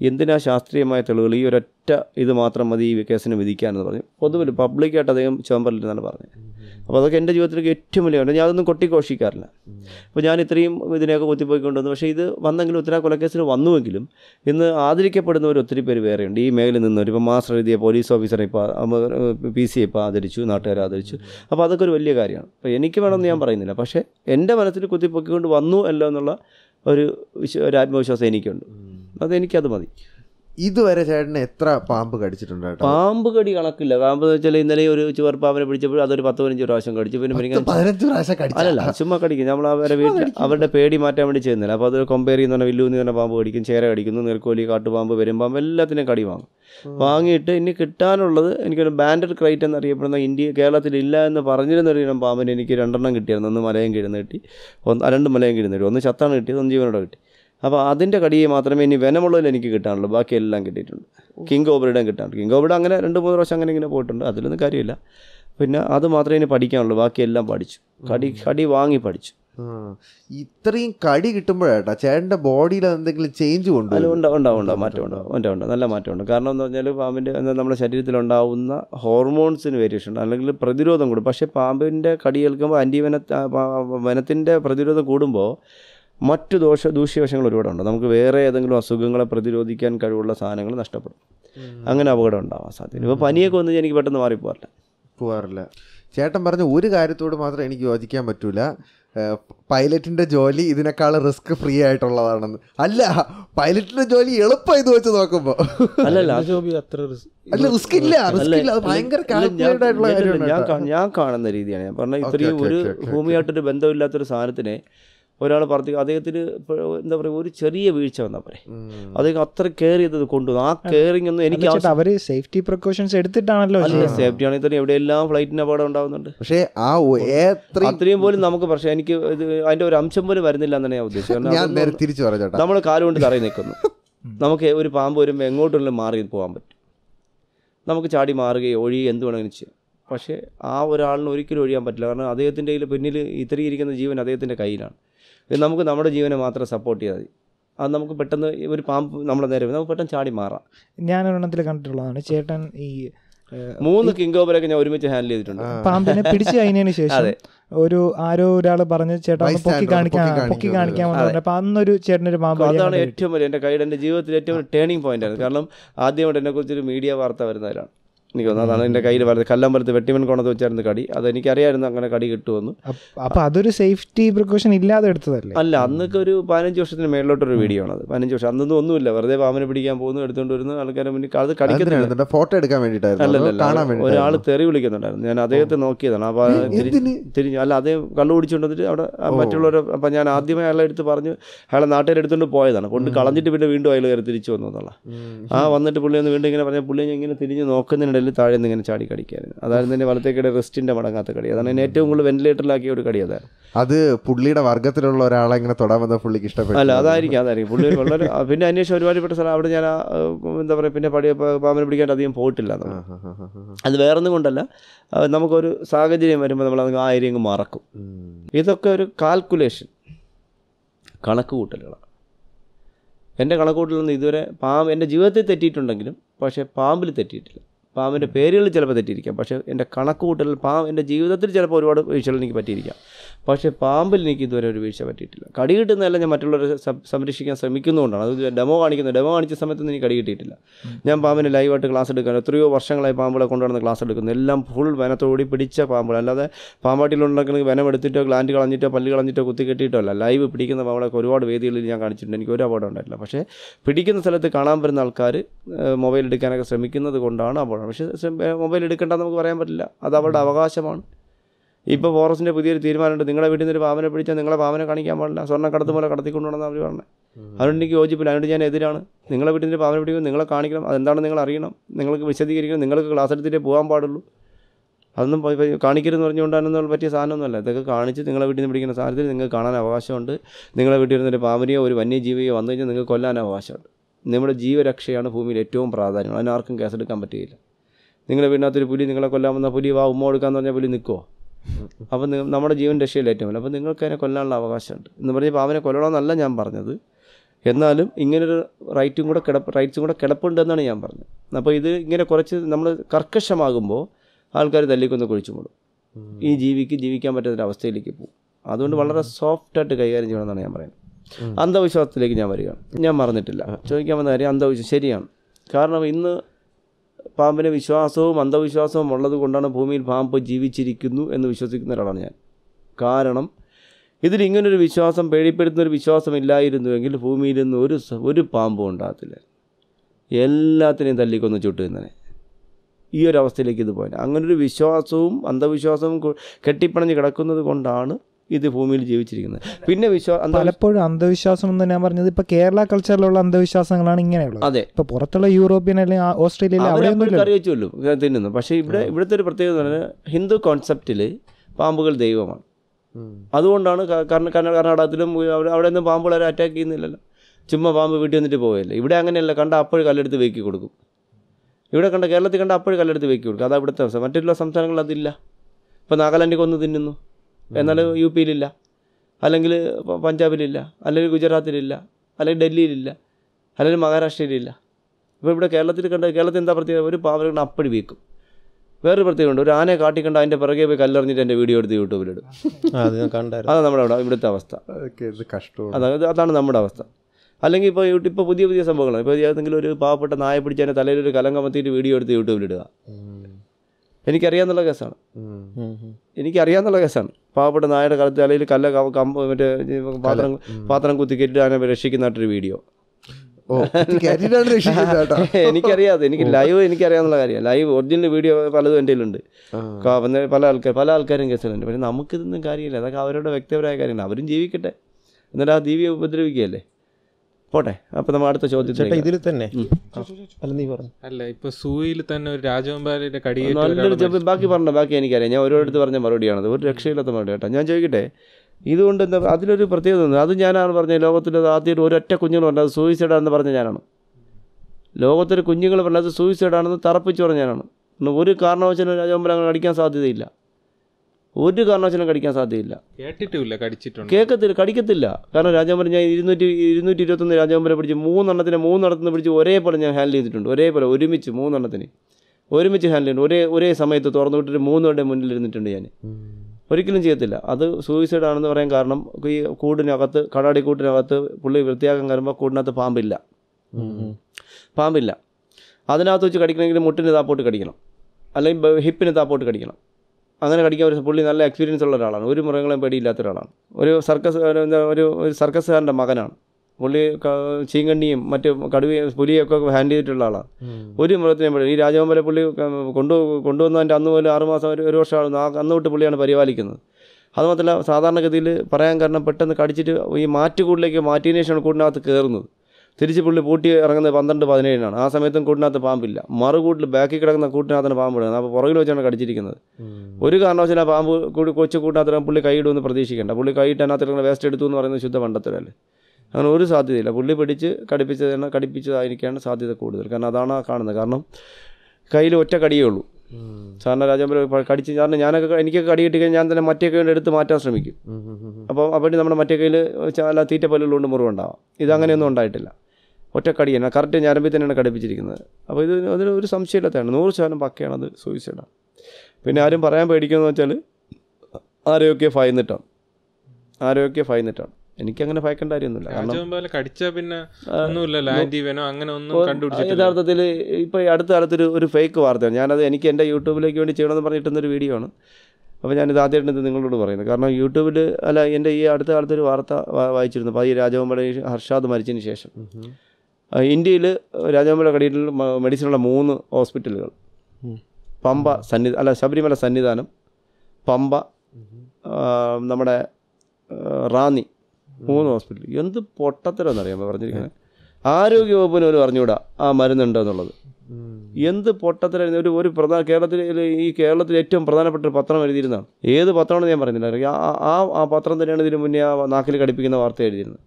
എന്തിനാ ശാസ്ത്രീയമായ തെളിവുകൾ ഈ ഒരൊറ്റ ഇത് മാത്രം മതി ഈ കേസിനെ എന്ന് പറഞ്ഞു പൊതുവിൽ പബ്ലിക്കായിട്ട് അദ്ദേഹം ചേമ്പറിൽ നിന്നാണ് പറഞ്ഞത് അപ്പോൾ അതൊക്കെ എൻ്റെ ജീവിതത്തിലേക്ക് ഏറ്റവും വലിയ ഞാൻ കൊട്ടി കൊട്ടിഘോഷിക്കാറില്ല അപ്പോൾ ഞാൻ ഇത്രയും ഇതിനെയൊക്കെ കുത്തിപ്പോയിക്കൊണ്ടുവന്നു പക്ഷേ ഇത് വന്നെങ്കിലും ഉത്തര കൊലക്കേസിന് വന്നുവെങ്കിലും ഇന്ന് ആദരിക്കപ്പെടുന്നവർ ഒത്തിരി പേര് വേറെയുണ്ട് ഈ മേഖലയിൽ നിന്നവർ ഇപ്പോൾ മാസ്റ്റർ എഴുതിയ പോലീസ് ഓഫീസറെ ഇപ്പോൾ പി സി ഇപ്പോൾ ആദരിച്ചു നാട്ടുകാർ ആദരിച്ചു അപ്പോൾ അതൊക്കെ ഒരു വലിയ കാര്യമാണ് അപ്പോൾ എനിക്ക് വേണമെന്ന് ഞാൻ പറയുന്നില്ല പക്ഷേ എൻ്റെ മനസ്സിൽ കുത്തിപ്പൊക്കിക്കൊണ്ട് വന്നു അല്ല എന്നുള്ള ഒരു ഒരു ആത്മവിശ്വാസം എനിക്കുണ്ട് അതെനിക്കത് മതി ഇതുവരെ ചേട്ടന് എത്ര പാമ്പ് കടിച്ചിട്ടുണ്ട് പാമ്പ് കടി കണക്കില്ല പാമ്പ് വെച്ചാൽ ഇന്നലെ ഒരു ചുവർ പാമ്പിനെ പിടിച്ചപ്പോൾ അതൊരു പത്ത് പതിനഞ്ച് പ്രാവശ്യം കടിച്ചു പിന്നെ പത്ത് പതിനഞ്ച് പ്രാവശ്യം അല്ല അല്ലല്ല ചുമ്മാ കടിക്കും നമ്മൾ അവരെ വീട്ടിൽ അവരുടെ പേടി മാറ്റാൻ വേണ്ടി ചെയ്യുന്നില്ല അപ്പോൾ അത് കൊമ്പേറി ചെയ്യുന്ന പറഞ്ഞാൽ വില്ലു എന്ന് പാമ്പ് കടിക്കും ചേര കടിക്കുന്നു നെൽക്കോലി കാട്ടുപാമ്പ് പെരുമ്പാമ്പ് എല്ലാത്തിനും കടി വാങ്ങും വാങ്ങിയിട്ട് ഇനി കിട്ടാനുള്ളത് എനിക്കൊരു ബാൻഡഡ് ക്രൈറ്റ് അറിയപ്പെടുന്ന ഇന്ത്യ കേരളത്തിൽ ഇല്ല എന്ന് പറഞ്ഞിരുന്ന ഒരു ഇനം പാമ്പിന് എനിക്ക് രണ്ടെണ്ണം കിട്ടിയായിരുന്നു ഒന്ന് മലയും കിഴുന്ന് കിട്ടി ഒന്ന് രണ്ട് മലയും കിഴുന്ന് കിട്ടി ഒന്ന് ചത്താണ് കിട്ടിയത് ഒന്ന് ജീവനോടെ കിട്ടി അപ്പോൾ അതിൻ്റെ കടിയെ മാത്രമേ ഇനി വെനമുള്ളതിൽ എനിക്ക് കിട്ടാനുള്ളൂ ബാക്കി എല്ലാം കിട്ടിയിട്ടുണ്ട് കിങ് ഓബ്രിഡം കിട്ടാനുണ്ട് കിങ് കോബ്രയുടെ അങ്ങനെ രണ്ട് മൂന്ന് പ്രാവശ്യം അങ്ങനെ ഇങ്ങനെ പോയിട്ടുണ്ട് അതിലൊന്നും കാര്യമില്ല പിന്നെ അത് മാത്രമേ ഇനി പഠിക്കാനുള്ളൂ ബാക്കി എല്ലാം പഠിച്ചു കടി കടി വാങ്ങി പഠിച്ചു ഇത്രയും കടി കിട്ടുമ്പോഴാട്ടാ ചേട്ടൻ്റെ ബോഡിയിൽ എന്തെങ്കിലും ചേഞ്ച് ഉണ്ടോ ഉണ്ടാവും ഉണ്ടാവും ഉണ്ടാവും മാറ്റം ഉണ്ടാവും ഉണ്ടാവും ഉണ്ടാവും നല്ല മാറ്റമുണ്ട് കാരണം എന്ന് പറഞ്ഞാൽ പാമ്പിൻ്റെ നമ്മുടെ ശരീരത്തിലുണ്ടാവുന്ന ഹോർമോൺസിന് വേരിയേഷൻ ഉണ്ട് അല്ലെങ്കിൽ പ്രതിരോധം കൂടും പക്ഷേ പാമ്പിൻ്റെ കടി കേൾക്കുമ്പോൾ ആൻറ്റി വന വനത്തിൻ്റെ പ്രതിരോധം കൂടുമ്പോൾ മറ്റു ദോഷ ദൂഷ്യവശങ്ങൾ ഒരുപാടുണ്ട് നമുക്ക് വേറെ ഏതെങ്കിലും അസുഖങ്ങളെ പ്രതിരോധിക്കാൻ കഴിവുള്ള സാധനങ്ങൾ നഷ്ടപ്പെടും അങ്ങനെ അപകടം ഉണ്ടാവാൻ സാധ്യത ഇപ്പോൾ പനിയൊക്കെ വന്നു എനിക്ക് പെട്ടെന്ന് മാറിപ്പോവാറില്ല പോവാറില്ല ചേട്ടൻ പറഞ്ഞ ഒരു കാര്യത്തോട് മാത്രം എനിക്ക് യോജിക്കാൻ പറ്റൂല പൈലറ്റിന്റെ ജോലി ഇതിനേക്കാൾ റിസ്ക് ഫ്രീ ആയിട്ടുള്ളതാണെന്ന് അല്ല പൈലറ്റിന്റെ ജോലി എളുപ്പമായി വെച്ച് നോക്കുമ്പോ അല്ലല്ല അല്ല റിസ്ക് ഇല്ല ഞാൻ കാണുന്ന രീതിയാണ് ഞാൻ പറഞ്ഞ ഇത്രയും ഒരു ഭൂമിയായിട്ടൊരു ബന്ധമില്ലാത്തൊരു സാധനത്തിനെ ഒരാൾ പറഞ്ഞു അദ്ദേഹത്തിന് എന്താ പറയുക ഒരു ചെറിയ വീഴ്ച വന്നാൽ പറയും അദ്ദേഹം അത്ര കെയർ ചെയ്തത് കൊണ്ടുവന്നു ആ കെയറിംഗ് ഒന്നും എനിക്ക് അവർ സേഫ്റ്റി പ്രിക്കോഷൻസ് എടുത്തിട്ടാണല്ലോ അല്ല സേഫ്റ്റി ആണെങ്കിൽ തന്നെ എവിടെയെല്ലാം ഫ്ലൈറ്റിന് അപകടം ഉണ്ടാകുന്നുണ്ട് പക്ഷേ ആ അത്രയും പോലും നമുക്ക് പക്ഷേ എനിക്ക് അതിന്റെ ഒരു അംശം പോലും വരുന്നില്ല എന്നാണ് ഞാൻ ഉദ്ദേശിച്ചത് തിരിച്ചു പറഞ്ഞു നമ്മൾ കാലുകൊണ്ട് തറയിൽ നിൽക്കുന്നു നമുക്ക് ഒരു പാമ്പ് വരുമ്പോൾ എങ്ങോട്ടുള്ള മാറി പോകാൻ പറ്റും നമുക്ക് ചാടി മാറുകയോ ഒഴി എന്ത് വേണമെങ്കിലും ചെയ്യാം പക്ഷേ ആ ഒരാളിന് ഒരിക്കലും ഒഴിയാൻ പറ്റില്ല കാരണം അദ്ദേഹത്തിൻ്റെ പിന്നിൽ ഇത്രയിരിക്കുന്ന ഇരിക്കുന്ന ജീവൻ അദ്ദേഹത്തിൻ്റെ കയ്യിലാണ് നമുക്ക് നമ്മുടെ ജീവനെ മാത്രം സപ്പോർട്ട് ചെയ്താൽ മതി അത് നമുക്ക് പെട്ടെന്ന് ഒരു പാമ്പ് നമ്മളെ നേരെ നമുക്ക് പെട്ടെന്ന് ചാടി മാറാം ഞാൻ ഒരെണ്ണത്തിൽ കണ്ടിട്ടുള്ളതാണ് ചേട്ടൻ ഈ മൂന്ന് കിങ്കോബരൊക്കെ ഞാൻ ഒരുമിച്ച് ഹാൻഡിൽ ചെയ്തിട്ടുണ്ട് പാമ്പിനെ പിടിച്ച് കഴിഞ്ഞതിന് ശേഷം ഒരു ആരോ ഒരാൾ പറഞ്ഞ് ചേട്ടാ പൊക്കി കാണിക്കാൻ പൊക്കി കാണിക്കാൻ അന്നൊരു ചേട്ടനൊരു പാമ്പ് അതാണ് ഏറ്റവും വലിയ എന്റെ കൈയുടെ എന്റെ ജീവിതത്തിൽ ഏറ്റവും ടേണിംഗ് പോയിന്റ് ആണ് കാരണം ആദ്യമായിട്ട് എന്നെ കുറിച്ചൊരു മീഡിയ വാർത്ത വരുന്നവരാണ് എനിക്ക് തോന്നുന്നു എൻ്റെ കയ്യിൽ വരുന്നത് കല്ലമ്പലത്ത് വെട്ടിമൻ കോണത്ത് വെച്ചായിരുന്നു കടി അത് എനിക്കറിയായിരുന്നു അങ്ങനെ കടി കിട്ടുമെന്ന് അപ്പോൾ അതൊരു സേഫ്റ്റി പ്രിക്കോഷൻ ഇല്ലാതെ എടുത്തതല്ലേ അല്ല അന്നൊക്കെ ഒരു പതിനഞ്ച് വർഷത്തിന് മേളിലോട്ടൊരു വീഡിയോ ആണ് അത് പതിനഞ്ച് വർഷം അന്നൊന്നും ഒന്നുമില്ല വെറുതെ പാമ്പിനെ പിടിക്കാൻ പോകുന്നു എടുത്തുകൊണ്ട് വരുന്നു ആൾക്കാരെ മുന്നിൽ അത് കടിക്കുന്നുണ്ട് ഫോട്ടോ എടുക്കാൻ വേണ്ടിയിട്ടായിരുന്നു അല്ല ഒരാൾ തെറി വിളിക്കുന്നുണ്ടായിരുന്നു ഞാൻ അദ്ദേഹത്തെ നോക്കിയതാണ് അപ്പോൾ തിരിഞ്ഞു അല്ല അതേ കള്ളു കുടിച്ചുകൊണ്ട് വന്നിട്ട് അവിടെ മറ്റുള്ളവരെ അപ്പം ഞാൻ ആദ്യമേ അയാളെ എടുത്ത് പറഞ്ഞു അയാളെ നാട്ടിൽ എടുത്തുകൊണ്ട് പോയതാണ് കൊണ്ട് കളഞ്ഞിട്ട് പിന്നെ വീണ്ടും അയാൾ കയറി തിരിച്ചു വന്നു എന്നുള്ള ആ വന്നിട്ട് പുള്ളി ഒന്ന് വീണ്ടും ഇങ്ങനെ പറഞ്ഞാൽ പുള്ളി ഇങ്ങനെ തിരിഞ്ഞ് നോക്കുന്നതിനിടയിൽ വെന്റിലേറ്ററിൽ താഴെ നിന്ന് ഇങ്ങനെ ചാടി കടിക്കായിരുന്നു അതായിരുന്നു എൻ്റെ വലത്തേക്കിടെ റെസ്റ്റിൻ്റെ മടങ്ങാത്ത കടി അതാണ് എന്നെ ഏറ്റവും കൂടുതൽ വെന്റിലേറ്ററിലാക്കിയ ഒരു കടി അതാണ് അത് പുള്ളിയുടെ വർഗ്ഗത്തിലുള്ള ഒരാളെ ഇങ്ങനെ തൊടാൻ വന്ന പുള്ളിക്ക് ഇഷ്ടപ്പെട്ടു അല്ല അതായിരിക്കും അതായിരിക്കും പുള്ളി വളരെ പിന്നെ അന്വേഷിച്ച് ഒരുപാട് സ്ഥലം അവിടെ ഞാൻ എന്താ പറയുക പിന്നെ പടി പാമ്പിനെ പിടിക്കാൻ അധികം പോയിട്ടില്ല അത് വേറൊന്നും കൊണ്ടല്ല നമുക്കൊരു സാഹചര്യം വരുമ്പോൾ നമ്മൾ അത് ആ ഏരിയ അങ്ങ് മറക്കും ഇതൊക്കെ ഒരു കാൽക്കുലേഷൻ കണക്ക് കൂട്ടലുകളാണ് എൻ്റെ കണക്കൂട്ടിൽ നിന്ന് ഇതുവരെ പാമ്പ് എൻ്റെ ജീവിതത്തിൽ തെറ്റിയിട്ടുണ്ടെങ്കിലും പക്ഷേ പാമ്പിൽ തെറ്റിയിട്ടില്ല പാമ്പിൻ്റെ പേരുകൾ ചിലപ്പോൾ തെറ്റിയിരിക്കാം പക്ഷേ എൻ്റെ കണക്ക് കൂട്ടലിൽ പാമ്പ് എൻ്റെ ജീവിതത്തിൽ ചിലപ്പോൾ ഒരുപാട് വീഴ്ചകൾ എനിക്ക് പറ്റിയിരിക്കാം പക്ഷേ പാമ്പിൽ എനിക്ക് ഇതുവരെ ഒരു വീഴ്ച പറ്റിയിട്ടില്ല കടി കിട്ടുന്നതല്ല ഞാൻ മറ്റുള്ളവരെ സംരക്ഷിക്കാൻ ശ്രമിക്കുന്നതുകൊണ്ടാണ് അത് ഡെമോ കാണിക്കുന്നത് ഡെമോ കാണിച്ച സമയത്ത് എനിക്ക് കടി കിട്ടിയിട്ടില്ല ഞാൻ പാമ്പിനെ ലൈവായിട്ട് ക്ലാസ് എടുക്കാൻ എത്രയോ വർഷങ്ങളായി പാമ്പുകളെ കൊണ്ടുവന്ന് ക്ലാസ് എടുക്കുന്നു എല്ലാം ഫുൾ വനത്തോടി പിടിച്ച പാമ്പുകൾ അല്ലാതെ പാമ്പാട്ടിലുണ്ടെങ്കിൽ വനം എടുത്തിട്ടോ ഗ്ലാൻഡ് കളഞ്ഞിട്ടോ പല്ല് കളഞ്ഞിട്ടോ കുത്തി കെട്ടിയിട്ടോ അല്ല ലൈവ് പിടിക്കുന്ന പാമ്പുകളൊക്കെ ഒരുപാട് വേദികളിൽ ഞാൻ കാണിച്ചിട്ടുണ്ട് എനിക്ക് ഒരു അപകടം ഉണ്ടായിട്ടില്ല പക്ഷേ പിടിക്കുന്ന സ്ഥലത്ത് കാണാൻ വരുന്ന ആൾക്കാർ മൊബൈൽ എടുക്കാനൊക്കെ ശ്രമിക്കുന്നത് കൊണ്ടാണ് അപകടം അവകാശമാണ് പക്ഷേ മൊബൈൽ എടുക്കേണ്ടെന്ന് നമുക്ക് പറയാൻ പറ്റില്ല അത് അവരുടെ അവകാശമാണ് ഇപ്പോൾ ഫോറസ്റ്റിൻ്റെ പുതിയൊരു തീരുമാനമുണ്ട് നിങ്ങളുടെ വീട്ടിൽ നിന്ന് ഒരു പാവനെ പിടിച്ചാൽ നിങ്ങളെ പാവനെ കാണിക്കാൻ പാടില്ല സ്വർണ്ണം കടത്ത് പോലെ കടത്തിക്കൊണ്ടുവന്നാണ് അവർ പറഞ്ഞത് അതുകൊണ്ട് എനിക്ക് യോജിപ്പില്ല അതുകൊണ്ട് ഞാൻ എതിരാണ് നിങ്ങളെ വീട്ടിൽ നിന്ന് പാവനെ പിടിക്കുമ്പോൾ നിങ്ങളെ കാണിക്കണം അതെന്താണെന്ന് നിങ്ങൾ അറിയണം നിങ്ങൾക്ക് വിശദീകരിക്കണം നിങ്ങൾക്ക് ക്ലാസ് എടുത്തിട്ടേ പോകാൻ പാടുള്ളൂ അതൊന്നും കാണിക്കരുതെന്ന് പറഞ്ഞുകൊണ്ടാണെന്നുള്ള പറ്റിയ സാധനമൊന്നുമല്ല ഇതൊക്കെ കാണിച്ച് നിങ്ങളെ വീട്ടിൽ നിന്ന് പിടിക്കുന്ന സാധനത്തിൽ നിങ്ങൾക്ക് കാണാൻ അവകാശമുണ്ട് നിങ്ങളെ വീട്ടിൽ നിന്ന് ഒരു പാവനെയോ ഒരു വന്യജീവിയോ വന്നു കഴിഞ്ഞാൽ നിങ്ങൾക്ക് കൊല്ലാൻ അവകാശമുണ്ട് നമ്മുടെ ജീവരക്ഷയാണ് ഭൂമിയിൽ ഏറ്റവും പ്രാധാന്യം അതിനാർക്കും കേസെടുക്കാൻ പറ്റുകയില്ല നിങ്ങളെ വീടിനകത്തൊരു പുലി നിങ്ങളെ കൊല്ലാൻ വന്ന പുലി വാ ഉമ്മ കൊടുക്കാന്ന് പറഞ്ഞാൽ പുലി നിൽക്കുമോ അപ്പം നമ്മുടെ ജീവൻ രക്ഷയിൽ ഏറ്റവും വലിയ അപ്പം നിങ്ങൾക്ക് അതിനെ കൊല്ലാനുള്ള അവകാശമുണ്ട് എന്ന് പറഞ്ഞപ്പോൾ അവനെ കൊല്ലണമെന്നല്ല ഞാൻ പറഞ്ഞത് എന്നാലും ഇങ്ങനൊരു റൈറ്റും കൂടെ കിടപ്പ് റൈറ്റ്സും കൂടെ കിടപ്പുണ്ടെന്നാണ് ഞാൻ പറഞ്ഞത് അപ്പോൾ ഇത് ഇങ്ങനെ കുറച്ച് നമ്മൾ കർക്കശമാകുമ്പോൾ ആൾക്കാർ തല്ലിക്കൊന്ന് കുഴിച്ചു മൂടും ഈ ജീവിക്ക് ജീവിക്കാൻ പറ്റുന്ന അവസ്ഥയിലേക്ക് പോകും അതുകൊണ്ട് വളരെ സോഫ്റ്റായിട്ട് കൈകാര്യം ചെയ്യണമെന്നാണ് ഞാൻ പറയുന്നത് അന്ധവിശ്വാസത്തിലേക്ക് ഞാൻ വരികയാണ് ഞാൻ മറന്നിട്ടില്ല ചോദിക്കാൻ വന്ന കാര്യം അന്ധവിശ്വാസം ശരിയാണ് കാരണം ഇന്ന് പാമ്പിന് വിശ്വാസവും അന്ധവിശ്വാസവും ഉള്ളത് കൊണ്ടാണ് ഭൂമിയിൽ പാമ്പ് ജീവിച്ചിരിക്കുന്നു എന്ന് വിശ്വസിക്കുന്ന ഒരാളാണ് ഞാൻ കാരണം ഇതിലിങ്ങനൊരു ഇങ്ങനൊരു വിശ്വാസം പേടിപ്പെടുത്തുന്ന ഒരു വിശ്വാസം ഇല്ലായിരുന്നുവെങ്കിൽ ഭൂമിയിൽ നിന്ന് ഒരു ഒരു പാമ്പും ഉണ്ടാകത്തില്ല എല്ലാത്തിനെയും തല്ലിക്കൊന്ന് ചുട്ടു തന്നെ ഈ ഒരു അവസ്ഥയിലേക്ക് ഇത് പോയാൽ അങ്ങനൊരു വിശ്വാസവും അന്ധവിശ്വാസവും കെട്ടിപ്പണഞ്ഞ് കിടക്കുന്നത് കൊണ്ടാണ് ഇത് ഭൂമിയിൽ ജീവിച്ചിരിക്കുന്നത് പിന്നെ വിശ്വാസം പലപ്പോഴും അന്ധവിശ്വാസം എന്ന് ഞാൻ പറഞ്ഞത് ഇപ്പൊ കേരള കൾച്ചറിലുള്ള അന്ധവിശ്വാസങ്ങളാണ് ഇങ്ങനെയുള്ളത് അതെ ഇപ്പൊ പുറത്തുള്ള യൂറോപ്യൻ അല്ലെങ്കിൽ ഓസ്ട്രേലിയ അറിയിച്ചുള്ളൂ തിന്നുന്നു പക്ഷേ ഇവിടെ ഇവിടുത്തെ ഒരു പ്രത്യേകത എന്ന് ഹിന്ദു കോൺസെപ്റ്റില് പാമ്പുകൾ ദൈവമാണ് അതുകൊണ്ടാണ് കർണാടകത്തിലും അവിടെ ഒന്നും പാമ്പുകളെ അറ്റാക്ക് ചെയ്യുന്നില്ലല്ലോ ചുമ്മാ പാമ്പ് വീട്ടിൽ വന്നിട്ട് പോവുകയല്ലേ ഇവിടെ അങ്ങനെയല്ല കണ്ട അപ്പോഴും കല്ലെടുത്ത് വെക്കി കൊടുക്കും ഇവിടെ കണ്ട കേരളത്തിൽ കണ്ട അപ്പോഴും കല്ലെടുത്ത് വെക്കി കൊടുക്കും അതാ ഇവിടുത്തെ മറ്റുള്ള സംസ്ഥാനങ്ങളിൽ അതില്ല ഇപ്പോൾ നാഗാലാൻഡിൽ കൊന്ന് തിന്നുന്നു എന്നാൽ യു പിയിലില്ല അല്ലെങ്കിൽ പഞ്ചാബിലില്ല അല്ലെങ്കിൽ ഗുജറാത്തിലില്ല അല്ലെങ്കിൽ ഡൽഹിയിലില്ല അല്ലെങ്കിൽ മഹാരാഷ്ട്രയിലില്ല ഇപ്പോൾ ഇവിടെ കേരളത്തിൽ കണ്ട കേരളത്തിൽ എന്താ പ്രത്യേകത ഒരു പാവലുകൾ അപ്പടി വീക്കും വേറൊരു ഉണ്ട് ഒരു ആനയെ കാട്ടിക്കണ്ട അതിൻ്റെ പിറകെ പോയി കല്ലെറിഞ്ഞിട്ട് എൻ്റെ വീഡിയോ എടുത്ത് യൂട്യൂബിലിടും അതാണ് നമ്മുടെ അവിടെ ഇവിടുത്തെ അവസ്ഥ അതായത് അതാണ് നമ്മുടെ അവസ്ഥ അല്ലെങ്കിൽ ഇപ്പോൾ യൂട്യൂബ് ഇപ്പോൾ പുതിയ പുതിയ സംഭവങ്ങളാണ് ഇപ്പോൾ ഏതെങ്കിലും ഒരു പാവപ്പെട്ട നായ പിടിച്ചതിൻ്റെ തലയിൽ ഒരു കലം കമത്തിയിട്ട് വീഡിയോ എടുത്ത് യൂട്യൂബിലിടുക എനിക്കറിയാന്നുള്ള കേസാണ് എനിക്കറിയാന്നുള്ള കേസാണ് പാവപ്പെട്ട നായരുടെ കാലത്ത് അല്ലെങ്കിൽ കല്ല കമ്പ് മറ്റേ പാത്രം പാത്രം കുത്തി കയറ്റിട്ട് അതിനെ രക്ഷിക്കുന്നതായിട്ടൊരു വീഡിയോ എനിക്കറിയാതെ എനിക്ക് ലൈവ് എനിക്കറിയാന്നുള്ള കാര്യം ലൈവ് ഒറിജിനൽ വീഡിയോ പലതും എൻ്റെ ഉണ്ട് പല ആൾക്കാർ പല ആൾക്കാരും കേസിലുണ്ട് പക്ഷെ നമുക്കിതൊന്നും കാര്യമില്ല അതൊക്കെ അവരുടെ വ്യക്തിപരമായ കാര്യമാണ് അവരും ജീവിക്കട്ടെ എന്നിട്ട് ആ ജീവിയെ ഉപദ്രവിക്കുകയല്ലേ പോട്ടെ അപ്പൊ നമ്മൾ അടുത്ത ചോദ്യം ഇതിൽ തന്നെ അല്ല നീ പറഞ്ഞു അല്ല ഇപ്പൊ സൂയിൽ തന്നെ ഒരു രാജവെമ്പാലയുടെ കടി ബാക്കി പറഞ്ഞു ബാക്കി എനിക്കറിയാം ഞാൻ ഓരോരുത്തർ പറഞ്ഞ അത് ഒരു രക്ഷയില്ലാത്ത മറുപടി കേട്ടോ ഞാൻ ചോദിക്കട്ടെ ഇതുകൊണ്ട് എന്താ അതിലൊരു പ്രത്യേകത ഉണ്ട് അത് ഞാനാണ് പറഞ്ഞത് ലോകത്തിൻ്റെ ആദ്യമായിട്ട് ഒരൊറ്റ കുഞ്ഞുങ്ങൾ പറഞ്ഞത് ആണെന്ന് പറഞ്ഞ ഞാനാണ് ലോകത്തിൽ കുഞ്ഞുങ്ങൾ പറഞ്ഞത് ആണെന്ന് തറപ്പിച്ച് പറഞ്ഞ ഞാനാണ് ഒരു കാരണവശാലും രാജവെമ്പാലങ്ങൾ അടിക്കാൻ സാധ്യതയില്ല ഒരു കാരണവശാലും കടിക്കാൻ സാധ്യതയില്ല കേട്ടിട്ടില്ല കടിച്ചിട്ടുണ്ട് കേൾക്കത്തില്ല കടിക്കത്തില്ല കാരണം രാജാമ്പരം ഞാൻ ഇരുന്നൂറ്റി ഇരുന്നൂറ്റി ഇരുപത്തൊന്ന് രാജാമ്പരം പിടിച്ച് മൂന്നെണ്ണത്തിന് മൂന്നെണ്ണത്തിന് പിടിച്ച് ഒരേപോലെ ഞാൻ ഹാൻഡിൽ ചെയ്തിട്ടുണ്ട് ഒരേപോലെ ഒരുമിച്ച് മൂന്നെണ്ണത്തിന് ഒരുമിച്ച് ഹാൻഡിൽ ചെയ്തിട്ടുണ്ട് ഒരേ ഒരേ സമയത്ത് തുറന്നു വിട്ടിട്ട് മൂന്നുപേരുടെ മുന്നിൽ ഇരുന്നിട്ടുണ്ട് ഞാൻ ഒരിക്കലും ചെയ്യത്തില്ല അത് സൂയിസൈഡ് ആണെന്ന് പറയാൻ കാരണം ഈ കൂടിനകത്ത് കടാടി കൂട്ടിനകത്ത് പുള്ളി വൃത്തിയാക്കാൻ കയറുമ്പോൾ കൂടിനകത്ത് പാമ്പില്ല പാമ്പില്ല അതിനകത്ത് വെച്ച് കടിക്കണമെങ്കിൽ മുട്ടിന് താപ്പോട്ട് കടിക്കണം അല്ലെങ്കിൽ ഹിപ്പിന് താപ്പോട്ട് കടിക്കണം അങ്ങനെ കടിക്കാൻ ഒരു പുള്ളി നല്ല എക്സ്പീരിയൻസ് ഉള്ള ഒരാളാണ് ഒരു മൃഗങ്ങളെയും പേടിയില്ലാത്ത ഒരാളാണ് ഒരു സർക്കസ് എന്താ ഒരു ഒരു സർക്കസുകാരൻ്റെ മകനാണ് പുള്ളി ചീങ്കണ്ണിയും മറ്റ് കടുവയും പുലിയൊക്കെ ഹാൻഡിൽ ചെയ്തിട്ടുള്ള ആളാണ് ഒരു മൃഗത്തിനെയും പേടി ഈ രാജകുമാരെ പുള്ളി കൊണ്ടു കൊണ്ടുവന്നതിൻ്റെ അന്ന് മുതൽ ആറുമാസം ഒരു ഒരു ആ അന്ന് തൊട്ട് പുള്ളിയാണ് പരിപാലിക്കുന്നത് അതുമാത്രമല്ല സാധാരണഗതിയിൽ പറയാൻ കാരണം പെട്ടെന്ന് കടിച്ചിട്ട് ഈ മാറ്റുകൂടിലേക്ക് മാറ്റിയതിനു ശേഷമാണ് കൂടിനകത്ത് കയറുന്നത് തിരിച്ച് പുള്ളി പൂട്ടി ഇറങ്ങുന്നത് പന്ത്രണ്ട് പതിനേഴിനാണ് ആ സമയത്തും കൂട്ടിനകത്ത് പാമ്പില്ല മറുകൂട്ടിൽ ബാക്കി കിടക്കുന്ന കൂട്ടിനകത്താണ് പാമ്പ് ഇടുന്നത് അപ്പോൾ പുറകിൽ വെച്ചാണ് കടിച്ചിരിക്കുന്നത് ഒരു കാരണവശാലും ആ പാമ്പ് കൂടി കൊച്ചു കൂട്ടിനകത്ത് പുള്ളി കൈയിടുമെന്ന് പ്രതീക്ഷിക്കേണ്ട പുള്ളി കൈയിട്ട് അതിനകത്ത് ഇറങ്ങുന്ന വേസ്റ്റ് എടുത്തു എന്ന് പറയുന്നത് ശുദ്ധ പണ്ടത്തരല്ലേ അങ്ങനെ ഒരു സാധ്യതയില്ല പുള്ളി പിടിച്ച് കടിപ്പിച്ചതാണ് കടിപ്പിച്ചതായിരിക്കാണ് സാധ്യത കൂടുതൽ കാരണം അതാണ് കാണുന്നത് കാരണം കയ്യിൽ ഒറ്റ കടിയേ ഉള്ളൂ സാറിന് രാജാമ്പലം കടിച്ച് സാറിന് ഞാനൊക്കെ എനിക്കൊക്കെ കടി കിട്ടിക്കഴിഞ്ഞാൽ ഞാൻ തന്നെ മറ്റേ കൈ എടുത്ത് മാറ്റാൻ ശ്രമിക്കും അപ്പോൾ അപ്പോൾ നമ്മുടെ മറ്റേ കയ്യിൽ അല്ല തീറ്റ പോലുള്ളതുകൊണ്ട് മുറിവുണ്ടാവാം ഇതങ്ങനെയൊന്നും ഉണ്ടായിട്ടില്ല ഒറ്റക്കടിയാണ് കറക്റ്റ് ഞരമ്പിൽ തന്നെയാണ് ഘടിപ്പിച്ചിരിക്കുന്നത് അപ്പോൾ ഇത് അതിന് ഒരു സംശയമില്ലാത്തതാണ് നൂറ് ശതമാനം പക്കയാണ് അത് സൂയിസൈഡാണ് പിന്നെ ആരും പറയാൻ പേടിക്കുമെന്ന് വെച്ചാൽ ആരോഗ്യ ഭയന്നിട്ടാണ് ആരോഗ്യ എനിക്ക് എനിക്കങ്ങനെ ഭയക്കേണ്ട കാര്യമൊന്നുമില്ല കാരണം കടിച്ചാൽ പിന്നെ അങ്ങനെ ഒന്നും യഥാർത്ഥത്തിൽ ഇപ്പോൾ അടുത്ത കാലത്തൊരു ഒരു ഫേക്ക് വാർത്തയാണ് ഞാനത് എനിക്ക് എൻ്റെ യൂട്യൂബിലേക്ക് വേണ്ടി ചെയ്യണമെന്ന് പറഞ്ഞിട്ടുന്നൊരു വീഡിയോ ആണ് അപ്പോൾ ഞാനിത് ആദ്യമായിട്ട് നിങ്ങളോട് പറയുന്നത് കാരണം യൂട്യൂബിൽ അല്ല എൻ്റെ ഈ അടുത്ത കാലത്തൊരു വാർത്ത വായിച്ചിരുന്നു അപ്പോൾ ഈ രാജകുമാരി ഹർഷാദ് മരിച്ചതിന് ശേഷം ഇന്ത്യയിൽ രാജാമ്പല കടയിൽ മെഡിസിനുള്ള മൂന്ന് ഹോസ്പിറ്റലുകൾ പമ്പ സന്നി അല്ല ശബരിമല സന്നിധാനം പമ്പ നമ്മുടെ റാന്നി മൂന്ന് ഹോസ്പിറ്റൽ എന്ത് പൊട്ടത്തരം എന്നറിയാമോ പറഞ്ഞിരിക്കുന്നത് ആരോഗ്യവകുപ്പിന് ഒരു പറഞ്ഞുകൂടാ ആ മരുന്നുണ്ട് എന്നുള്ളത് എന്ത് പൊട്ടത്തിലായിരുന്നു ഒരു ഒരു പ്രധാന കേരളത്തിൽ ഈ കേരളത്തിൽ ഏറ്റവും പ്രധാനപ്പെട്ട ഒരു പത്രം എഴുതിയിരുന്നതാണ് ഏത് പത്രമാണെന്ന് ഞാൻ പറഞ്ഞില്ല ആ ആ പത്രം തന്നെയാണ് ഇതിന് മുന്നേ ആ നാക്കിൽ കടിപ്പിക്കുന്ന വാർത്ത എഴുതിയിരുന്നത്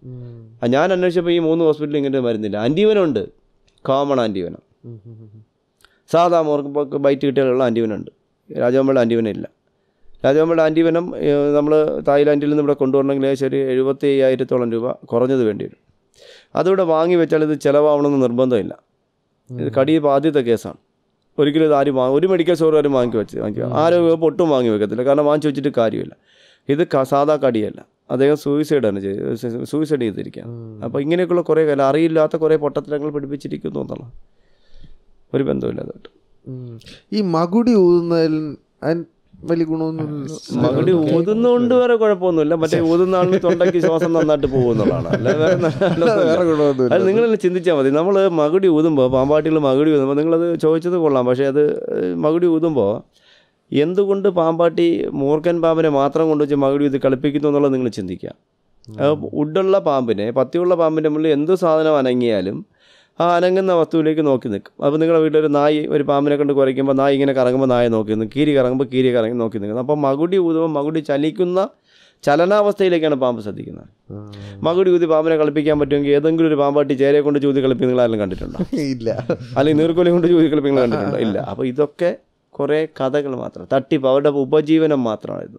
ഞാൻ അന്വേഷിച്ചപ്പോൾ ഈ മൂന്ന് ഹോസ്പിറ്റലിൽ ഇങ്ങനെ മരുന്നില്ല ആൻറ്റിവനുണ്ട് കോമൺ ആൻറ്റിവനം സാധാ മോർക്ക് ബൈറ്റ് കിട്ടിയാലുള്ള ആൻറ്റിവനുണ്ട് രാജകമ്പളുടെ ഇല്ല രാജകമ്പളുടെ ആൻറ്റിവനം നമ്മൾ തായ്ലാൻഡിൽ നിന്ന് ഇവിടെ കൊണ്ടുവരണമെങ്കിൽ ഏകദേശം ഒരു എഴുപത്തി അയ്യായിരത്തോളം രൂപ കുറഞ്ഞത് വേണ്ടി വരും അതിവിടെ വാങ്ങി വെച്ചാൽ ഇത് ചിലവാകണമെന്ന് നിർബന്ധമില്ല ഇത് കടിയിപ്പോൾ ആദ്യത്തെ കേസാണ് ഒരിക്കലും ഇത് ആരും ഒരു മെഡിക്കൽ സ്റ്റോറുകാരും വാങ്ങി വെച്ച് വാങ്ങിക്കുക ആരോ വകുപ്പ് ഒട്ടും വാങ്ങി വെക്കത്തില്ല കാരണം വാങ്ങിച്ചു വെച്ചിട്ട് കാര്യമില്ല ഇത് സാധാ കടിയല്ല അദ്ദേഹം സൂയിസൈഡാണ് ചെയ്ത് സൂയിസൈഡ് ചെയ്തിരിക്കുക അപ്പോൾ ഇങ്ങനെയൊക്കെയുള്ള കുറേ കാലം അറിയില്ലാത്ത കുറേ പൊട്ടത്തരങ്ങൾ പിടിപ്പിച്ചിരിക്കുന്നു എന്നുള്ള ഒരു ബന്ധമില്ല അതായിട്ട് ഈ മകുടി ഊതുന്നതിൽ വലിയ ഗുണമൊന്നും മകടി ഊതുന്നതുകൊണ്ട് വേറെ കുഴപ്പമൊന്നുമില്ല മറ്റേ ഊതുന്ന ആളിന് തൊണ്ടയ്ക്ക് ശ്വാസം നന്നായിട്ട് പോകുന്നതാണ് വേറെ നിങ്ങൾ തന്നെ ചിന്തിച്ചാൽ മതി നമ്മൾ മകുടി ഊതുമ്പോൾ പാമ്പാട്ടികൾ മകുടി ഊതുമ്പോൾ നിങ്ങളത് ചോദിച്ചത് കൊള്ളാം പക്ഷേ അത് മകുടി ഊതുമ്പോൾ എന്തുകൊണ്ട് പാമ്പാട്ടി മൂർഖൻ പാമ്പിനെ മാത്രം കൊണ്ടുവച്ച് മകുടി ഊതി കളിപ്പിക്കുന്നു എന്നുള്ളത് നിങ്ങൾ ചിന്തിക്കുക ഉഡുള്ള പാമ്പിനെ പത്തിയുള്ള പാമ്പിൻ്റെ മുന്നിൽ എന്ത് സാധനം അനങ്ങിയാലും ആ അനങ്ങുന്ന വസ്തുവിലേക്ക് നോക്കി നിൽക്കും അപ്പോൾ നിങ്ങളുടെ വീട്ടിലൊരു നായി ഒരു പാമ്പിനെ കൊണ്ട് കുറയ്ക്കുമ്പോൾ നായി ഇങ്ങനെ കറങ്ങുമ്പോൾ നായ നോക്കി നിൽക്കും കീരി കറങ്ങുമ്പോൾ കീരി കറങ്ങി നോക്കി നിൽക്കുന്നു അപ്പോൾ മകുടി ഊതുമ്പോൾ മകുടി ചലിക്കുന്ന ചലനാവസ്ഥയിലേക്കാണ് പാമ്പ് ശ്രദ്ധിക്കുന്നത് മകുടി ഊതി പാമ്പിനെ കളിപ്പിക്കാൻ പറ്റുമെങ്കിൽ ഏതെങ്കിലും ഒരു പാമ്പാട്ടി ചേരെ കൊണ്ട് ചൂതി കളിപ്പിക്കുന്നതാരെല്ലാം കണ്ടിട്ടുണ്ടോ ഇല്ല അല്ലെങ്കിൽ നീർക്കോലി കൊണ്ട് ചൂതി കളിപ്പിക്കുന്നത് കണ്ടിട്ടുണ്ടോ ഇല്ല അപ്പോൾ ഇതൊക്കെ കുറെ കഥകൾ മാത്രം തട്ടിപ്പ് അവരുടെ ഉപജീവനം മാത്രമാണ് ഇത്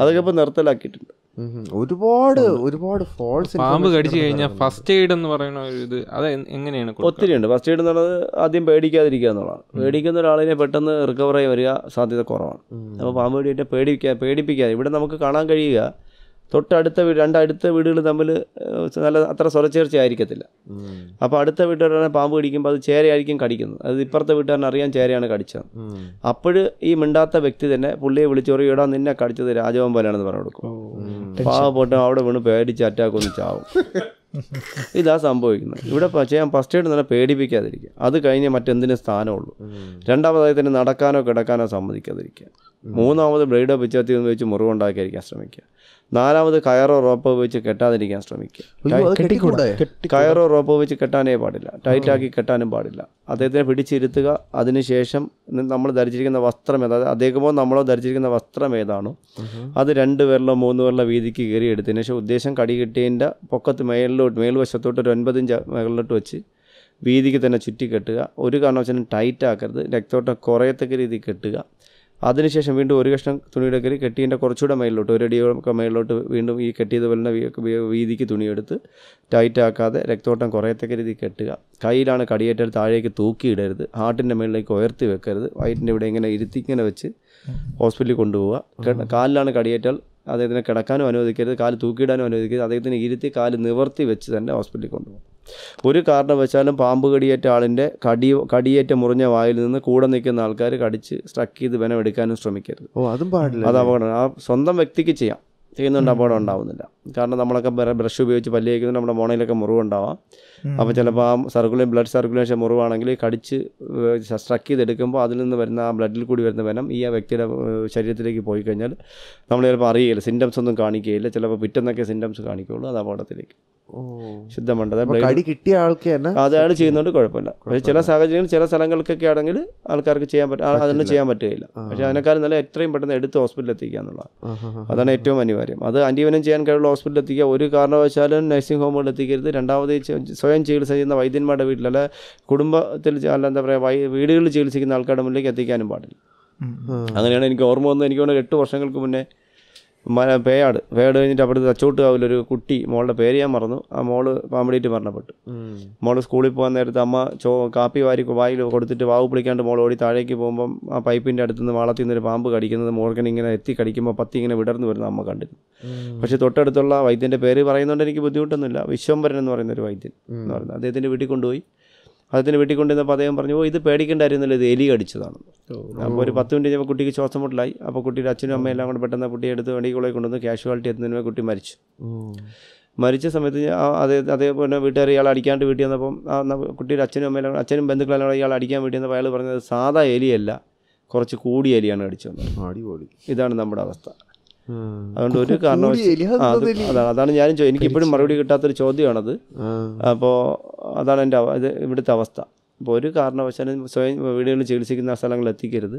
അതൊക്കെ ഇപ്പൊ നിർത്തലാക്കിയിട്ടുണ്ട് ഒരുപാട് ഒരുപാട് ഫോൾസ് പാമ്പ് കടിച്ചു കഴിഞ്ഞാൽ ഫസ്റ്റ് എയ്ഡ് എന്ന് പറയുന്ന ഒരു ഇത് അത് എങ്ങനെയാണ് ഒത്തിരി ഉണ്ട് ഫസ്റ്റ് എയ്ഡ് എന്നുള്ളത് ആദ്യം പേടിക്കാതിരിക്കുക എന്നുള്ളതാണ് പേടിക്കുന്ന ഒരാളിനെ പെട്ടെന്ന് റിക്കവർ ആയി വരിക സാധ്യത കുറവാണ് അപ്പൊ പാമ്പ് കടിയിട്ട് പേടിക്കുക പേടിപ്പിക്കാതെ ഇവിടെ നമുക്ക് കാണാൻ കഴിയുക തൊട്ടടുത്ത വീട് രണ്ടടുത്ത വീടുകൾ തമ്മിൽ നല്ല അത്ര സ്വരച്ചേർച്ച ആയിരിക്കത്തില്ല അപ്പോൾ അടുത്ത വീട്ടുകാരനെ പാമ്പ് കടിക്കുമ്പോൾ അത് ചേരയായിരിക്കും കടിക്കുന്നത് അത് ഇപ്പുറത്തെ വീട്ടുകാരൻ അറിയാൻ ചേരയാണ് കടിച്ചത് അപ്പോൾ ഈ മിണ്ടാത്ത വ്യക്തി തന്നെ പുള്ളിയെ വിളിച്ചോറി ഇടാൻ നിന്നെ കടിച്ചത് രാജവൻ പോലെയാണെന്ന് പറഞ്ഞു കൊടുക്കും പാവപ്പെട്ട അവിടെ വീണ് പേടിച്ച് അറ്റാക്ക് ഒന്ന് ചാവും ഇതാ സംഭവിക്കുന്നത് ഇവിടെ ചെയ്യാൻ ഫസ്റ്റ് എയ്ഡ് തന്നെ പേടിപ്പിക്കാതിരിക്കുക അത് കഴിഞ്ഞ് മറ്റെന്തിനും സ്ഥാനമുള്ളൂ രണ്ടാമതായി തന്നെ നടക്കാനോ കിടക്കാനോ സമ്മതിക്കാതിരിക്കുക മൂന്നാമത് ബ്ലേഡോ പിച്ചാത്തി എന്ന് വെച്ച് മുറിവുണ്ടാക്കിയായിരിക്കാൻ ശ്രമിക്കുക നാലാമത് കയറോ റോപ്പോ വെച്ച് കെട്ടാതിരിക്കാൻ ശ്രമിക്കുക കയറോ റോപ്പോ വെച്ച് കെട്ടാനേ പാടില്ല ടൈറ്റാക്കി കെട്ടാനും പാടില്ല അദ്ദേഹത്തിനെ പിടിച്ചിരുത്തുക അതിനുശേഷം നമ്മൾ ധരിച്ചിരിക്കുന്ന വസ്ത്രം ഏതാണ് അദ്ദേഹമോ നമ്മളോ ധരിച്ചിരിക്കുന്ന വസ്ത്രം ഏതാണോ അത് രണ്ട് പേരിലോ മൂന്ന് പേരിലോ വീതിക്ക് കയറി എടുത്തതിന് ശേഷം ഉദ്ദേശം കടി കിട്ടിയതിൻ്റെ പൊക്കത്ത് മേലിലോട്ട് മേൽവശത്തോട്ട് ഒരു ഒൻപതിഞ്ച് മേളിലോട്ട് വെച്ച് വീതിക്ക് തന്നെ ചുറ്റി കെട്ടുക ഒരു കാരണവശാലും ടൈറ്റ് ആക്കരുത് രക്തോട്ടം കുറയത്തക്ക രീതിയിൽ കെട്ടുക അതിനുശേഷം വീണ്ടും ഒരു കഷ്ണം തുണിയുടെ കയറി കെട്ടിൻ്റെ കുറച്ചുകൂടെ മേളിലോട്ട് ഒരു അടിയൊക്കെ മേളിലോട്ട് വീണ്ടും ഈ കെട്ടിയത് പോലെ വീതിക്ക് തുണിയെടുത്ത് ടൈറ്റാക്കാതെ രക്തോട്ടം കുറയത്തക്ക രീതിയിൽ കെട്ടുക കയ്യിലാണ് കടിയേറ്റാൽ താഴേക്ക് തൂക്കിയിടരുത് ഹാർട്ടിൻ്റെ മേളിലേക്ക് ഉയർത്തി വെക്കരുത് വയറ്റിൻ്റെ ഇവിടെ ഇങ്ങനെ ഇരുത്തി ഇങ്ങനെ വെച്ച് ഹോസ്പിറ്റലിൽ കൊണ്ടുപോവുക കാലിലാണ് കടിയേറ്റാൽ അദ്ദേഹത്തിന് കിടക്കാനും അനുവദിക്കരുത് കാല് തൂക്കിയിടാനും അനുവദിക്കരുത് അദ്ദേഹത്തിന് ഇരുത്തി കാല് നിവർത്തി വെച്ച് തന്നെ ഹോസ്പിറ്റലിൽ കൊണ്ടുപോകും ഒരു കാരണവശാലും പാമ്പ് കടിയേറ്റ ആളിൻ്റെ കടി കടിയേറ്റ മുറിഞ്ഞ വായിൽ നിന്ന് കൂടെ നിൽക്കുന്ന ആൾക്കാർ കടിച്ച് സ്ട്രക്ക് ചെയ്ത് ബനം എടുക്കാനും ശ്രമിക്കരുത് ഓ അതും പാടില്ല അത് അപകടം ആ സ്വന്തം വ്യക്തിക്ക് ചെയ്യാം ചെയ്യുന്നുണ്ട് അപകടം ഉണ്ടാവുന്നില്ല കാരണം നമ്മളൊക്കെ ബ്രഷ് ഉപയോഗിച്ച് പല്ല് നമ്മുടെ മോണയിലൊക്കെ മുറിവുണ്ടാവാം അപ്പോൾ ചിലപ്പോൾ ആ സർക്കുലേ ബ്ലഡ് സർക്കുലേഷൻ മുറിവാണെങ്കിൽ കടിച്ച് സ്ട്രക്ക് ചെയ്തെടുക്കുമ്പോൾ അതിൽ നിന്ന് വരുന്ന ആ ബ്ലഡിൽ കൂടി വരുന്ന വെനം ഈ ആ വ്യക്തിയുടെ ശരീരത്തിലേക്ക് പോയി കഴിഞ്ഞാൽ നമ്മൾ ചിലപ്പോൾ അറിയില്ല സിംറ്റംസ് ഒന്നും കാണിക്കുകയില്ല ചിലപ്പോൾ പിറ്റെന്നൊക്കെ സിംറ്റംസ് കാണിക്കുകയുള്ളൂ അത് അപകടത്തിലേക്ക് ശുദ്ധമണ്ട കടി കിട്ടിയ ആൾക്ക് തന്നെ ചെയ്യുന്നതുകൊണ്ട് കുഴപ്പമില്ല പക്ഷേ ചില സാഹചര്യങ്ങളിൽ ചില സ്ഥലങ്ങൾക്കൊക്കെ ആണെങ്കിൽ ആൾക്കാർക്ക് ചെയ്യാൻ പറ്റും അതൊന്നും ചെയ്യാൻ പറ്റുകയില്ല പക്ഷേ അതിനേക്കാൾ നല്ല എത്രയും പെട്ടെന്ന് എടുത്ത് ഹോസ്പിറ്റലിൽ എത്തിക്കുക എന്നുള്ള അതാണ് ഏറ്റവും അനിവാര്യം അത് അന്യവനം ചെയ്യാൻ കഴിവുള്ള ഹോസ്പിറ്റലിൽ എത്തിക്കുക ഒരു കാരണവശാലും നഴ്സിംഗ് ഹോമുകളിൽ എത്തിക്കരുത് രണ്ടാമത് സ്വയം ചികിത്സ ചെയ്യുന്ന വൈദ്യന്മാരുടെ വീട്ടിൽ അല്ലെ കുടുംബത്തിൽ അല്ല എന്താ പറയുക വീടുകളിൽ ചികിത്സിക്കുന്ന ആൾക്കാരുടെ മുന്നിലേക്ക് എത്തിക്കാനും പാടില്ല അങ്ങനെയാണ് എനിക്ക് ഓർമ്മ വന്നത് എനിക്ക് എട്ട് വർഷങ്ങൾക്ക് മുന്നേ മല പേയാട് പേയാട് കഴിഞ്ഞിട്ട് അവിടുത്തെ തച്ചോട്ടുകാവിൽ ഒരു കുട്ടി മോളുടെ പേര് ഞാൻ മറന്നു ആ മോള് പാമ്പടിയിട്ട് മരണപ്പെട്ടു മോള് സ്കൂളിൽ പോകാൻ നേരത്ത് അമ്മ ചോ കാപ്പി വാരി വായിൽ കൊടുത്തിട്ട് വാവ് പിടിക്കാണ്ട് മോൾ ഓടി താഴേക്ക് പോകുമ്പം ആ പൈപ്പിൻ്റെ നിന്ന് വാളത്തിൽ നിന്നൊരു പാമ്പ് കടിക്കുന്നത് മോൾക്കിനെ ഇങ്ങനെ എത്തി കടിക്കുമ്പോൾ പത്തി ഇങ്ങനെ വിടർന്നു വരുന്ന അമ്മ കണ്ടിരുന്നു പക്ഷേ തൊട്ടടുത്തുള്ള വൈദ്യൻ്റെ പേര് പറയുന്നതുകൊണ്ട് എനിക്ക് ബുദ്ധിമുട്ടൊന്നുമില്ല വിശ്വംഭരൻ എന്ന് പറയുന്ന ഒരു വൈദ്യൻ എന്ന് പറയുന്നത് അദ്ദേഹത്തിൻ്റെ വീട്ടിൽ കൊണ്ടുപോയി അദ്ദേഹത്തിന് വീട്ടിൽ കൊണ്ടുവന്നപ്പോൾ അദ്ദേഹം പറഞ്ഞു ഓ ഇത് പേടിക്കേണ്ടായിരുന്നല്ലോ ഇത് എലി കടിച്ചതാണെന്ന് അപ്പോൾ ഒരു പത്ത് മിനിറ്റ് ചെയ്യുമ്പോൾ കുട്ടിക്ക് ശ്വാസം മുട്ടലായി അപ്പോൾ കുട്ടിയുടെ അച്ഛനും അമ്മയും എല്ലാം കൂടെ പെട്ടെന്ന് കുട്ടിയെ എടുത്ത് മെഡിക്കൽ കോളേജ് കൊണ്ടുവന്ന് കാഷ്വാലിറ്റി എത്തുന്നതിന് കുട്ടി മരിച്ചു മരിച്ച സമയത്ത് അതേ അതേപോലെ വീട്ടുകാർ ഇയാൾ അടിക്കാണ്ട് വീട്ടിൽ വന്നപ്പം കുട്ടിയുടെ അച്ഛനും അമ്മയും അച്ഛനും ബന്ധുക്കളെല്ലാം ഇയാൾ അടിക്കാൻ വീട്ടിൽ വന്നപ്പോൾ അയാൾ പറഞ്ഞത് സാധാ എലിയല്ല കുറച്ച് കൂടിയ എലിയാണ് കടിച്ചു വന്നത് ഇതാണ് നമ്മുടെ അവസ്ഥ അതുകൊണ്ട് ഒരു കാരണം അതാണ് ഞാനും എനിക്ക് ഇപ്പോഴും മറുപടി കിട്ടാത്തൊരു ചോദ്യമാണത് അപ്പോൾ അതാണ് എൻ്റെ ഇവിടുത്തെ അവസ്ഥ അപ്പോൾ ഒരു കാരണവശാലും സ്വയം വീടുകളിൽ ചികിത്സിക്കുന്ന സ്ഥലങ്ങളിൽ എത്തിക്കരുത്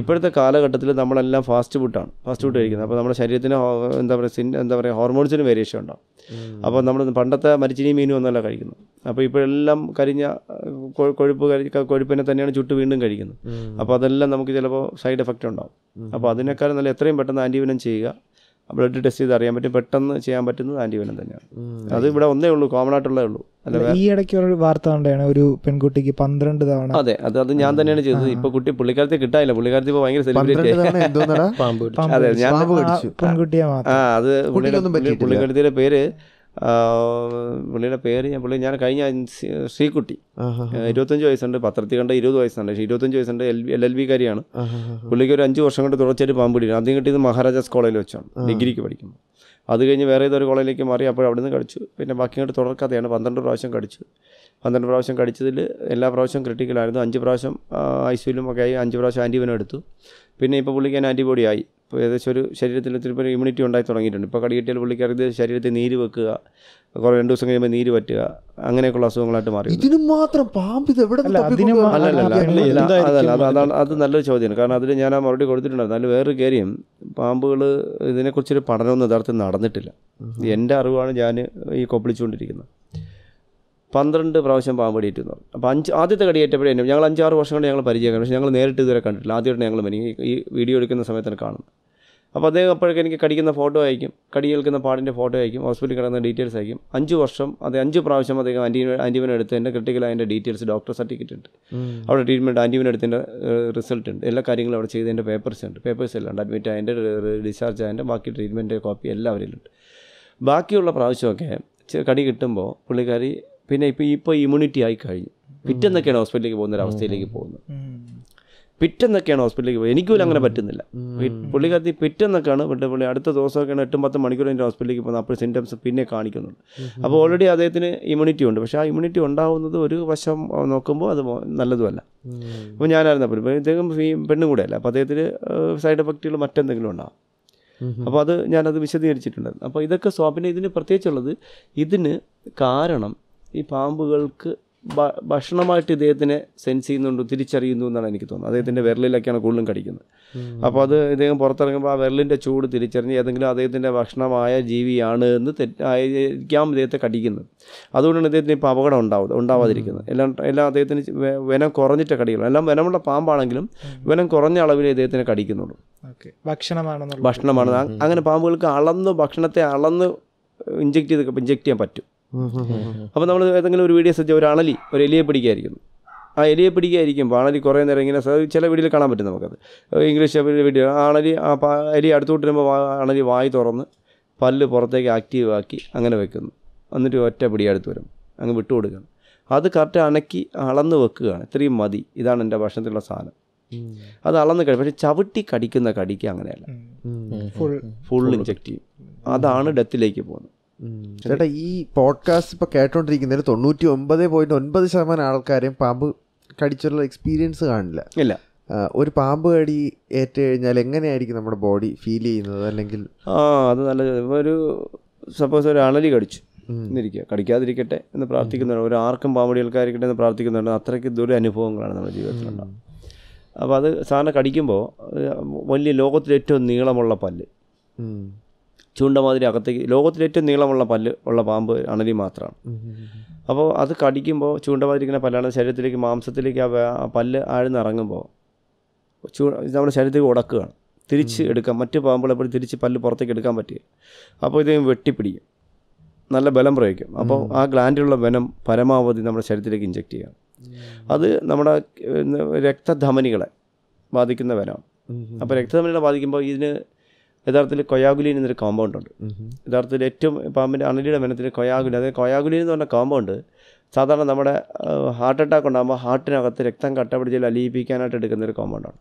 ഇപ്പോഴത്തെ കാലഘട്ടത്തിൽ നമ്മളെല്ലാം ഫാസ്റ്റ് ഫുഡാണ് ഫാസ്റ്റ് ഫുഡ് കഴിക്കുന്നത് അപ്പോൾ നമ്മുടെ ശരീരത്തിന് എന്താ പറയുക എന്താ പറയുക ഹോർമോൺസിന് വേരിയേഷൻ ഉണ്ടാവും അപ്പോൾ നമ്മൾ പണ്ടത്തെ മരിച്ചിനി മീനും ഒന്നല്ല കഴിക്കുന്നു അപ്പോൾ ഇപ്പോഴെല്ലാം കരിഞ്ഞ കൊഴുപ്പ് കരി കൊഴുപ്പിനെ തന്നെയാണ് ചുട്ട് വീണ്ടും കഴിക്കുന്നത് അപ്പോൾ അതെല്ലാം നമുക്ക് ചിലപ്പോൾ സൈഡ് എഫക്റ്റ് ഉണ്ടാവും അപ്പോൾ അതിനേക്കാൾ നല്ല എത്രയും പെട്ടെന്ന് ആൻറ്റിവിനം ചെയ്യുക ബ്ലഡ് ടെസ്റ്റ് ചെയ്ത് അറിയാൻ പറ്റും പെട്ടെന്ന് ചെയ്യാൻ പറ്റുന്നത് ആൻറ്റിവെനം തന്നെയാണ് അത് ഇവിടെ ഒന്നേ ഉള്ളൂ കോമൺ ആയിട്ടുള്ളേ ഉള്ളൂ അല്ല ഈ ഇടയ്ക്ക് ഒരു വാർത്ത കണ്ടാണ് ഒരു പെൺകുട്ടിക്ക് പന്ത്രണ്ട് തവണ അതെ അത് അത് ഞാൻ തന്നെയാണ് ചെയ്തത് ഇപ്പൊ കുട്ടി പുള്ളിക്കാലത്തെ കിട്ടാനില്ല പുള്ളിക്കാലത്ത് ഇപ്പൊ ഭയങ്കര സെലിബ്രേറ്റ് അതെ ഞാൻ പെൺകുട്ടിയെ ആ അത് പുള്ളിക്കാലത്തിന്റെ പേര് പുള്ളിയുടെ പേര് ഞാൻ പുള്ളി ഞാൻ കഴിഞ്ഞ ശ്രീകുട്ടി ഇരുപത്തഞ്ച് വയസ്സുണ്ട് പത്രത്തിൽ കണ്ട ഇരുപത് വയസ്സുണ്ട് പക്ഷേ ഇരുപത്തഞ്ച് വയസ്സുണ്ട് എൽ എൽ ബി കാരിയാണ് പുള്ളിക്ക് ഒരു അഞ്ച് വർഷം കൊണ്ട് തുടർച്ചയായിട്ട് പാമ്പ് പിടിക്കണം ആദ്യം കിട്ടിയത് മഹാരാജാസ് കോളേജിൽ വെച്ചാണ് ഡിഗ്രിക്ക് പഠിക്കുമ്പോൾ അത് കഴിഞ്ഞ് വേറെ ഏതൊരു കോളേജിലേക്ക് മാറി അപ്പോൾ അവിടെ നിന്ന് കടിച്ചു പിന്നെ ബാക്കി അങ്ങോട്ട് തുടർക്കഥയാണ് പന്ത്രണ്ട് പ്രാവശ്യം കടിച്ചു പന്ത്രണ്ട് പ്രാവശ്യം കടിച്ചതിൽ എല്ലാ പ്രാവശ്യം ക്രിട്ടിക്കലായിരുന്നു അഞ്ച് പ്രാവശ്യം ഐ ഒക്കെ ആയി അഞ്ച് പ്രാവശ്യം ആൻറ്റിബനം എടുത്തു പിന്നെ ഇപ്പോൾ പുള്ളിക്ക് ഞാൻ ആൻറ്റിബോഡി ആയി ഇപ്പോൾ ഏകദേശം ഒരു ശരീരത്തിൽ ഒത്തിരി പേര് ഇമ്മ്യൂണിറ്റി ഉണ്ടായി തുടങ്ങിയിട്ടുണ്ട് ഇപ്പോൾ കടികിട്ടിയാൽ പുള്ളിക്കാർക്ക് ശരീരത്തിൽ നീര് വെക്കുക കുറേ രണ്ട് ദിവസം കഴിയുമ്പോൾ നീര് പറ്റുക അങ്ങനെയൊക്കെയുള്ള അസുഖങ്ങളായിട്ട് മാറി ഇതിന് മാത്രം പാമ്പ് ഇത് എവിടെ അതല്ല അതാണ് അത് നല്ലൊരു ചോദ്യമാണ് കാരണം അതിൽ ഞാൻ ആ മറുപടി കൊടുത്തിട്ടുണ്ടായിരുന്നു അതിൽ വേറൊരു കാര്യം പാമ്പുകൾ ഇതിനെക്കുറിച്ചൊരു പഠനമൊന്നും യഥാർത്ഥത്തിൽ നടന്നിട്ടില്ല എൻ്റെ അറിവാണ് ഞാൻ ഈ കൊപ്പിളിച്ചുകൊണ്ടിരിക്കുന്നത് പന്ത്രണ്ട് പ്രാവശ്യം പാമ്പ് അടിയിട്ടുന്നു അപ്പോൾ അഞ്ച് ആദ്യത്തെ കടിയേറ്റപ്പോഴേ ഞങ്ങൾ അഞ്ചാറ് വർഷം കൊണ്ട് ഞങ്ങൾ പരിചയം പക്ഷേ ഞങ്ങൾ നേരിട്ട് ഇതുവരെ കണ്ടിട്ടില്ല ആദ്യമായിട്ട് ഞങ്ങൾ ഈ വീഡിയോ എടുക്കുന്ന സമയത്താണ് കാണുന്നത് അപ്പോൾ അദ്ദേഹം അപ്പോഴൊക്കെ എനിക്ക് കടിക്കുന്ന ഫോട്ടോ അയക്കും കടി കേൾക്കുന്ന പാടിൻ്റെ ഫോട്ടോ അയക്കും ഹോസ്പിറ്റലിൽ കിടന്ന ഡീറ്റെയിൽസ് അയക്കും അഞ്ച് വർഷം അത് അഞ്ച് പ്രാവശ്യം അദ്ദേഹം ആൻറ്റീവൻ ആൻറ്റീവൻ എടുത്ത് എൻ്റെ ക്രിട്ടിക്കൽ അതിൻ്റെ ഡീറ്റെയിൽസ് ഡോക്ടർ സർട്ടിഫിക്കറ്റ് ഉണ്ട് അവിടെ ട്രീറ്റ്മെൻറ്റ് ആൻറ്റീവൻ എടുത്തതിൻ്റെ റിസൾട്ട് ഉണ്ട് എല്ലാ കാര്യങ്ങളും അവിടെ ചെയ്തതിൻ്റെ പേപ്പേഴ്സ് ഉണ്ട് പേപ്പേഴ്സ് എല്ലാം ഉണ്ട് അഡ്മിറ്റ് ആയതിൻ്റെ ഡിസ്ചാർജ് ആയതിൻ്റെ ബാക്കി ട്രീറ്റ്മെൻറ്റ് കോപ്പി എല്ലാം അവരിലുണ്ട് ബാക്കിയുള്ള പ്രാവശ്യമൊക്കെ കടി കിട്ടുമ്പോൾ പുള്ളിക്കാരി പിന്നെ ഇപ്പോൾ ഇപ്പോൾ ഇമ്മ്യൂണിറ്റി ആയി കഴിഞ്ഞു പിറ്റെന്നൊക്കെയാണ് ഹോസ്പിറ്റലിലേക്ക് പോകുന്ന ഒരു അവസ്ഥയിലേക്ക് പോകുന്നത് പിറ്റെന്നൊക്കെയാണ് ഹോസ്പിറ്റലിലേക്ക് പോയത് എനിക്കും അങ്ങനെ പറ്റുന്നില്ല പുള്ളിക്കാരത്തി പിറ്റെന്നൊക്കെയാണ് പിന്നെ പുള്ളി അടുത്ത ദിവസമൊക്കെയാണ് എട്ടും പത്തും മണിക്കൂർ എൻ്റെ ഹോസ്പിറ്റലിലേക്ക് പോകുന്നത് അപ്പോൾ സിംറ്റംസ് പിന്നെ കാണിക്കുന്നുണ്ട് അപ്പോൾ ഓൾറെഡി അദ്ദേഹത്തിന് ഇമ്മ്യൂണിറ്റി ഉണ്ട് പക്ഷേ ആ ഇമ്മ്യൂണിറ്റി ഉണ്ടാകുന്നത് ഒരു വശം നോക്കുമ്പോൾ അത് നല്ലതുമല്ല അപ്പോൾ ഞാനായിരുന്നു അപ്പോൾ ഇദ്ദേഹം ഈ പെണ്ണും അല്ല അപ്പോൾ അദ്ദേഹത്തിന് സൈഡ് എഫക്റ്റുകൾ മറ്റെന്തെങ്കിലും ഉണ്ടാകും അപ്പോൾ അത് ഞാനത് വിശദീകരിച്ചിട്ടുണ്ടായിരുന്നു അപ്പോൾ ഇതൊക്കെ സ്വാപ്പിന് ഇതിന് പ്രത്യേകിച്ചുള്ളത് ഇതിന് കാരണം ഈ പാമ്പുകൾക്ക് ഭക്ഷണമായിട്ട് ഇദ്ദേഹത്തിനെ സെൻസ് ചെയ്യുന്നുണ്ട് തിരിച്ചറിയുന്നു എന്നാണ് എനിക്ക് തോന്നുന്നത് അദ്ദേഹത്തിൻ്റെ വിരലിലൊക്കെയാണ് കൂടുതലും കടിക്കുന്നത് അപ്പോൾ അത് ഇദ്ദേഹം പുറത്തിറങ്ങുമ്പോൾ ആ വിരലിൻ്റെ ചൂട് തിരിച്ചറിഞ്ഞ് ഏതെങ്കിലും അദ്ദേഹത്തിൻ്റെ ഭക്ഷണമായ ജീവിയാണ് എന്ന് തെറ്റായിരിക്കാം ഇദ്ദേഹത്തെ കടിക്കുന്നത് അതുകൊണ്ടാണ് ഇദ്ദേഹത്തിന് ഇപ്പോൾ അപകടം ഉണ്ടാവുന്നത് ഉണ്ടാവാതിരിക്കുന്നത് എല്ലാം എല്ലാം അദ്ദേഹത്തിന് വനം കുറഞ്ഞിട്ട് കടിക്കുന്നു എല്ലാം വനമുള്ള പാമ്പാണെങ്കിലും വനം കുറഞ്ഞ അളവിൽ ഇദ്ദേഹത്തിനെ കടിക്കുന്നുള്ളൂ ഭക്ഷണമാണ് ഭക്ഷണമാണ് അങ്ങനെ പാമ്പുകൾക്ക് അളന്ന് ഭക്ഷണത്തെ അളന്ന് ഇഞ്ചക്ട് ചെയ്ത് ഇഞ്ചക്ട് ചെയ്യാൻ പറ്റും അപ്പോൾ നമ്മൾ ഏതെങ്കിലും ഒരു വീഡിയോ സജ്ജ ഒരു അണലി ഒരു എലിയെ പിടിക്കായിരിക്കും ആ എലിയെ പിടിക്കായിരിക്കുമ്പോൾ അണലി കുറേ നേരം ഇങ്ങനെ ചില വീഡിയോയിൽ കാണാൻ പറ്റും നമുക്കത് ഇംഗ്ലീഷ് വീഡിയോ അണലി ആ എലി അടുത്തോട്ട് വരുമ്പോൾ അണലി വായി തുറന്ന് പല്ല് പുറത്തേക്ക് ആക്റ്റീവ് ആക്കി അങ്ങനെ വെക്കുന്നു എന്നിട്ട് ഒറ്റ പിടി അടുത്ത് വരും അങ്ങ് വിട്ടു കൊടുക്കണം അത് കറക്റ്റ് അണക്കി അളന്ന് വെക്കുകയാണ് ഇത്രയും മതി ഇതാണ് എൻ്റെ ഭക്ഷണത്തിലുള്ള സാധനം അത് അളന്ന് കഴിക്കും പക്ഷെ ചവിട്ടി കടിക്കുന്ന കടിക്ക് അങ്ങനെയല്ല ഫുൾ ഫുൾ ഇഞ്ചക്റ്റ് ചെയ്യും അതാണ് ഡെത്തിലേക്ക് പോകുന്നത് ചേട്ടാ ഈ പോഡ്കാസ്റ്റ് ഇപ്പൊ കേട്ടോണ്ടിരിക്കുന്നതിൽ തൊണ്ണൂറ്റി ഒമ്പത് പോയിന്റ് ഒൻപത് ശതമാനം ആൾക്കാരെയും പാമ്പ് കടിച്ചുള്ള എക്സ്പീരിയൻസ് കാണില്ല ഇല്ല ഒരു പാമ്പ് കടി ഏറ്റ് കഴിഞ്ഞാൽ എങ്ങനെയായിരിക്കും നമ്മുടെ ബോഡി ഫീൽ ചെയ്യുന്നത് അല്ലെങ്കിൽ ആ അത് നല്ല ഒരു സപ്പോസ് ഒരു അണലി കടിച്ചു എന്നിരിക്കുക കടിക്കാതിരിക്കട്ടെ എന്ന് പ്രാർത്ഥിക്കുന്നുണ്ട് ഒരു ആർക്കും പാമ്പടി കടികൾക്കായിരിക്കട്ടെ എന്ന് പ്രാർത്ഥിക്കുന്നുണ്ട് അത്രയ്ക്ക് ദുരനുഭവങ്ങളാണ് അനുഭവങ്ങളാണ് നമ്മുടെ ജീവിതത്തിലുണ്ടാകും അപ്പോൾ അത് സാറിനെ കടിക്കുമ്പോൾ വലിയ ലോകത്തിലേറ്റവും ഏറ്റവും നീളമുള്ള പല്ല് ചൂണ്ടമാതിരി അകത്തേക്ക് ലോകത്തിലെ ഏറ്റവും നീളമുള്ള പല്ല് ഉള്ള പാമ്പ് അണലി മാത്രമാണ് അപ്പോൾ അത് കടിക്കുമ്പോൾ ചൂണ്ടമാതിരി ഇങ്ങനെ പല്ലാണ് ശരീരത്തിലേക്ക് മാംസത്തിലേക്ക് ആ പല്ല് ഇറങ്ങുമ്പോൾ ചൂ നമ്മുടെ ശരീരത്തേക്ക് ഉടക്കുകയാണ് തിരിച്ച് എടുക്കാം മറ്റ് പാമ്പുകളെപ്പോഴും തിരിച്ച് പല്ല് പുറത്തേക്ക് എടുക്കാൻ പറ്റുക അപ്പോൾ ഇത് വെട്ടിപ്പിടിക്കും നല്ല ബലം പ്രയോഗിക്കും അപ്പോൾ ആ ഗ്ലാൻഡിലുള്ള വെനം പരമാവധി നമ്മുടെ ശരീരത്തിലേക്ക് ഇഞ്ചെക്റ്റ് ചെയ്യാം അത് നമ്മുടെ രക്തധമനികളെ ബാധിക്കുന്ന വനമാണ് അപ്പോൾ രക്തധമനികളെ ബാധിക്കുമ്പോൾ ഇതിന് യഥാർത്ഥത്തിൽ കൊയാഗുലിൻ എന്നൊരു കോമ്പൗണ്ട് ഉണ്ട് യഥാർത്ഥത്തിൽ ഏറ്റവും പാമ്പിൻ്റെ അണലിയുടെ വനത്തിൽ കൊയാഗുലി അതായത് കൊയാഗുലിൻ എന്ന് പറഞ്ഞ കോമ്പൗണ്ട് സാധാരണ നമ്മുടെ ഹാർട്ട് അറ്റാക്ക് ഉണ്ടാകുമ്പോൾ ഹാർട്ടിനകത്ത് രക്തം കട്ട അലിയിപ്പിക്കാനായിട്ട് എടുക്കുന്ന ഒരു കോമ്പൗണ്ടാണ്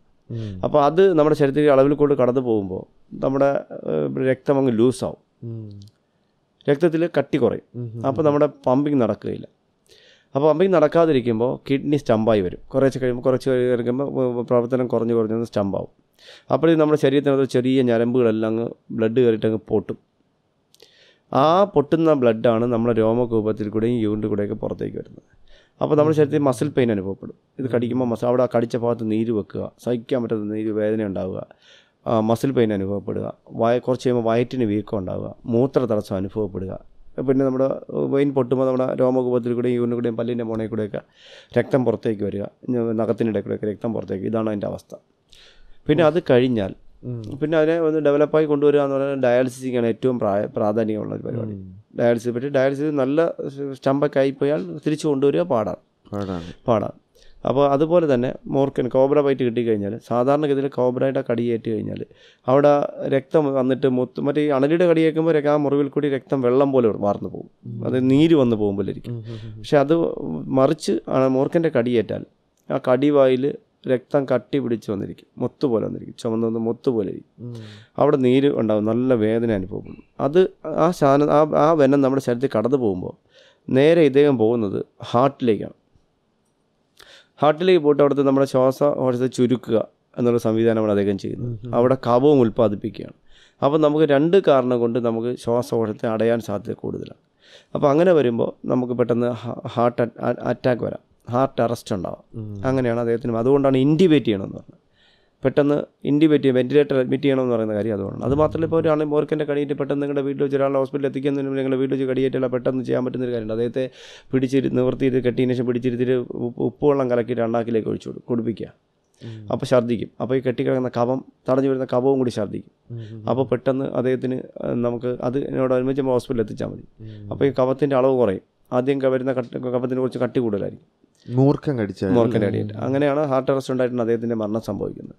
അപ്പോൾ അത് നമ്മുടെ ശരീരത്തിൽ അളവിൽ കൂടെ കടന്നു പോകുമ്പോൾ നമ്മുടെ രക്തം അങ്ങ് ലൂസാവും രക്തത്തിൽ കട്ടി കുറയും അപ്പോൾ നമ്മുടെ പമ്പിങ് നടക്കുകയില്ല അപ്പോൾ പമ്പിങ് നടക്കാതിരിക്കുമ്പോൾ കിഡ്നി സ്റ്റമ്പായി വരും കുറേശ്ശെ കഴിയുമ്പോൾ കുറച്ച് കഴിയുമ്പോൾ പ്രവർത്തനം കുറഞ്ഞ് കുറഞ്ഞൊന്ന് സ്റ്റമ്പാവും അപ്പോഴേ നമ്മുടെ ശരീരത്തിനകത്ത് ചെറിയ ഞരമ്പുകളെല്ലാം അങ്ങ് ബ്ലഡ് കയറിയിട്ട് അങ്ങ് പൊട്ടും ആ പൊട്ടുന്ന ബ്ലഡാണ് നമ്മുടെ രോമകൂപത്തിൽ കൂടെയും യൂറിൻ്റെ കൂടെയൊക്കെ പുറത്തേക്ക് വരുന്നത് അപ്പോൾ നമ്മുടെ ശരീരത്തിൽ മസിൽ പെയിൻ അനുഭവപ്പെടും ഇത് കടിക്കുമ്പോൾ മസിൽ അവിടെ കടിച്ച ഭാഗത്ത് നീര് വെക്കുക സഹിക്കാൻ പറ്റാത്ത നീര് വേദന ഉണ്ടാവുക മസിൽ പെയിൻ അനുഭവപ്പെടുക വയ കുറച്ച് കഴിയുമ്പോൾ വയറ്റിന് വീക്കം ഉണ്ടാവുക മൂത്ര തടസ്സം അനുഭവപ്പെടുക പിന്നെ നമ്മുടെ വെയിൻ പൊട്ടുമ്പോൾ നമ്മുടെ രോമകൂപത്തിൽ കൂടെയും യൂറിൻ്റെ കൂടെയും പല്ലിൻ്റെ മോണയിൽ കൂടെയൊക്കെ രക്തം പുറത്തേക്ക് വരിക നഖത്തിനിടയിൽ കൂടെയൊക്കെ രക്തം പുറത്തേക്ക് ഇതാണ് അതിൻ്റെ അവസ്ഥ പിന്നെ അത് കഴിഞ്ഞാൽ പിന്നെ അതിനെ ഒന്ന് ഡെവലപ്പായി കൊണ്ടുവരിക എന്ന് പറഞ്ഞാൽ ഡയാലിസിസിക്കാണ് ഏറ്റവും പ്രായ പ്രാധാന്യമുള്ള ഒരു പരിപാടി ഡയാലിസിസ് പറ്റി ഡയാലിസിസ് നല്ല സ്റ്റമ്പൊക്കെ പോയാൽ തിരിച്ചു കൊണ്ടുവരിക പാടാണ് പാടാണ് അപ്പോൾ അതുപോലെ തന്നെ മോർക്കൻ കോബ്ര ബൈറ്റ് കിട്ടിക്കഴിഞ്ഞാൽ സാധാരണഗതിയിൽ കോബ്രയുടെ കടിയേറ്റ് കഴിഞ്ഞാൽ അവിടെ രക്തം വന്നിട്ട് മുത്ത് മറ്റേ അണലിയുടെ കടിയേക്കുമ്പോൾ ആ മുറിവിൽ കൂടി രക്തം വെള്ളം പോലെ വാർന്നു പോകും അത് നീര് വന്ന് പോകുമ്പോഴായിരിക്കും പക്ഷെ അത് മറിച്ച് മോർക്കൻ്റെ കടിയേറ്റാൽ ആ കടിവായിൽ രക്തം കട്ടി പിടിച്ച് വന്നിരിക്കും മൊത്ത് പോലെ വന്നിരിക്കും ചുമന്ന് വന്ന് മൊത്ത് പോലെ ഇരിക്കും അവിടെ നീര് ഉണ്ടാവും നല്ല വേദന അനുഭവപ്പെടും അത് ആ സാധനം ആ ആ വെനം നമ്മുടെ ശരീരത്തിൽ കടന്നു പോകുമ്പോൾ നേരെ ഇദ്ദേഹം പോകുന്നത് ഹാർട്ടിലേക്കാണ് ഹാർട്ടിലേക്ക് പോയിട്ട് അവിടുത്തെ നമ്മുടെ ശ്വാസകോശത്തെ ചുരുക്കുക എന്നുള്ള സംവിധാനമാണ് അദ്ദേഹം ചെയ്യുന്നത് അവിടെ കവവും ഉൽപ്പാദിപ്പിക്കുകയാണ് അപ്പോൾ നമുക്ക് രണ്ട് കാരണം കൊണ്ട് നമുക്ക് ശ്വാസകോശത്തെ അടയാൻ സാധ്യത കൂടുതലാണ് അപ്പോൾ അങ്ങനെ വരുമ്പോൾ നമുക്ക് പെട്ടെന്ന് ഹാർട്ട് അറ്റാക്ക് വരാം ഹാർട്ട് അറസ്റ്റ് ഉണ്ടാവാം അങ്ങനെയാണ് അദ്ദേഹത്തിന് അതുകൊണ്ടാണ് ഇൻഡിബേറ്റ് ചെയ്യണമെന്ന് പറഞ്ഞത് പെട്ടെന്ന് ഇൻഡിബേറ്റ് ചെയ്യും വെന്റിലേറ്റർ അഡ്മിറ്റ് ചെയ്യണമെന്ന് പറയുന്ന കാര്യം അതുകൊണ്ടാണ് അത് മാത്രമല്ല ഇപ്പോൾ ഒരാളെ മോർക്കൻ്റെ കടിയേറ്റ് പെട്ടെന്ന് നിങ്ങളുടെ വീട്ടിൽ വെച്ച് ഒരാളെ ഹോസ്പിറ്റലിൽ എത്തിക്കുന്നതിന് നിങ്ങളുടെ വീട്ടിൽ വെച്ച് കടിയേറ്റല്ല പെട്ടെന്ന് ചെയ്യാൻ പറ്റുന്ന ഒരു കാര്യമുണ്ട് അദ്ദേഹത്തെ പിടിച്ചിരുന്ന് നിവർത്തിയിട്ട് കെട്ടിയതിന് ശേഷം പിടിച്ചിരുത്തിയിട്ട് ഉപ്പുവെള്ളം കലക്കിയിട്ട് അണ്ണാക്കിലേക്ക് ഒഴിച്ചു കൊടുക്കും കുടിപ്പിക്കുക അപ്പോൾ ഛർദ്ദിക്കും അപ്പോൾ ഈ കെട്ടിക്കിടക്കുന്ന കവം തടഞ്ഞു വരുന്ന കവവും കൂടി ഛർദ്ദിക്കും അപ്പോൾ പെട്ടെന്ന് അദ്ദേഹത്തിന് നമുക്ക് എന്നോട് നമ്മൾ ഹോസ്പിറ്റലിൽ എത്തിച്ചാൽ മതി അപ്പോൾ ഈ കവത്തിൻ്റെ അളവ് കുറയും ആദ്യം വരുന്ന കട്ട് കുറച്ച് കട്ടി കൂടുതലായിരിക്കും മൂർഖം കടിച്ച മൂർഖൻ കടിയിട്ട് അങ്ങനെയാണ് ഹാർട്ട് അറസ്റ്റ് ഉണ്ടായിട്ട് അദ്ദേഹത്തിന്റെ മരണം സംഭവിക്കുന്നത്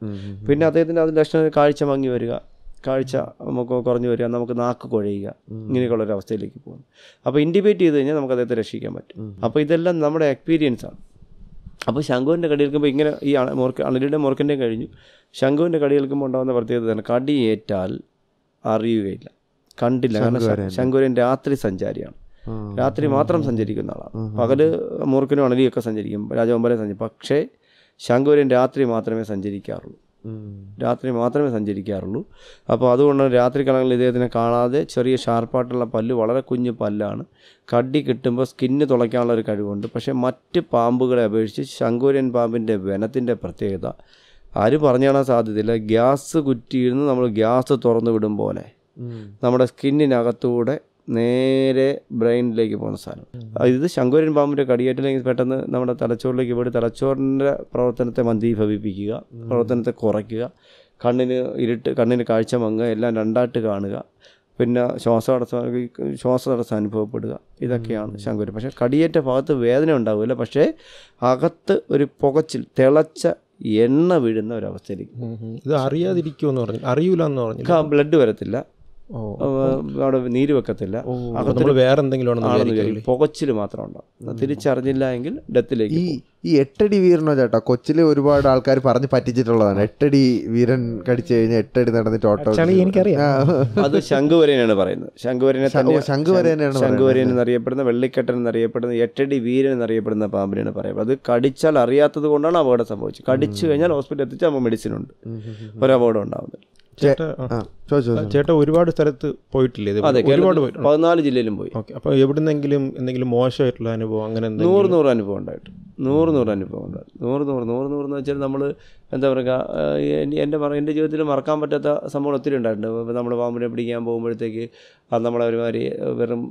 പിന്നെ അദ്ദേഹത്തിന്റെ അതിന്റെ ലക്ഷണം കാഴ്ച മങ്ങി വരിക കാഴ്ച നമുക്ക് കുറഞ്ഞു വരിക നമുക്ക് നാക്ക് കുഴയുക ഇങ്ങനെയൊക്കെയുള്ള ഒരു അവസ്ഥയിലേക്ക് പോകുന്നു അപ്പോൾ ഇൻഡിബേറ്റ് ചെയ്ത് കഴിഞ്ഞാൽ നമുക്ക് അദ്ദേഹത്തെ രക്ഷിക്കാൻ പറ്റും അപ്പോൾ ഇതെല്ലാം നമ്മുടെ എക്സ്പീരിയൻസ് ആണ് അപ്പോൾ ശംഖുവിൻ്റെ കടി കേൾക്കുമ്പോൾ ഇങ്ങനെ ഈ മുറുക്ക് അണലിയുടെ മുറുക്കിൻ്റെയും കഴിഞ്ഞു ശംഖുവിൻ്റെ കടി കേൾക്കുമ്പോൾ ഉണ്ടാകുന്ന പ്രത്യേകത തന്നെ കടിയേറ്റാൽ അറിയുകയില്ല കണ്ടില്ല കാരണം രാത്രി സഞ്ചാരിയാണ് രാത്രി മാത്രം സഞ്ചരിക്കുന്ന ആളാണ് പകല് മൂർക്കനും അണലിയൊക്കെ സഞ്ചരിക്കും രാജവമ്പലെ സഞ്ചരിക്കും പക്ഷേ ശങ്കുവരൻ രാത്രി മാത്രമേ സഞ്ചരിക്കാറുള്ളൂ രാത്രി മാത്രമേ സഞ്ചരിക്കാറുള്ളൂ അപ്പോൾ അതുകൊണ്ട് രാത്രി കാലങ്ങളിൽ ഇദ്ദേഹത്തിനെ കാണാതെ ചെറിയ ഷാർപ്പായിട്ടുള്ള പല്ല് വളരെ കുഞ്ഞു പല്ലാണ് കടി കിട്ടുമ്പോൾ സ്കിന്ന് തുളയ്ക്കാനുള്ള ഒരു കഴിവുണ്ട് പക്ഷേ മറ്റ് പാമ്പുകളെ അപേക്ഷിച്ച് ശങ്കുരൻ പാമ്പിൻ്റെ വനത്തിൻ്റെ പ്രത്യേകത ആര് പറഞ്ഞു കാണാൻ സാധ്യതയില്ല ഗ്യാസ് കുറ്റിയിരുന്ന് നമ്മൾ ഗ്യാസ് തുറന്നു വിടും പോലെ നമ്മുടെ സ്കിന്നിനകത്തൂടെ നേരെ ബ്രെയിനിലേക്ക് പോകുന്ന സാധനം ഇത് ശങ്കുരൻ പാമ്പിൻ്റെ കടിയേറ്റില്ലെങ്കിൽ പെട്ടെന്ന് നമ്മുടെ തലച്ചോറിലേക്ക് പോയി തലച്ചോറിൻ്റെ പ്രവർത്തനത്തെ മന്ദീഭവിപ്പിക്കുക പ്രവർത്തനത്തെ കുറയ്ക്കുക കണ്ണിന് ഇരുട്ട് കണ്ണിന് കാഴ്ച മങ്ങുക എല്ലാം രണ്ടായിട്ട് കാണുക പിന്നെ ശ്വാസ തടസ്സം ശ്വാസ തടസ്സം അനുഭവപ്പെടുക ഇതൊക്കെയാണ് ശങ്കുരൻ പക്ഷേ കടിയേറ്റ ഭാഗത്ത് വേദന ഉണ്ടാവില്ല പക്ഷേ അകത്ത് ഒരു പുകച്ചിൽ തിളച്ച എണ്ണ വീഴുന്ന ഒരവസ്ഥയിലേക്ക് ഇത് അറിയാതിരിക്കുമെന്ന് പറഞ്ഞു അറിയൂലെന്ന് പറഞ്ഞു ബ്ലഡ് വരത്തില്ല അവിടെ നീര് വെക്കത്തില്ല വേറെ എന്തെങ്കിലും പുകച്ചിൽ മാത്രം ഉണ്ടാവും തിരിച്ചറിഞ്ഞില്ല എങ്കിൽ ഡെത്തിലേക്ക് ഈ എട്ടടി വീരനോ ചേട്ടാ കൊച്ചിലെ ഒരുപാട് ആൾക്കാർ പറഞ്ഞ് പറ്റിച്ചിട്ടുള്ളതാണ് എട്ടടി വീരൻ കടിച്ചു കഴിഞ്ഞാൽ എട്ടടി നടന്നിട്ട് ഓട്ടോ അത് ശംഖുവരേനാണ് പറയുന്നത് ശംഖുവരേനെ ശംഖുവരേനാണ് ശംഖുവരേൻ എന്നറിയപ്പെടുന്ന വെള്ളിക്കെട്ടൻ എന്നറിയപ്പെടുന്ന എട്ടടി വീരൻ എന്നറിയപ്പെടുന്ന പാമ്പിനെയാണ് പറയുന്നത് അത് കടിച്ചാൽ അറിയാത്തത് കൊണ്ടാണ് അപകടം സംഭവിച്ചത് കടിച്ചു കഴിഞ്ഞാൽ ഹോസ്പിറ്റലിൽ എത്തിച്ചാൽ മെഡിസിൻ ഉണ്ട് ഒരു അപകടം ഉണ്ടാവുന്നത് ചേട്ടാ ഒരുപാട് സ്ഥലത്ത് പോയിട്ടില്ലേ ഒരുപാട് പതിനാല് ജില്ലയിലും പോയി അപ്പൊ അപ്പോൾ എവിടുന്നെങ്കിലും എന്തെങ്കിലും മോശമായിട്ടുള്ള അനുഭവം അങ്ങനെ നൂറ് നൂറ് അനുഭവം ഉണ്ടായിട്ട് നൂറ് നൂറ് അനുഭവം ഉണ്ടായിട്ട് നൂറ് നൂറ് നൂറ് നൂറ് എന്ന് വെച്ചാൽ നമ്മൾ എന്താ പറയുക എൻ്റെ എൻ്റെ ജീവിതത്തിൽ മറക്കാൻ പറ്റാത്ത സംഭവം ഒത്തിരി ഉണ്ടായിട്ടുണ്ട് നമ്മൾ പാമ്പിനെ പിടിക്കാൻ പോകുമ്പോഴത്തേക്ക് അത് നമ്മളെ ഒരുമാതിരി വെറും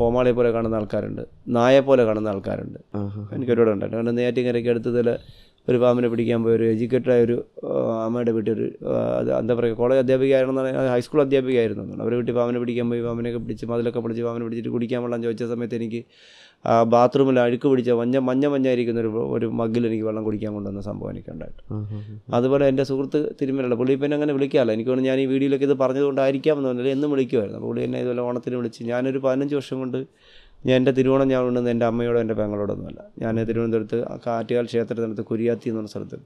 കോമാളിയെ പോലെ കാണുന്ന ആൾക്കാരുണ്ട് നായെ പോലെ കാണുന്ന ആൾക്കാരുണ്ട് എനിക്ക് ഒരുപാട് ഉണ്ടായിട്ടുണ്ട് കാരണം നെയ്യാറ്റിങ്ങരയ്ക്ക് എടുത്തതിൽ ഒരു പാമ്പിനെ പിടിക്കാൻ പോയ ഒരു എഡ്യൂക്കേറ്റഡായ ഒരു അമ്മയുടെ വീട്ടിൽ ഒരു അത് എന്താ പറയുക കോളേജ് പറഞ്ഞാൽ ഹൈസ്കൂൾ അധ്യാപികയായിരുന്നു അവർ വീട്ടിൽ പാമ്പിനെ പിടിക്കാൻ പോയി പാമ്പിനൊക്കെ പിടിച്ച് മതിലൊക്കെ പിടിച്ച് പാമ്പിനെ പിടിച്ചിട്ട് കുടിക്കാൻ വെള്ളം ചോദിച്ച സമയത്ത് എനിക്ക് ബാത്റൂമിൽ അഴുക്ക് പിടിച്ച മഞ്ഞ മഞ്ഞ മഞ്ഞായിരിക്കുന്ന ഒരു ഒരു മഗ്ഗിൽ എനിക്ക് വെള്ളം കുടിക്കാൻ കൊണ്ടുവന്ന സംഭവം എനിക്ക് ഉണ്ടായിട്ട് അതുപോലെ എൻ്റെ സുഹൃത്ത് തിരുമലല്ല പുള്ളി പിന്നെ അങ്ങനെ വിളിക്കാമല്ലോ എനിക്ക് തോന്നുന്നു ഞാൻ ഈ വീഡിയോയിലൊക്കെ ഇത് പറഞ്ഞതുകൊണ്ടായിരിക്കാം എന്ന് പറഞ്ഞാൽ എന്നും വിളിക്കുമായിരുന്നു അപ്പോൾ പുള്ളി എന്നെ ഇതുപോലെ ഓണത്തിന് വിളിച്ച് ഞാനൊരു പതിനഞ്ച് വർഷം കൊണ്ട് ഞാൻ എൻ്റെ തിരുവോണം ഞാൻ ഉണ്ടെന്ന് എൻ്റെ അമ്മയോടോ എൻ്റെ പെങ്ങളോടൊന്നുമല്ല ഞാൻ തിരുവനന്തപുരത്ത് കാറ്റുകാൽ ക്ഷേത്രത്തിനടുത്ത് കുരിയാത്തി എന്ന് പറഞ്ഞ സ്ഥലത്ത്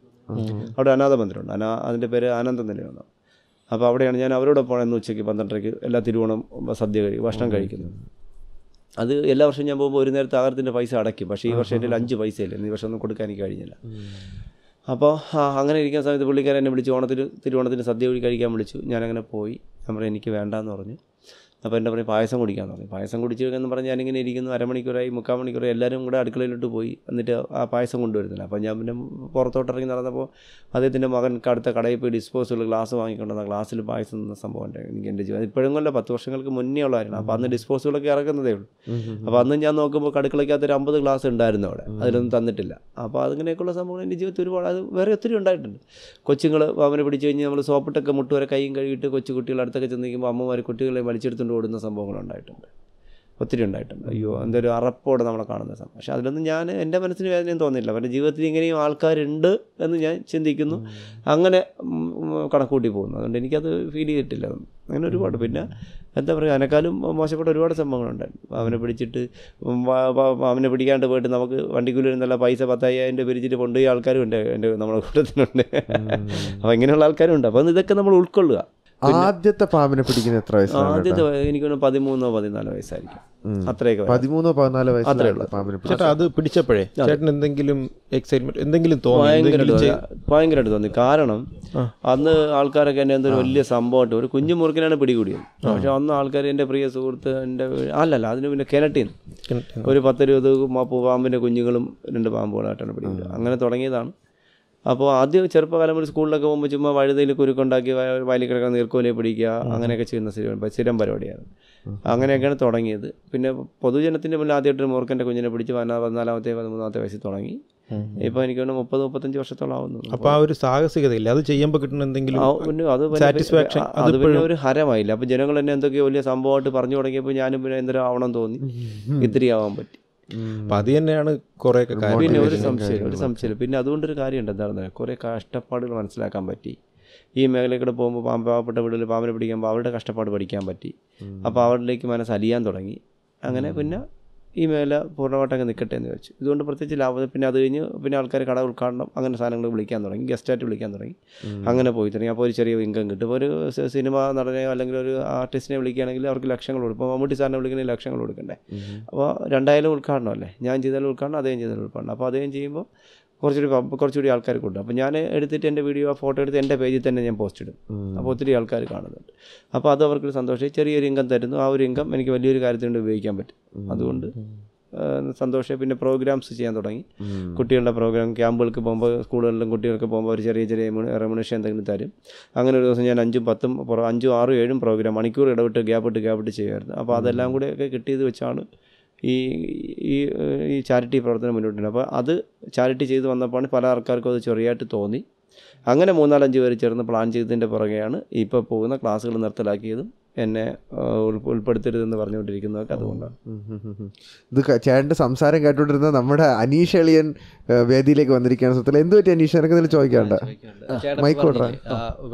അവിടെ അനാഥ മന്ദിരമുണ്ട് അനാ അതിൻ്റെ പേര് ആനന്ദ നിലയാണ് അപ്പോൾ അവിടെയാണ് ഞാൻ അവരോട് പോകണമെന്ന് ഉച്ചയ്ക്ക് പന്ത്രണ്ടരയ്ക്ക് എല്ലാ തിരുവോണം സദ്യ കഴിക്കും ഭക്ഷണം കഴിക്കുന്നത് അത് എല്ലാ വർഷവും ഞാൻ പോകുമ്പോൾ ഒരു നേരത്തെ ആഹാരത്തിൻ്റെ പൈസ അടയ്ക്കും പക്ഷേ ഈ വർഷം എൻ്റെ അഞ്ച് പൈസയില്ല ഈ വർഷം ഒന്നും കൊടുക്കാൻ എനിക്ക് കഴിഞ്ഞില്ല അപ്പോൾ അങ്ങനെ ഇരിക്കുന്ന സമയത്ത് പുള്ളിക്കാരെന്നെ എന്നെ വിളിച്ചു ഓണത്തിന് തിരുവോണത്തിന് സദ്യ വഴി കഴിക്കാൻ വിളിച്ചു ഞാനങ്ങനെ പോയി നമ്മൾ എനിക്ക് വേണ്ടാന്ന് പറഞ്ഞു അപ്പോൾ എൻ്റെ പറയും പായസം കുടിക്കാൻ പറഞ്ഞു പായസം കുടിച്ചു എന്ന് പറഞ്ഞാൽ ഞാനിങ്ങനെ ഇരിക്കുന്നു അരമണിക്കൂറായി മുക്കാൽ മണിക്കൂറായി എല്ലാവരും കൂടെ അടുക്കളയിലോട്ട് പോയി എന്നിട്ട് ആ പായസം കൊണ്ടുവരുന്നില്ല അപ്പോൾ ഞാൻ പിന്നെ പുറത്തോട്ട് ഇറങ്ങി നടന്നപ്പോൾ അദ്ദേഹത്തിൻ്റെ മകൻ അടുത്ത കടയിൽ പോയി ഡിസ്പോസിബിൾ ഗ്ലാസ് വാങ്ങിക്കൊണ്ടുവന്ന ഗ്ലാസ്സിൽ പായസം എന്ന സംഭവം എനിക്ക് എൻ്റെ ജീവിതം ഇപ്പോഴും കൊല്ലം പത്ത് വർഷങ്ങൾക്ക് മുന്നേ ഉള്ളതായിരുന്നു അപ്പോൾ അന്ന് ഡിസ്പോസിബിളൊക്കെ ഇറക്കുന്നതേ ഉള്ളൂ അപ്പോൾ അന്ന് ഞാൻ നോക്കുമ്പോൾ കടുക്കളയ്ക്കകത്ത് ഒരു അമ്പത് ഗ്ലാസ് ഉണ്ടായിരുന്നു അവിടെ അതിലൊന്നും തന്നിട്ടില്ല അപ്പോൾ അതിങ്ങനെയൊക്കെയുള്ള സംഭവങ്ങൾ എൻ്റെ ജീവിതത്തിൽ ഒരുപാട് അത് വേറെ ഒത്തിരി ഉണ്ടായിട്ടുണ്ട് കൊച്ചുങ്ങൾ അവനെ പിടിച്ചു കഴിഞ്ഞ് നമ്മൾ സോപ്പിട്ടൊക്കെ മുട്ടുവരെ വരെ കൈയും കഴുകിയിട്ട് കൊച്ചു കുട്ടികൾ അടുത്തൊക്കെ ചെന്ന് അമ്മമാർ കുട്ടികളെ വലിച്ചെടുത്തുകൊണ്ട് കൊണ്ട് ഓടുന്ന സംഭവങ്ങളുണ്ടായിട്ടുണ്ട് ഒത്തിരി ഉണ്ടായിട്ടുണ്ട് അയ്യോ എന്തൊരു അറപ്പോടെ നമ്മളെ കാണുന്ന സമയം പക്ഷേ അതിലൊന്നും ഞാൻ എൻ്റെ മനസ്സിന് വേദനയും തോന്നിയില്ല അവൻ്റെ ജീവിതത്തിൽ ഇങ്ങനെയും ആൾക്കാരുണ്ട് എന്ന് ഞാൻ ചിന്തിക്കുന്നു അങ്ങനെ കണക്കൂട്ടി പോകുന്നു അതുകൊണ്ട് എനിക്കത് ഫീൽ ചെയ്തിട്ടില്ല അങ്ങനെ ഒരുപാട് പിന്നെ എന്താ പറയുക അതിനേക്കാളും മോശപ്പെട്ട ഒരുപാട് സംഭവങ്ങളുണ്ടായിരുന്നു അവനെ പിടിച്ചിട്ട് അവനെ പിടിക്കാണ്ട് പോയിട്ട് നമുക്ക് വണ്ടിക്കുള്ളിൽ നല്ല പൈസ പത്തായിരം രൂപ പിരിച്ചിട്ട് കൊണ്ടുപോയി ആൾക്കാരും ഉണ്ട് എൻ്റെ നമ്മുടെ കൂട്ടത്തിലുണ്ട് അപ്പോൾ ഇങ്ങനെയുള്ള ആൾക്കാരും ഉണ്ട് അപ്പോൾ ഇതൊക്കെ നമ്മൾ ഉൾക്കൊള്ളുക ആദ്യത്തെ പാമ്പിനെ പിടിക്കുന്ന എത്ര വയസ്സാണ് ആദ്യത്തെ എനിക്ക് പതിമൂന്നോ പതിനാലോ വയസ്സായിരിക്കും അത്രയൊക്കെ പതിമൂന്നോ പതിനാലോ വയസ്സ് അത്രേ ഉള്ളൂ പാമ്പിനെ അത് പിടിച്ചപ്പോഴേ ചേട്ടൻ എന്തെങ്കിലും എക്സൈറ്റ്മെന്റ് എന്തെങ്കിലും ഭയങ്കരമായിട്ട് തോന്നി കാരണം അന്ന് ആൾക്കാരൊക്കെ എന്നെ എന്തൊരു വലിയ സംഭവമായിട്ട് ഒരു കുഞ്ഞു മുറുക്കിനാണ് പിടികൂടിയത് പക്ഷെ അന്ന് ആൾക്കാർ എൻ്റെ പ്രിയ സുഹൃത്ത് എൻ്റെ അല്ലല്ല അതിന് പിന്നെ കിണറ്റിന്ന് ഒരു പത്തിരുപത് പാമ്പിന്റെ കുഞ്ഞുങ്ങളും രണ്ട് പാമ്പുകളായിട്ടാണ് പിടികൂടിയത് അങ്ങനെ തുടങ്ങിയതാണ് അപ്പോൾ ആദ്യം ചെറുപ്പകാലം ഒരു സ്കൂളിലൊക്കെ പോകുമ്പോൾ ചുമ്മാ വഴുതയിൽ കുരുക്കുണ്ടാക്കി വയലിൽ കിടക്കാൻ നീർക്കോലയെ പിടിക്കുക അങ്ങനെയൊക്കെ ചെയ്യുന്ന സ്ഥിരം സ്ഥിരം പരിപാടിയാണ് അങ്ങനെയൊക്കെയാണ് തുടങ്ങിയത് പിന്നെ പൊതുജനത്തിൻ്റെ മുന്നിൽ ആദ്യമായിട്ട് മോർക്കൻ്റെ കുഞ്ഞിനെ പിടിച്ച് പതിനാലാമത്തെ പതിമൂന്നാമത്തെ വയസ്സിൽ തുടങ്ങി ഇപ്പോൾ എനിക്ക് വേണം മുപ്പത് മുപ്പത്തഞ്ച് വർഷത്തോളം ആവുന്നു അപ്പോൾ ആ ഒരു സാഹസികതയില്ല അത് ചെയ്യുമ്പോൾ കിട്ടുന്ന എന്തെങ്കിലും അത് സാറ്റിസ്ഫാക്ഷൻ അത് പിന്നെ ഒരു ഹരമായില്ല അപ്പോൾ ജനങ്ങൾ എന്നെ എന്തൊക്കെയോ വലിയ സംഭവമായിട്ട് പറഞ്ഞു തുടങ്ങിയപ്പോൾ ഞാനും പിന്നെ എന്തൊരു ആവണം തോന്നി ഇത്തിരി ആവാൻ പറ്റി അപ്പൊ അത് തന്നെയാണ് കുറെ പിന്നെ ഒരു സംശയം ഒരു സംശയം പിന്നെ അതുകൊണ്ടൊരു കാര്യമുണ്ട് എന്താണെന്ന് കുറേ കഷ്ടപ്പാടുകൾ മനസ്സിലാക്കാൻ പറ്റി ഈ മേഖലയിലൂടെ പോകുമ്പോൾ പാമ്പ് പാവപ്പെട്ട വീടുകളിൽ പാമ്പിനെ പിടിക്കുമ്പോൾ അവരുടെ കഷ്ടപ്പാട് പഠിക്കാൻ പറ്റി അപ്പോൾ അവരിലേക്ക് മനസ്സലിയാൻ അലിയാൻ തുടങ്ങി അങ്ങനെ പിന്നെ ഈ മേഖല പൂർണ്ണമായിട്ടങ്ങ് നിൽക്കട്ടെ എന്ന് ചോദിച്ചു ഇതുകൊണ്ട് പ്രത്യേകിച്ച് ലാഭം പിന്നെ അത് കഴിഞ്ഞ് പിന്നെ ആൾക്കാർ കട ഉദ്ഘാടനം അങ്ങനെ സാധനങ്ങൾ വിളിക്കാൻ തുടങ്ങി ഗസ്റ്റായിട്ട് വിളിക്കാൻ തുടങ്ങി അങ്ങനെ പോയി തുടങ്ങി അപ്പോൾ ഒരു ചെറിയ ഇൻകം കിട്ടും ഒരു സിനിമ നടനെ അല്ലെങ്കിൽ ഒരു ആർട്ടിസ്റ്റിനെ വിളിക്കുകയാണെങ്കിൽ അവർക്ക് ലക്ഷങ്ങൾ കൊടുക്കും ഇപ്പോൾ മമ്മൂട്ടി സാറിനെ വിളിക്കണമെങ്കിൽ ലക്ഷങ്ങൾ കൊടുക്കണ്ടേ അപ്പോൾ രണ്ടായാലും ഉദ്ഘാടനം അല്ലേ ഞാൻ ചെയ്താലും ഉദ്ഘാടനം അദ്ദേഹം ചെയ്താലും ഉദ്ഘാടനം അപ്പോൾ അദ്ദേഹം ചെയ്യുമ്പോൾ കുറച്ചുകൂടി കുറച്ചുകൂടി ആൾക്കാർ കൊടുക്കും അപ്പോൾ ഞാൻ എടുത്തിട്ട് എൻ്റെ വീഡിയോ ഫോട്ടോ എടുത്ത് എൻ്റെ പേജിൽ തന്നെ ഞാൻ പോസ്റ്റ് ഇടും അപ്പോൾ ഒത്തിരി ആൾക്കാർ കാണുന്നുണ്ട് അപ്പോൾ അത് അവർക്കൊരു സന്തോഷമായി ചെറിയൊരു ഇൻകം തരുന്നു ആ ഒരു ഇൻകം എനിക്ക് വലിയൊരു കാര്യത്തിനുണ്ട് ഉപയോഗിക്കാൻ പറ്റും അതുകൊണ്ട് സന്തോഷം പിന്നെ പ്രോഗ്രാംസ് ചെയ്യാൻ തുടങ്ങി കുട്ടികളുടെ പ്രോഗ്രാം ക്യാമ്പുകൾക്ക് പോകുമ്പോൾ സ്കൂളുകളിലും കുട്ടികൾക്ക് പോകുമ്പോൾ ഒരു ചെറിയ ചെറിയ റെമുനേഷൻ എന്തെങ്കിലും തരും അങ്ങനെ ഒരു ദിവസം ഞാൻ അഞ്ചും പത്തും അഞ്ചും ആറും ഏഴും പ്രോഗ്രാം മണിക്കൂർ ഇടപെട്ട് ഗ്യാപ്പിട്ട് ഗ്യാപ്പിട്ട് ചെയ്യുമായിരുന്നു അപ്പോൾ അതെല്ലാം കൂടെ ഒക്കെ കിട്ടിയത് വെച്ചാണ് ഈ ഈ ഈ ചാരിറ്റി പ്രവർത്തനം മുന്നോട്ടുണ്ട് അപ്പോൾ അത് ചാരിറ്റി ചെയ്ത് വന്നപ്പോൾ പല ആൾക്കാർക്കും അത് ചെറിയായിട്ട് തോന്നി അങ്ങനെ മൂന്നാലഞ്ച് പേര് ചേർന്ന് പ്ലാൻ ചെയ്തതിൻ്റെ പുറകെയാണ് ഇപ്പോൾ പോകുന്ന ക്ലാസ്സുകൾ നിർത്തലാക്കിയതും എന്നെ ഉൾപ്പെടുത്തരുതെന്ന് പറഞ്ഞുകൊണ്ടിരിക്കുന്നതൊക്കെ അതുകൊണ്ടാണ് ഇത് ചേട്ടൻ്റെ സംസാരം കേട്ടോണ്ടിരുന്ന നമ്മുടെ അനീഷ് എളിയൻ വേദിയിലേക്ക് വന്നിരിക്കുകയാണ് സത്യത്തിൽ എന്ത് പറ്റി അനീഷ് എനിക്ക് എന്തെങ്കിലും ചോദിക്കാണ്ട്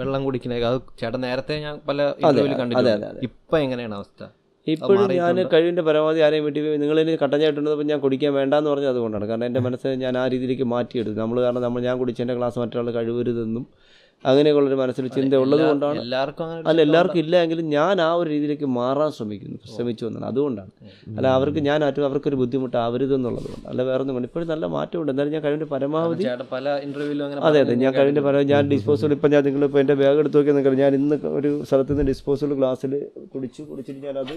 വെള്ളം കുടിക്കണേ അത് ചേട്ടൻ നേരത്തെ ഞാൻ പല കണ്ടിട്ടുണ്ട് ഇപ്പം എങ്ങനെയാണ് അവസ്ഥ ഇപ്പോഴും ഞാൻ കഴിവിൻ്റെ പരമാവധി ആരെയും വീട്ടിൽ നിങ്ങൾ എനിക്ക് കട്ടൻ ചായട്ടുണ്ടെന്നപ്പോൾ ഞാൻ കുടിക്കാൻ വേണ്ടെന്ന് പറഞ്ഞത് അതുകൊണ്ടാണ് കാരണം എൻ്റെ മനസ്സ് ഞാൻ ആ രീതിയിലേക്ക് മാറ്റിയെടുത്തു നമ്മൾ കാരണം നമ്മൾ ഞാൻ കുടിച്ചതിൻ്റെ ക്ലാസ് മറ്റൊരാൾ കഴിവരുതെന്നും അങ്ങനെയുള്ളൊരു മനസ്സിൽ ചിന്ത ഉള്ളത് കൊണ്ടാണ് അല്ല എല്ലാവർക്കും ഇല്ല എങ്കിലും ഞാൻ ആ ഒരു രീതിയിലേക്ക് മാറാൻ ശ്രമിക്കുന്നു ശ്രമിച്ചു എന്നാണ് അതുകൊണ്ടാണ് അല്ല അവർക്ക് ഞാൻ ആറ്റും അവർക്കൊരു ബുദ്ധിമുട്ട് ആവരുത് എന്നുള്ളത് കൊണ്ട് അല്ല വേറെ ഒന്നും ഇപ്പോഴും നല്ല മാറ്റമുണ്ട് എന്തായാലും ഞാൻ കഴിഞ്ഞ പരമാവധി പല ഇൻ്റർവ്യൂവിലും അതെ അതെ ഞാൻ കഴിഞ്ഞ പരമാവധി ഞാൻ ഡിസ്പോസബിൾ ഇപ്പം ഞാൻ നിങ്ങൾ ഇപ്പോൾ എൻ്റെ ബാഗ് എടുത്ത് നോക്കിയാൽ നിങ്ങൾ ഞാൻ ഇന്ന് ഒരു സ്ഥലത്ത് നിന്ന് ഡിസ്പോസബിൾ ഗ്ലാസ്സിൽ കുടിച്ചു കുടിച്ചിട്ട് ഞാനത്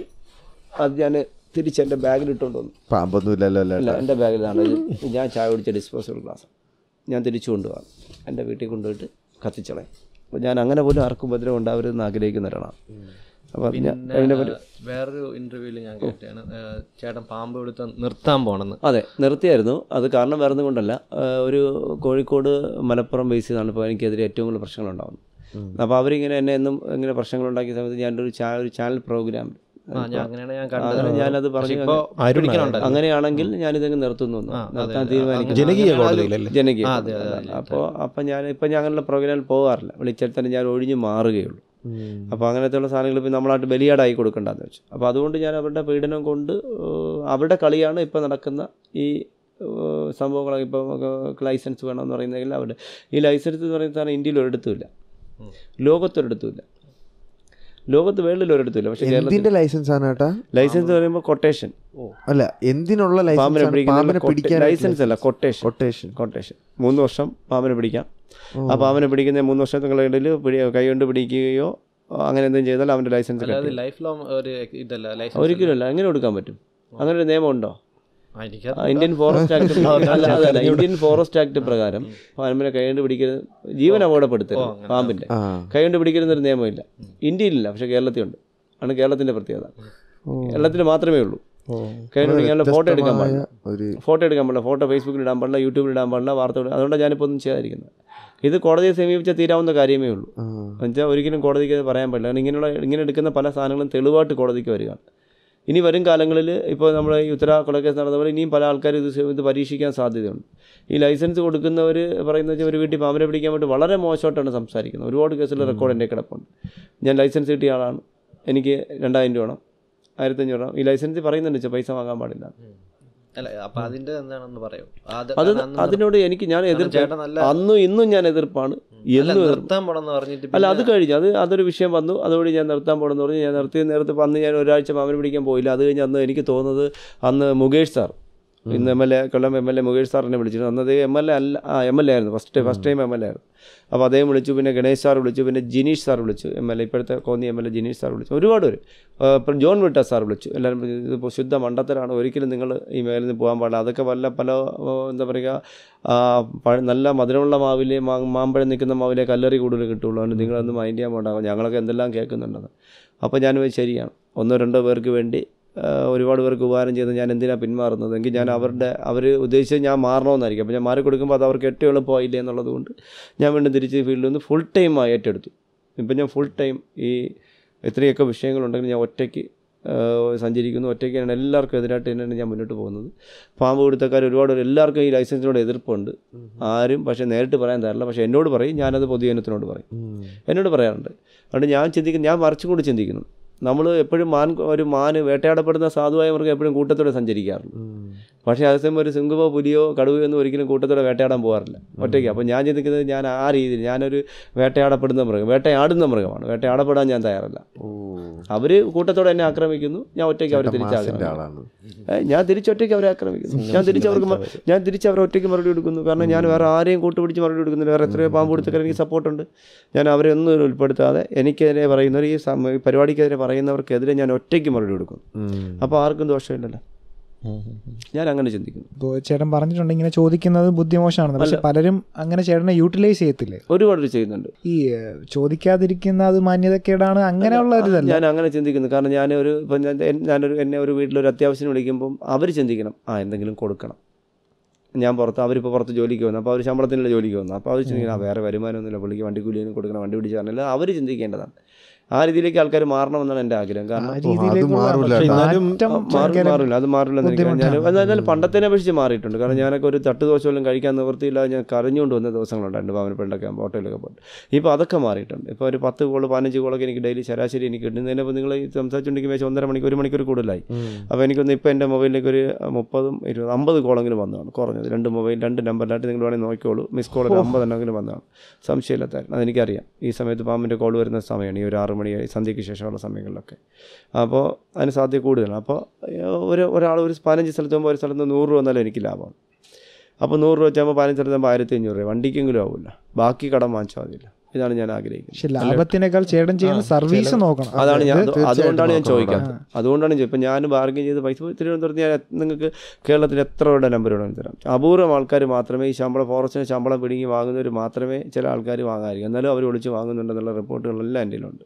അത് ഞാൻ തിരിച്ച് എൻ്റെ ബാഗിൽ ഇട്ടുകൊണ്ട് വന്നു പാമ്പൊന്നും അല്ല എൻ്റെ ബാഗിലാണ് ഞാൻ ചായ കുടിച്ച ഡിസ്പോസബിൾ ഗ്ലാസ് ഞാൻ തിരിച്ചു കൊണ്ടുപോകാം എൻ്റെ വീട്ടിൽ കൊണ്ടുപോയിട്ട് കത്തിച്ചളെ അപ്പോൾ ഞാൻ അങ്ങനെ പോലും ആർക്കും ഉപദ്രവം ഉണ്ടാവരുതെന്ന് ആഗ്രഹിക്കുന്ന ഒരാളാണ് വേറൊരു ഇൻ്റർവ്യൂവിൽ ഞാൻ കേട്ടാണ് ചേട്ടൻ പാമ്പ് എടുത്ത് നിർത്താൻ പോണെന്ന് അതെ നിർത്തിയായിരുന്നു അത് കാരണം വേറെ കൊണ്ടല്ല ഒരു കോഴിക്കോട് മലപ്പുറം ബേസ് ചെയ്താണ് ഇപ്പോൾ എനിക്കെതിരെ ഏറ്റവും കൂടുതൽ പ്രശ്നങ്ങൾ ഉണ്ടാകുന്നത് അപ്പോൾ അവരിങ്ങനെ എന്നെ എന്നും ഇങ്ങനെ പ്രശ്നങ്ങൾ ഉണ്ടാക്കിയ സമയത്ത് ഞാൻ ഒരു ചാനൽ പ്രോഗ്രാമിൽ അങ്ങനെയാണെങ്കിൽ പറഞ്ഞു അങ്ങനെയാണെങ്കിൽ നിർത്തുന്നു ജനകീയ അപ്പോ അപ്പൊ ഞാൻ അപ്പോൾ ഞാൻ അങ്ങനെയുള്ള ഞങ്ങളുടെ പ്രോഗ്രാമിൽ പോകാറില്ല വിളിച്ചാൽ തന്നെ ഞാൻ ഒഴിഞ്ഞു മാറുകയുള്ളൂ അപ്പോൾ ഉള്ള സാധനങ്ങൾ ഇപ്പൊ നമ്മളായിട്ട് ബലിയാടായി കൊടുക്കണ്ടെന്ന് വെച്ചു അപ്പോൾ അതുകൊണ്ട് ഞാൻ അവരുടെ പീഡനം കൊണ്ട് അവരുടെ കളിയാണ് ഇപ്പൊ നടക്കുന്ന ഈ സംഭവങ്ങളൊക്കെ ഇപ്പൊ ലൈസൻസ് വേണമെന്ന് പറയുന്നെങ്കിൽ അവിടെ ഈ ലൈസൻസ് എന്ന് പറയുന്ന സാധനം ഇന്ത്യയിൽ ഒരിടത്തുമില്ല ലോകത്തൊരിടത്തുമില്ല ലോകത്ത് വേൾഡിൽ ഇല്ല പക്ഷേ എന്തിന്റെ ലൈസൻസ് ആണ് ഏട്ടാ ലൈസൻസ് എന്ന് പറയുമ്പോൾ കൊട്ടേഷൻ അല്ല എന്തിനുള്ള ലൈസൻസ് ലൈസൻസ് അല്ല കൊട്ടേഷൻ കൊട്ടേഷൻ കൊട്ടേഷൻ മൂന്ന് വർഷം പാമ്പിനെ പിടിക്കാം ആ പാമ്പിനെ പിടിക്കുന്ന മൂന്ന് ഇടയിൽ കൈ കൊണ്ട് പിടിക്കുകയോ അങ്ങനെ എന്തെങ്കിലും ചെയ്താൽ അവന്റെ ലൈസൻസ് ഒരിക്കലും അല്ല എങ്ങനെ കൊടുക്കാൻ പറ്റും അങ്ങനെ ഒരു നിയമം ഉണ്ടോ ഇന്ത്യൻ ഫോറസ്റ്റ് ആക്ട് അല്ല ഇന്ത്യൻ ഫോറസ്റ്റ് ആക്ട് പ്രകാരം പാമ്പിനെ കൈകൊണ്ട് പിടിക്കരുത് ജീവൻ അപകടപ്പെടുത്തരുത് പാമ്പിന്റെ കൈകൊണ്ട് പിടിക്കരുതെന്നൊരു നിയമമില്ല ഇന്ത്യയിലില്ല പക്ഷെ കേരളത്തിലുണ്ട് ആണ് കേരളത്തിന്റെ പ്രത്യേകത കേരളത്തിൽ മാത്രമേ ഉള്ളൂ കൈകൊണ്ട് പിടിക്കാനുള്ള ഫോട്ടോ എടുക്കാൻ പാടില്ല ഫോട്ടോ എടുക്കാൻ പാടില്ല ഫോട്ടോ ഫേസ്ബുക്കിൽ ഇടാൻ പാടില്ല യൂട്യൂബിൽ ഇടാൻ പാടില്ല വാർത്ത അതുകൊണ്ടാണ് ഞാനിപ്പോൾ ഒന്നും ചെയ്യാതിരിക്കുന്നത് ഇത് കോടതിയെ സമീപിച്ചാൽ തീരാവുന്ന കാര്യമേ ഉള്ളൂ എന്നുവെച്ചാൽ ഒരിക്കലും കോടതിക്ക് പറയാൻ പറ്റില്ല കാരണം ഇങ്ങനെയുള്ള ഇങ്ങനെ എടുക്കുന്ന പല സാധനങ്ങളും തെളിവായിട്ട് കോടതിക്ക് വരികയാണ് ഇനി വരും കാലങ്ങളിൽ ഇപ്പോൾ നമ്മൾ ഈ ഉത്തര കൊലക്കേസ് നടന്ന പോലെ ഇനിയും പല ആൾക്കാർ ഇത് ഇത് പരീക്ഷിക്കാൻ സാധ്യതയുണ്ട് ഈ ലൈസൻസ് കൊടുക്കുന്നവർ പറയുന്നത് വെച്ചാൽ ഒരു വീട്ടിൽ പാമ്പിനെ പിടിക്കാൻ വേണ്ടി വളരെ മോശമായിട്ടാണ് സംസാരിക്കുന്നത് ഒരുപാട് കേസിൽ റെക്കോർഡ് എൻ്റെ കിടപ്പുണ്ട് ഞാൻ ലൈസൻസ് കിട്ടിയ ആളാണ് എനിക്ക് രണ്ടായിരം രൂപ വേണം ആയിരത്തഞ്ഞൂറ് വേണം ഈ ലൈസൻസ് പറയുന്നുണ്ട് വെച്ചാൽ പൈസ വാങ്ങാൻ പാടില്ല അല്ല അതിന്റെ എന്താണെന്ന് അതിനോട് എനിക്ക് ഞാൻ എതിർപ്പാണ് അന്നും ഇന്നും ഞാൻ എതിർപ്പാണ് നിർത്താൻ പോണെന്ന് പറഞ്ഞിട്ട് അല്ല അത് കഴിഞ്ഞു അത് അതൊരു വിഷയം വന്നു അതോടെ ഞാൻ നിർത്താൻ പോണെന്ന് പറഞ്ഞു ഞാൻ നിർത്തിയ നേരത്തെ അന്ന് ഞാൻ ഒരാഴ്ച മാമന് പിടിക്കാൻ പോയില്ല അത് കഴിഞ്ഞ് അന്ന് എനിക്ക് തോന്നുന്നത് അന്ന് മുകേഷ് സാർ ഇന്ന് M L A Kollam M L A Mukesh സാറിനെ വിളിച്ചിരുന്നു അന്നത് എം എൽ എ അല്ല ആ എം എൽ എ ആയിരുന്നു first first time M L A ആയിരുന്നു അപ്പോൾ അദ്ദേഹം വിളിച്ചു പിന്നെ ഗണേഷ് സാർ വിളിച്ചു പിന്നെ ജിനീഷ് സാർ വിളിച്ചു എം എൽ എ ഇപ്പോഴത്തെ Konni M L A Jineesh sir വിളിച്ചു ഒരുപാട് പേര് ഇപ്പം ജോൺ വിട്ട സാർ വിളിച്ചു എല്ലാവരും ഇതിപ്പോൾ ശുദ്ധ മണ്ടത്തരാണ് ഒരിക്കലും നിങ്ങൾ ഈ മേഖലയിൽ നിന്ന് പോകാൻ പാടില്ല അതൊക്കെ വല്ല പല എന്താ പറയുക നല്ല മധുരമുള്ള മാവിലെ മാമ്പഴം നിൽക്കുന്ന മാവിലെ കല്ലറി കൂടുതൽ കിട്ടുള്ളൂ അതുകൊണ്ട് നിങ്ങളൊന്ന് മൈൻഡ് ചെയ്യാൻ പോകണ്ടാകും ഞങ്ങളൊക്കെ എന്തെല്ലാം കേൾക്കുന്നുണ്ടെന്ന് അപ്പോൾ ഞാൻ ശരിയാണ് ഒന്നോ രണ്ടോ പേർക്ക് വേണ്ടി ഒരുപാട് പേർക്ക് ഉപകാരം ചെയ്ത് ഞാൻ എന്തിനാണ് പിന്മാറുന്നത് എങ്കിൽ ഞാൻ അവരുടെ അവർ ഉദ്ദേശിച്ച് ഞാൻ മാറണമെന്നായിരിക്കും അപ്പോൾ ഞാൻ മാറി കൊടുക്കുമ്പോൾ അത് അവർക്ക് ഏറ്റവും എളുപ്പമായില്ല എന്നുള്ളത് കൊണ്ട് ഞാൻ വീണ്ടും തിരിച്ച് ഫീൽഡിൽ നിന്ന് ഫുൾ ടൈമായി ഏറ്റെടുത്തു ഇപ്പം ഞാൻ ഫുൾ ടൈം ഈ ഇത്രയൊക്കെ വിഷയങ്ങളുണ്ടെങ്കിൽ ഞാൻ ഒറ്റയ്ക്ക് സഞ്ചരിക്കുന്നു ഒറ്റയ്ക്കാണ് എല്ലാവർക്കും എതിരായിട്ട് തന്നെയാണ് ഞാൻ മുന്നോട്ട് പോകുന്നത് പാമ്പ് കൊടുത്തക്കാർ ഒരുപാട് എല്ലാവർക്കും ഈ ലൈസൻസിനോട് എതിർപ്പുണ്ട് ആരും പക്ഷേ നേരിട്ട് പറയാൻ തരില്ല പക്ഷേ എന്നോട് പറയും ഞാനത് പൊതുജനത്തിനോട് പറയും എന്നോട് പറയാറുണ്ട് അതുകൊണ്ട് ഞാൻ ചിന്തിക്കുന്നു ഞാൻ മറിച്ചും കൂടി ചിന്തിക്കുന്നു നമ്മൾ എപ്പോഴും മാൻ ഒരു മാന് വേട്ടയാടപ്പെടുന്ന സാധുവായ മൃഗം എപ്പോഴും കൂട്ടത്തോടെ സഞ്ചരിക്കാറുണ്ട് പക്ഷെ അതേസമയം ഒരു സിംഗുവോ പുലിയോ കടുവയോ ഒന്നും ഒരിക്കലും കൂട്ടത്തോടെ വേട്ടയാടാൻ പോകാറില്ല ഒറ്റയ്ക്ക് അപ്പോൾ ഞാൻ ചിന്തിക്കുന്നത് ഞാൻ ആ രീതിയിൽ ഞാനൊരു വേട്ടയാടപ്പെടുന്ന മൃഗം വേട്ടയാടുന്ന മൃഗമാണ് വേട്ടയാടപ്പെടാൻ ഞാൻ തയ്യാറല്ല അവർ കൂട്ടത്തോടെ എന്നെ ആക്രമിക്കുന്നു ഞാൻ ഒറ്റയ്ക്ക് അവരെ തിരിച്ചാക്രമിക്കുന്നു ഞാൻ തിരിച്ചൊറ്റയ്ക്ക് അവരെ ആക്രമിക്കുന്നു ഞാൻ തിരിച്ചവർക്ക് ഞാൻ തിരിച്ചവരെ ഒറ്റയ്ക്ക് മറുപടി കൊടുക്കുന്നു കാരണം ഞാൻ വേറെ ആരെയും കൂട്ടുപിടിച്ച് മറുപടി കൊടുക്കുന്നില്ല വേറെ എത്രയോ പാമ്പ് കൊടുത്തക്കാർ എനിക്ക് സപ്പോർട്ടുണ്ട് ഞാൻ അവരെ ഒന്നും ഉൾപ്പെടുത്താതെ എനിക്കെതിരെ പറയുന്നവർ ഈ പരിപാടിക്കെതിരെ പറയുന്നവർക്കെതിരെ ഞാൻ ഒറ്റയ്ക്ക് മറുപടി കൊടുക്കും അപ്പോൾ ആർക്കും ദോഷമില്ലല്ലോ ഞാൻ അങ്ങനെ ചിന്തിക്കുന്നു ഇപ്പോൾ ചേട്ടൻ പറഞ്ഞിട്ടുണ്ട് ഇങ്ങനെ ചോദിക്കുന്നത് ബുദ്ധിമോശമാണ് പക്ഷെ പലരും അങ്ങനെ ചേട്ടനെ യൂട്ടിലൈസ് ചെയ്യത്തില്ലേ ഒരുപാട് ചെയ്യുന്നുണ്ട് ഈ ചോദിക്കാതിരിക്കുന്ന അത് മാന്യതക്കേടാണ് അങ്ങനെയുള്ള ഒരു ഞാൻ അങ്ങനെ ചിന്തിക്കുന്നു കാരണം ഞാൻ ഒരു ഇപ്പം ഞാനൊരു എന്നെ ഒരു വീട്ടിലൊരു അത്യാവശ്യം വിളിക്കുമ്പം അവർ ചിന്തിക്കണം ആ എന്തെങ്കിലും കൊടുക്കണം ഞാൻ പുറത്ത് അവരിപ്പോൾ പുറത്ത് ജോലിക്ക് വന്നു അപ്പോൾ അവർ ശമ്പളത്തിനുള്ള ജോലിക്ക് വന്നു അപ്പോൾ അവർ ചിന്തിക്കണം വേറെ വരുമാനമൊന്നുമില്ല പുള്ളിക്ക് വണ്ടി കൂലിയൊന്നും കൊടുക്കണം വണ്ടി പിടിച്ച് പറഞ്ഞില്ല അവർ ചിന്തിക്കേണ്ടതാണ് ആ രീതിയിലേക്ക് ആൾക്കാർ മാറണമെന്നാണ് എന്നാണ് എൻ്റെ ആഗ്രഹം കാരണം മാറില്ല അത് മാറില്ല എന്നാൽ പണ്ടത്തേനെ അപേക്ഷിച്ച് മാറിയിട്ടുണ്ട് കാരണം ഞാനൊക്കെ ഒരു തട്ട് ദോശ പോലും കഴിക്കാൻ നിവൃത്തിയില്ലാതെ ഞാൻ കരഞ്ഞുകൊണ്ട് വന്ന ദിവസങ്ങളുണ്ടായിരുന്നു പാവനപ്പെണ്ടൊക്കെ ആകുമ്പോൾ ഹോട്ടലിലൊക്കെ പോയിട്ട് ഇപ്പോൾ അതൊക്കെ മാറിയിട്ടുണ്ട് ഇപ്പോൾ ഒരു പത്ത് കോള് പതിനഞ്ച് കോളൊക്കെ എനിക്ക് ഡെയിലി ശരാശരി എനിക്ക് ഇപ്പോൾ നിങ്ങൾ സംസാരിച്ചുണ്ടെങ്കിൽ ഏകദേശം ഒന്നര മണിക്കൂർ ഒരു മണിക്കൂർ കൂടുതലായി അപ്പോൾ എനിക്കൊന്ന് ഇപ്പോൾ എൻ്റെ മൊബൈലിലേക്ക് ഒരു മുപ്പതും ഇരുപത് അമ്പത് കോളെങ്കിലും വന്നതാണ് കുറഞ്ഞത് രണ്ട് മൊബൈൽ രണ്ട് നമ്പറിലായിട്ട് നിങ്ങൾ വേണമെങ്കിൽ നോക്കിക്കോളൂ മിസ് കോളൊക്കെ അമ്പതെണ്ണമെങ്കിലും വന്നതാണ് സംശയമില്ലാത്ത അതെനിക്കറിയാം ഈ സമയത്ത് പാമ്പിൻ്റെ കോൾ വരുന്ന സമയമാണ് ഈ ഒരു ആറ് മണി സന്ധ്യയ്ക്ക് ശേഷമുള്ള സമയങ്ങളിലൊക്കെ അപ്പോൾ അതിന് സാധ്യത കൂടുതലാണ് അപ്പോൾ ഒരു ഒരാൾ ഒരു പതിനഞ്ച് സ്ഥലത്ത് പോകുമ്പോൾ ഒരു സ്ഥലത്ത് നൂറ് രൂപ എന്നാലും എനിക്ക് ലാഭമാണ് അപ്പോൾ നൂറ് രൂപ വെച്ചാകുമ്പോൾ പതിനഞ്ച് സ്ഥലത്ത് പോകുമ്പോൾ ആയിരത്തി അഞ്ഞൂറ് രൂപ വണ്ടിക്കെങ്കിലും ആവില്ല ബാക്കി കടം വാങ്ങിച്ചാൽ മതിയില്ല ഇതാണ് ഞാൻ ആഗ്രഹിക്കുന്നത് ചെയ്യുന്ന സർവീസ് നോക്കണം അതാണ് ഞാൻ അതുകൊണ്ടാണ് ഞാൻ ചോദിക്കാത്തത് അതുകൊണ്ടാണ് ഇപ്പം ഞാൻ ബാർഗിൻ ചെയ്ത് പൈസ തിരുവനന്തപുരത്ത് ഞാൻ നിങ്ങൾക്ക് കേരളത്തിൽ എത്ര രൂപയുടെ നമ്പർ വേണമെന്ന് തരാം അപൂർവം ആൾക്കാർ മാത്രമേ ഈ ശമ്പളം ഫോറസ്റ്റിന് ശമ്പളം പിടുങ്ങി വാങ്ങുന്നവർ മാത്രമേ ചില ആൾക്കാർ വാങ്ങാതിരിക്കും എന്നാലും അവർ വിളിച്ച് വാങ്ങുന്നുണ്ടെന്നുള്ള റിപ്പോർട്ടുകളെല്ലാം എൻ്റെ ഉണ്ട്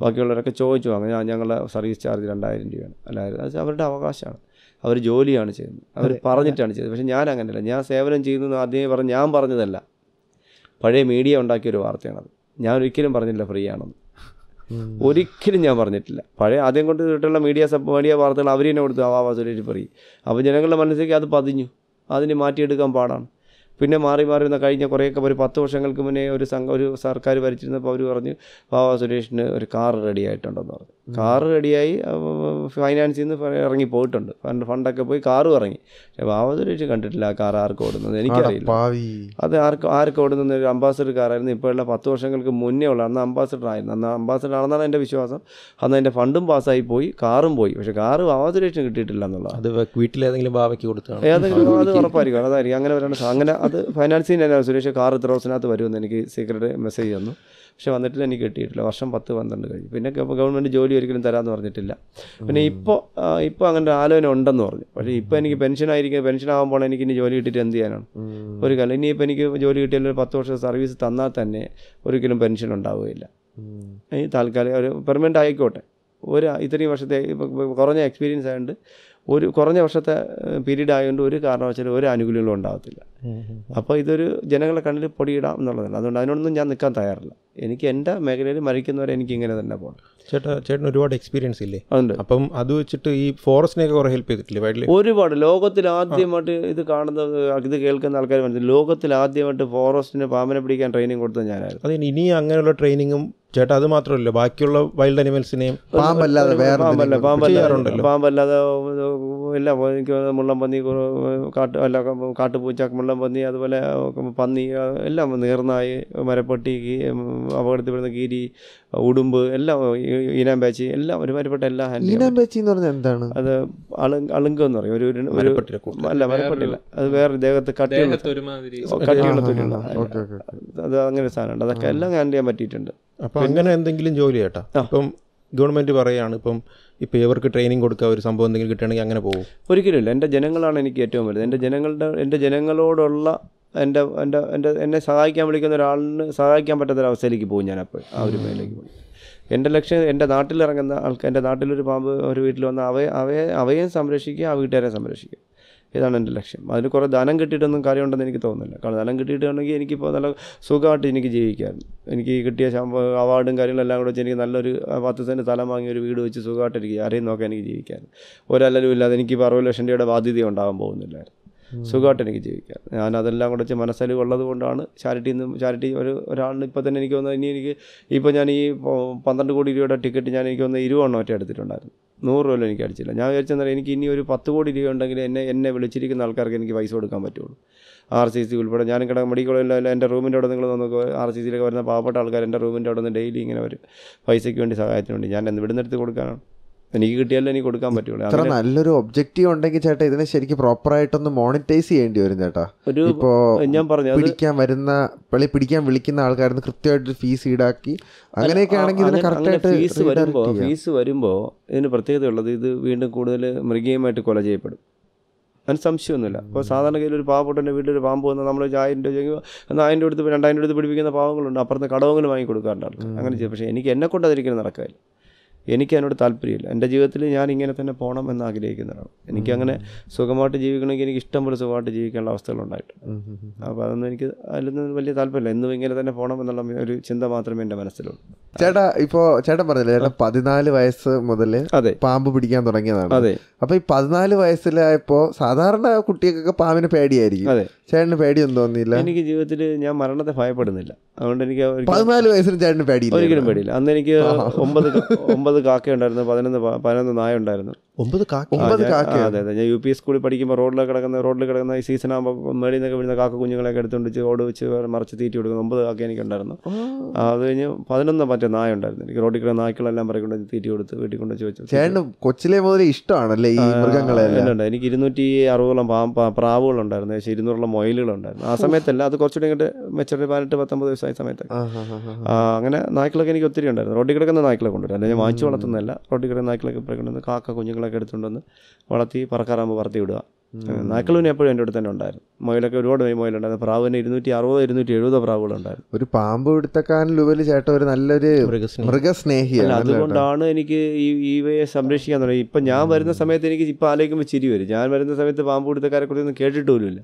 ബാക്കിയുള്ളവരൊക്കെ ചോദിച്ചു അങ്ങനെ ഞങ്ങളുടെ സർവീസ് ചാർജ് രണ്ടായിരം രൂപയാണ് അല്ലായിരുന്നു അത് അവരുടെ അവകാശമാണ് അവർ ജോലിയാണ് ചെയ്യുന്നത് അവർ പറഞ്ഞിട്ടാണ് ചെയ്തത് പക്ഷേ ഞാൻ അങ്ങനെയല്ല ഞാൻ സേവനം ചെയ്യുന്നു ആദ്യമേ പറഞ്ഞ് ഞാൻ പറഞ്ഞതല്ല പഴയ മീഡിയ ഉണ്ടാക്കിയ ഒരു വാർത്തയാണത് ഞാൻ ഒരിക്കലും പറഞ്ഞില്ല ഫ്രീ ആണെന്ന് ഒരിക്കലും ഞാൻ പറഞ്ഞിട്ടില്ല പഴയ ആദ്യം കൊണ്ട് കിട്ടുള്ള മീഡിയ സബ് മീഡിയ വാർത്തകൾ അവർ തന്നെ കൊടുത്തു ആവാസ് വാസുരേരി അപ്പോൾ ജനങ്ങളുടെ മനസ്സിലേക്ക് അത് പതിഞ്ഞു അതിന് മാറ്റിയെടുക്കാൻ പാടാണ് പിന്നെ മാറി മാറി വന്ന കഴിഞ്ഞ കുറേയൊക്കെ ഒരു പത്ത് വർഷങ്ങൾക്ക് മുന്നേ ഒരു സംഘം ഒരു സർക്കാർ ഭരിച്ചിരുന്നപ്പോൾ അവർ പറഞ്ഞു പാവ സുരേഷിന് ഒരു കാർ റെഡി ആയിട്ടുണ്ടെന്ന് പറഞ്ഞു കാർ റെഡിയായി ഫൈനാൻസിൽ നിന്ന് ഇറങ്ങി പോയിട്ടുണ്ട് ഫണ്ട് ഫണ്ടൊക്കെ പോയി കാർ ഇറങ്ങി പക്ഷേ പാവ സുരേഷ് കണ്ടിട്ടില്ല ആ കാർ ആർക്ക് ഓടുന്നത് എനിക്കറിയില്ല അത് ആർക്ക് ആർക്ക് ഓടുന്ന ഒരു അംബാസഡർ കാറായിരുന്നു ഇപ്പോഴുള്ള പത്ത് വർഷങ്ങൾക്ക് മുന്നേ ഉള്ള അന്ന് അംബാസഡർ ആയിരുന്നു അന്ന് അംബാസഡർ ആണെന്നാണ് എൻ്റെ വിശ്വാസം അന്ന് അതിൻ്റെ ഫണ്ടും പാസ്സായി പോയി കാറും പോയി പക്ഷേ കാർ പാവ സുരേഷിന് കിട്ടിയിട്ടില്ല എന്നുള്ളത് അത് വീട്ടിലേതെങ്കിലും ബാബയ്ക്ക് കൊടുത്താണ് ഏതെങ്കിലും അത് ഉറപ്പായിരിക്കും അതായിരിക്കും അങ്ങനെ വരാണ് അങ്ങനെ അത് ഫൈനാൻസിങ് തന്നെ സുരേഷ് കാർ ഇത്ര ദിവസത്തിനകത്ത് വരുമെന്ന് എനിക്ക് സീക്രട്ട് മെസ്സേജ് തന്നു പക്ഷെ വന്നിട്ടില്ല എനിക്ക് കിട്ടിയിട്ടില്ല വർഷം പത്ത് പന്ത്രണ്ട് കഴിഞ്ഞു പിന്നെ ഗവൺമെൻറ് ജോലി ഒരിക്കലും തരാമെന്ന് പറഞ്ഞിട്ടില്ല പിന്നെ ഇപ്പോൾ ഇപ്പോൾ അങ്ങനെ ആലോചന ഉണ്ടെന്ന് പറഞ്ഞു പക്ഷേ ഇപ്പോൾ എനിക്ക് പെൻഷൻ ആയിരിക്കും പെൻഷൻ ആകുമ്പോൾ എനിക്ക് ഇനി ജോലി കിട്ടിയിട്ട് എന്ത് ചെയ്യാനാണ് ഒരു കാലം ഇനിയിപ്പോൾ എനിക്ക് ജോലി കിട്ടിയാൽ ഒരു പത്ത് വർഷം സർവീസ് തന്നാൽ തന്നെ ഒരിക്കലും പെൻഷൻ ഉണ്ടാവുകയില്ല ഈ താൽക്കാലിക ഒരു പെർമനൻ്റ് ആയിക്കോട്ടെ ഒരു ഇത്രയും വർഷത്തെ കുറഞ്ഞ എക്സ്പീരിയൻസ് ആയതുകൊണ്ട് ഒരു കുറഞ്ഞ വർഷത്തെ പീരീഡ് ആയതുകൊണ്ട് ഒരു കാരണവശാലും ഒരു ആനുകൂല്യങ്ങളും ഉണ്ടാകത്തില്ല അപ്പോൾ ഇതൊരു ജനങ്ങളെ കണ്ണിൽ പൊടിയിടാം എന്നുള്ളതല്ല അതുകൊണ്ട് അതിനോടൊന്നും ഞാൻ നിൽക്കാൻ തയ്യാറില്ല എനിക്ക് എൻ്റെ മേഖലയിൽ മരിക്കുന്നവരെ എനിക്ക് ഇങ്ങനെ തന്നെ പോകണം ചേട്ടാ ചേട്ടൻ ഒരുപാട് എക്സ്പീരിയൻസ് ഇല്ലേ അതുണ്ട് അപ്പം അത് വെച്ചിട്ട് ഈ ഫോറസ്റ്റിനെയൊക്കെ കുറേ ഹെൽപ്പ് ചെയ്തിട്ടില്ലേ വൈൽഡ് ഒരുപാട് ലോകത്തിൽ ആദ്യമായിട്ട് ഇത് കാണുന്ന ഇത് കേൾക്കുന്ന ആൾക്കാർ മനസ്സിലായി ലോകത്തിൽ ആദ്യമായിട്ട് ഫോറസ്റ്റിന് പാമ്പിനെ പിടിക്കാൻ ട്രെയിനിങ് കൊടുത്തത് ഞാനായിരുന്നു അതിന് ഇനി അങ്ങനെയുള്ള ട്രെയിനിങ്ങും ചേട്ടാ അത് മാത്രമല്ല ബാക്കിയുള്ള വൈൽഡ് അനിമൽസിനെയും പാമ്പല്ലാതെ വേറെ പാമ്പല്ലാതെ എല്ലാം എനിക്ക് മുള്ളൻപന്നി കാട്ട് അല്ല കാട്ടുപൂച്ച മുള്ളൻപന്നി അതുപോലെ പന്നി എല്ലാം നീർന്നായി മരപ്പട്ടി അപകടത്തിൽ പെടുന്ന ഗിരി ഉടുമ്പ് എല്ലാം ഇനാം ബാച്ചി എല്ലാം ഒരുമാതിരിപ്പെട്ട എല്ലാം ഇനാം ബാച്ചി എന്ന് പറഞ്ഞാൽ എന്താണ് അത് അളുങ്ക എന്ന് പറയും ഒരു അല്ല മരപ്പട്ടില്ല അത് വേറെ ദേഹത്ത് കട്ടിയുള്ള കട്ടിയുള്ള തൊലിയുള്ള അത് അങ്ങനെ സാധനമുണ്ട് അതൊക്കെ എല്ലാം ഹാൻഡ് ചെയ്യാൻ പറ്റിയിട്ടുണ്ട് അപ്പം അങ്ങനെ എന്തെങ്കിലും ജോലി ചേട്ടാ അപ്പം ഗവൺമെൻറ് പറയുകയാണ് ഇപ്പം ഇപ്പോൾ ഇവർക്ക് ട്രെയിനിങ് കൊടുക്കുക ഒരു സംഭവം എന്തെങ്കിലും കിട്ടുകയാണെങ്കിൽ അങ്ങനെ പോകും ഒരിക്കലുമില്ല എൻ്റെ ജനങ്ങളാണ് എനിക്ക് ഏറ്റവും വലുത് എൻ്റെ ജനങ്ങളുടെ എൻ്റെ ജനങ്ങളോടുള്ള എൻ്റെ എൻ്റെ എൻ്റെ എന്നെ സഹായിക്കാൻ വിളിക്കുന്ന ഒരാളിന് സഹായിക്കാൻ പറ്റാത്തൊരവസ്ഥയിലേക്ക് പോകും ഞാൻ അപ്പോൾ ആ ഒരു മേലേക്ക് പോകും എൻ്റെ ലക്ഷ്യം എൻ്റെ നാട്ടിലിറങ്ങുന്ന ആൾക്കാർ എൻ്റെ നാട്ടിലൊരു പാമ്പ് ഒരു വീട്ടിൽ വന്ന അവയെ അവയെ അവയെയും സംരക്ഷിക്കുക ആ വീട്ടുകാരെ സംരക്ഷിക്കുക ഇതാണ് എൻ്റെ ലക്ഷ്യം അതിന് കുറേ ധനം കിട്ടിയിട്ടൊന്നും കാര്യമുണ്ടെന്ന് എനിക്ക് തോന്നുന്നില്ല കാരണം ധനം കിട്ടിയിട്ടുണ്ടെങ്കിൽ എനിക്കിപ്പോൾ നല്ല സുഖമായിട്ട് എനിക്ക് ജീവിക്കാമായിരുന്നു എനിക്ക് കിട്ടിയ അവാർഡും കാര്യങ്ങളെല്ലാം കൂടെ വെച്ച് എനിക്ക് നല്ലൊരു പത്ത് സെൻറ്റ് സ്ഥലം വാങ്ങി ഒരു വീട് വെച്ച് സുഖമായിട്ട് എനിക്ക് ആരെയും നോക്കാൻ എനിക്ക് ജീവിക്കാമായിരുന്നു ഒരല്ലരും ഇല്ലാതെ ഇപ്പോൾ അറുപത് ലക്ഷം രൂപയുടെ ബാധ്യത ഉണ്ടാകാൻ പോകുന്നില്ലായിരുന്നു സുഖമായിട്ട് എനിക്ക് ജീവിക്കാം ഞാൻ അതെല്ലാം കൂടെ വെച്ച് മനസ്സിൽ ഉള്ളത് കൊണ്ടാണ് ചാരിറ്റിയിൽ നിന്നും ചാരിറ്റി ഒരു ഒരാളിന് ഇപ്പം തന്നെ എനിക്ക് വന്നത് ഇനി എനിക്ക് ഇപ്പോൾ ഞാൻ ഈ പന്ത്രണ്ട് കോടി രൂപയുടെ ടിക്കറ്റ് ഞാൻ എനിക്ക് വന്ന ഇരുപത് ഒറ്റ എടുത്തിട്ടുണ്ടായിരുന്നു നൂറ് രൂപ എനിക്ക് അടിച്ചില്ല ഞാൻ വിചാരിച്ചെന്നാൽ എനിക്ക് ഇനി ഒരു പത്ത് കോടി രൂപ ഉണ്ടെങ്കിൽ എന്നെ എന്നെ വിളിച്ചിരിക്കുന്ന ആൾക്കാർക്ക് എനിക്ക് പൈസ കൊടുക്കാൻ പറ്റുള്ളൂ ആർ സി സി ഉൾപ്പെടെ ഞാൻ കിടക്കുന്ന മെഡിക്കൽ എൻ്റെ റൂമിൻ്റെ അവിടെ നിങ്ങൾ നോക്കുക ആർ സി സിയിലൊക്കെ വരുന്ന പാവപ്പെട്ട ആൾക്കാർ എൻ്റെ റൂമിൻ്റെ അവിടെ നിന്ന് ഡെയിലി ഇങ്ങനെ വരും പൈസയ്ക്ക് വേണ്ടി സഹായത്തിന് വേണ്ടി ഞാൻ എന്ന് വിടുന്നെടുത്ത് കൊടുക്കാനാണ് എനിക്ക് കിട്ടിയാലും എനിക്ക് കൊടുക്കാൻ പറ്റുള്ളൂ അത്ര നല്ലൊരു ഒബ്ജക്റ്റീവ് ഉണ്ടെങ്കിൽ ചേട്ടാ ഇതിനെ ശരിക്കും ആയിട്ടൊന്ന് മോണിറ്റൈസ് ചെയ്യേണ്ടി വരും ചേട്ടാ ഒരു ഇപ്പോൾ ഞാൻ പറഞ്ഞു പിടിക്കാൻ വരുന്ന പള്ളി പിടിക്കാൻ വിളിക്കുന്ന ആൾക്കാരിന്ന് കൃത്യമായിട്ട് ഫീസ് ഈടാക്കി അങ്ങനെയൊക്കെ ആണെങ്കിൽ ഇതിനെ ഫീസ് വരുമ്പോൾ ഫീസ് വരുമ്പോൾ ഇതിന് പ്രത്യേകത ഉള്ളത് ഇത് വീണ്ടും കൂടുതൽ മൃഗീയമായിട്ട് കൊല ചെയ്യപ്പെടും അതിന് സംശയമൊന്നുമില്ല അപ്പോൾ സാധാരണ കയ്യിൽ ഒരു പാവപ്പെട്ടൻ്റെ വീട്ടിൽ ഒരു പാമ്പ് വന്നാൽ നമ്മൾ ചായൻ്റെ രൂപ എന്നാൽ ആയിരം രൂപ രണ്ടായിരം രൂപ എടുത്ത് പിടിപ്പിക്കുന്ന പാവങ്ങളുണ്ട് അപ്പുറത്ത് കടവങ്ങൾ വാങ്ങി കൊടുക്കാറുണ്ട് അങ്ങനെ ചെയ്യും പക്ഷേ എനിക്ക് എന്നെ കൊണ്ട് അതിരിക്കുന്നത് നടക്കാറില്ല എനിക്ക് അതിനോട് താല്പര്യമില്ല എൻ്റെ ജീവിതത്തിൽ ഞാൻ ഇങ്ങനെ തന്നെ പോകണം എന്ന് ആഗ്രഹിക്കുന്നതാണ് എനിക്കങ്ങനെ സുഖമായിട്ട് ജീവിക്കണമെങ്കിൽ എനിക്ക് ഇഷ്ടം പോലെ സുഖമായിട്ട് ജീവിക്കാനുള്ള അവസ്ഥകളുണ്ടായിട്ടുണ്ട് അപ്പോൾ അതൊന്നും എനിക്ക് നിന്ന് വലിയ താല്പര്യമില്ല എന്നും ഇങ്ങനെ തന്നെ പോകണം എന്നുള്ള ഒരു ചിന്ത മാത്രമേ എൻ്റെ മനസ്സിലുള്ളൂ ചേട്ടാ ഇപ്പോൾ ചേട്ടൻ പറഞ്ഞില്ലേ ചേട്ടൻ പതിനാല് വയസ്സ് മുതൽ പാമ്പ് പിടിക്കാൻ തുടങ്ങിയതാണ് അതെ അപ്പോൾ ഈ പതിനാല് വയസ്സിലായപ്പോൾ സാധാരണ കുട്ടികൾക്കൊക്കെ പാമ്പിന് പേടിയായിരിക്കും ചേട്ടന് പേടിയൊന്നും തോന്നിയില്ല എനിക്ക് ജീവിതത്തിൽ ഞാൻ മരണത്തെ ഭയപ്പെടുന്നില്ല അതുകൊണ്ട് എനിക്ക് പതിനാല് വയസ്സിന് ചേട്ടന് പേടിയില്ല ഒരിക്കലും പേടിയില്ല അന്ന് എനിക്ക് ഒമ്പത് ഒമ്പത് ഒമ്പത് കാക്കയുണ്ടായിരുന്നു പതിനൊന്ന് പതിനൊന്ന് നായ ഉണ്ടായിരുന്നു ഒമ്പത് കാക്ക ഒമ്പത് കാക്ക അതെ അതെ ഞാൻ യു പി സ്കൂളിൽ പഠിക്കുമ്പോൾ റോഡിൽ കിടക്കുന്ന റോഡിൽ കിടക്കുന്ന ഈ സീസൺ ആകുമ്പോൾ മേളിൽ നിന്നൊക്കെ വീഴുന്ന കാക്ക കുഞ്ഞുങ്ങളെയൊക്കെ എടുത്തുകൊണ്ട് ഓട് വെച്ച് മറിച്ച് തീറ്റി കൊടുക്കുന്നു ഒമ്പത് കാക്ക എനിക്കുണ്ടായിരുന്നു അത് കഴിഞ്ഞ് പതിനൊന്ന് മറ്റേ നായ ഉണ്ടായിരുന്നു എനിക്ക് റോഡിൽ കിടക്കുന്ന നായ്ക്കളെല്ലാം പറയിക്കൊണ്ട് തീറ്റി കൊടുത്ത് വീട്ടിൽ കൊണ്ട് വെച്ച് ചേട്ടൻ കൊച്ചിലെ മുതലേ ഇഷ്ടമാണല്ലേ ഈ മൃഗങ്ങളെ എനിക്ക് ഇരുന്നൂറ്റി അറുപതോളം പ്രാവുകളുണ്ടായിരുന്നു ഏകദേശം ഇരുന്നൂറോളം മൊയിലുകളുണ്ടായിരുന്നു ആ സമയത്തല്ല അത് കുറച്ചുകൂടി ഇങ്ങോട്ട് മെച്ചൂരിറ്റി പതിനെട്ട് പത്തൊമ്പത് വയസ്സായ സമയത്ത് അങ്ങനെ നായ്ക്കളൊക്കെ എനിക്ക് ഒത്തിരി ഉണ്ടായിരുന്നു റോഡിൽ കിടക്കുന്ന നായ്ക്കളെ കൊണ്ടുവരും അല്ലെങ്കിൽ ഞാൻ വാങ്ങിച്ചു വളർത്തുന്നതല്ല റോഡിൽ കിടക്കുന്ന നായ്ക്കളൊക്കെ പറയുന്നത് കാക്ക കുഞ്ഞുങ്ങളെ നായ്ക്കളൊക്കെ എടുത്തുകൊണ്ട് വളർത്തി പറക്കാറാകുമ്പോൾ പറത്തി വിടുക നായ്ക്കളും എപ്പോഴും എൻ്റെ അടുത്ത് തന്നെ ഉണ്ടായിരുന്നു മൊയിലൊക്കെ ഒരുപാട് മൊയിലുണ്ടായിരുന്നു പ്രാവ് തന്നെ ഇരുന്നൂറ്റി അറുപത് ഇരുന്നൂറ്റി എഴുപത് പ്രാവുകളുണ്ടായിരുന്നു ഒരു പാമ്പ് പിടുത്തക്കാരനിലുപരി ചേട്ടൻ ഒരു നല്ലൊരു മൃഗസ്നേഹിയാണ് അതുകൊണ്ടാണ് എനിക്ക് ഈ ഇവയെ സംരക്ഷിക്കാൻ തുടങ്ങി ഇപ്പം ഞാൻ വരുന്ന സമയത്ത് എനിക്ക് ഇപ്പം ആലോചിക്കുമ്പോൾ ചിരി വരും ഞാൻ വരുന്ന സമയത്ത് പാമ്പ് പിടുത്തക്കാരെ കുറിച്ചൊന്നും കേട്ടിട്ടുമില്ല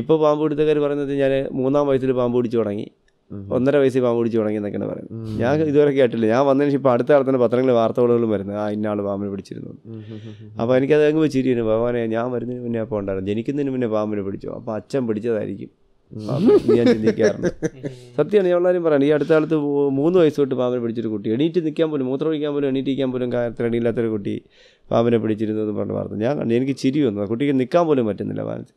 ഇപ്പോൾ പാമ്പ് പിടുത്തക്കാർ പറയുന്നത് ഞാൻ മൂന്നാം വയസ്സിൽ പാമ്പ് പിടിച്ചു തുടങ്ങി ഒന്നര വയസ്സിൽ പാമ്പ് പിടിച്ച് തുടങ്ങി എന്നൊക്കെയാണ് പറയുന്നത് ഞാൻ ഇതുവരെ കേട്ടില്ല ഞാൻ വന്നതിന് ശേഷം അടുത്ത കാലത്ത് തന്നെ പത്രങ്ങളിൽ വാർത്തകളും വരുന്നത് ആ ഇന്നാള് പാമ്പിനെ പിടിച്ചിരുന്നു അപ്പോൾ എനിക്കത് അങ്ങ് വെച്ചിരിക്കുന്നു ഭഗവാനെ ഞാൻ വരുന്നതിന് മുന്നേ അപ്പോൾ ഉണ്ടായിരുന്നു ജനിക്കുന്നതിന് മുന്നേ പാമ്പിനെ പിടിച്ചു അപ്പോൾ അച്ഛൻ പിടിച്ചതായിരിക്കും ഞാൻ ചിന്തിക്കാറുണ്ട് സത്യമാണ് ഞാൻ എല്ലാവരും പറയുന്നത് ഈ അടുത്ത കാലത്ത് മൂന്ന് വയസ്സ് തൊട്ട് പാമ്പിനെ പിടിച്ചൊരു കുട്ടി എണീറ്റ് നിൽക്കാൻ പോലും മൂത്രം ഒഴിക്കാൻ പോലും എണീറ്റിരിക്കാൻ പോലും കാര്യത്തിൽ എണീല്ലാത്തൊരു കുട്ടി പാമ്പിനെ പിടിച്ചിരുന്നു എന്ന് പറഞ്ഞ് വാർത്ത ഞാൻ എനിക്ക് ചിരി വന്നു കുട്ടിക്ക് നിൽക്കാൻ പോലും പറ്റുന്നില്ല വാനത്തിൽ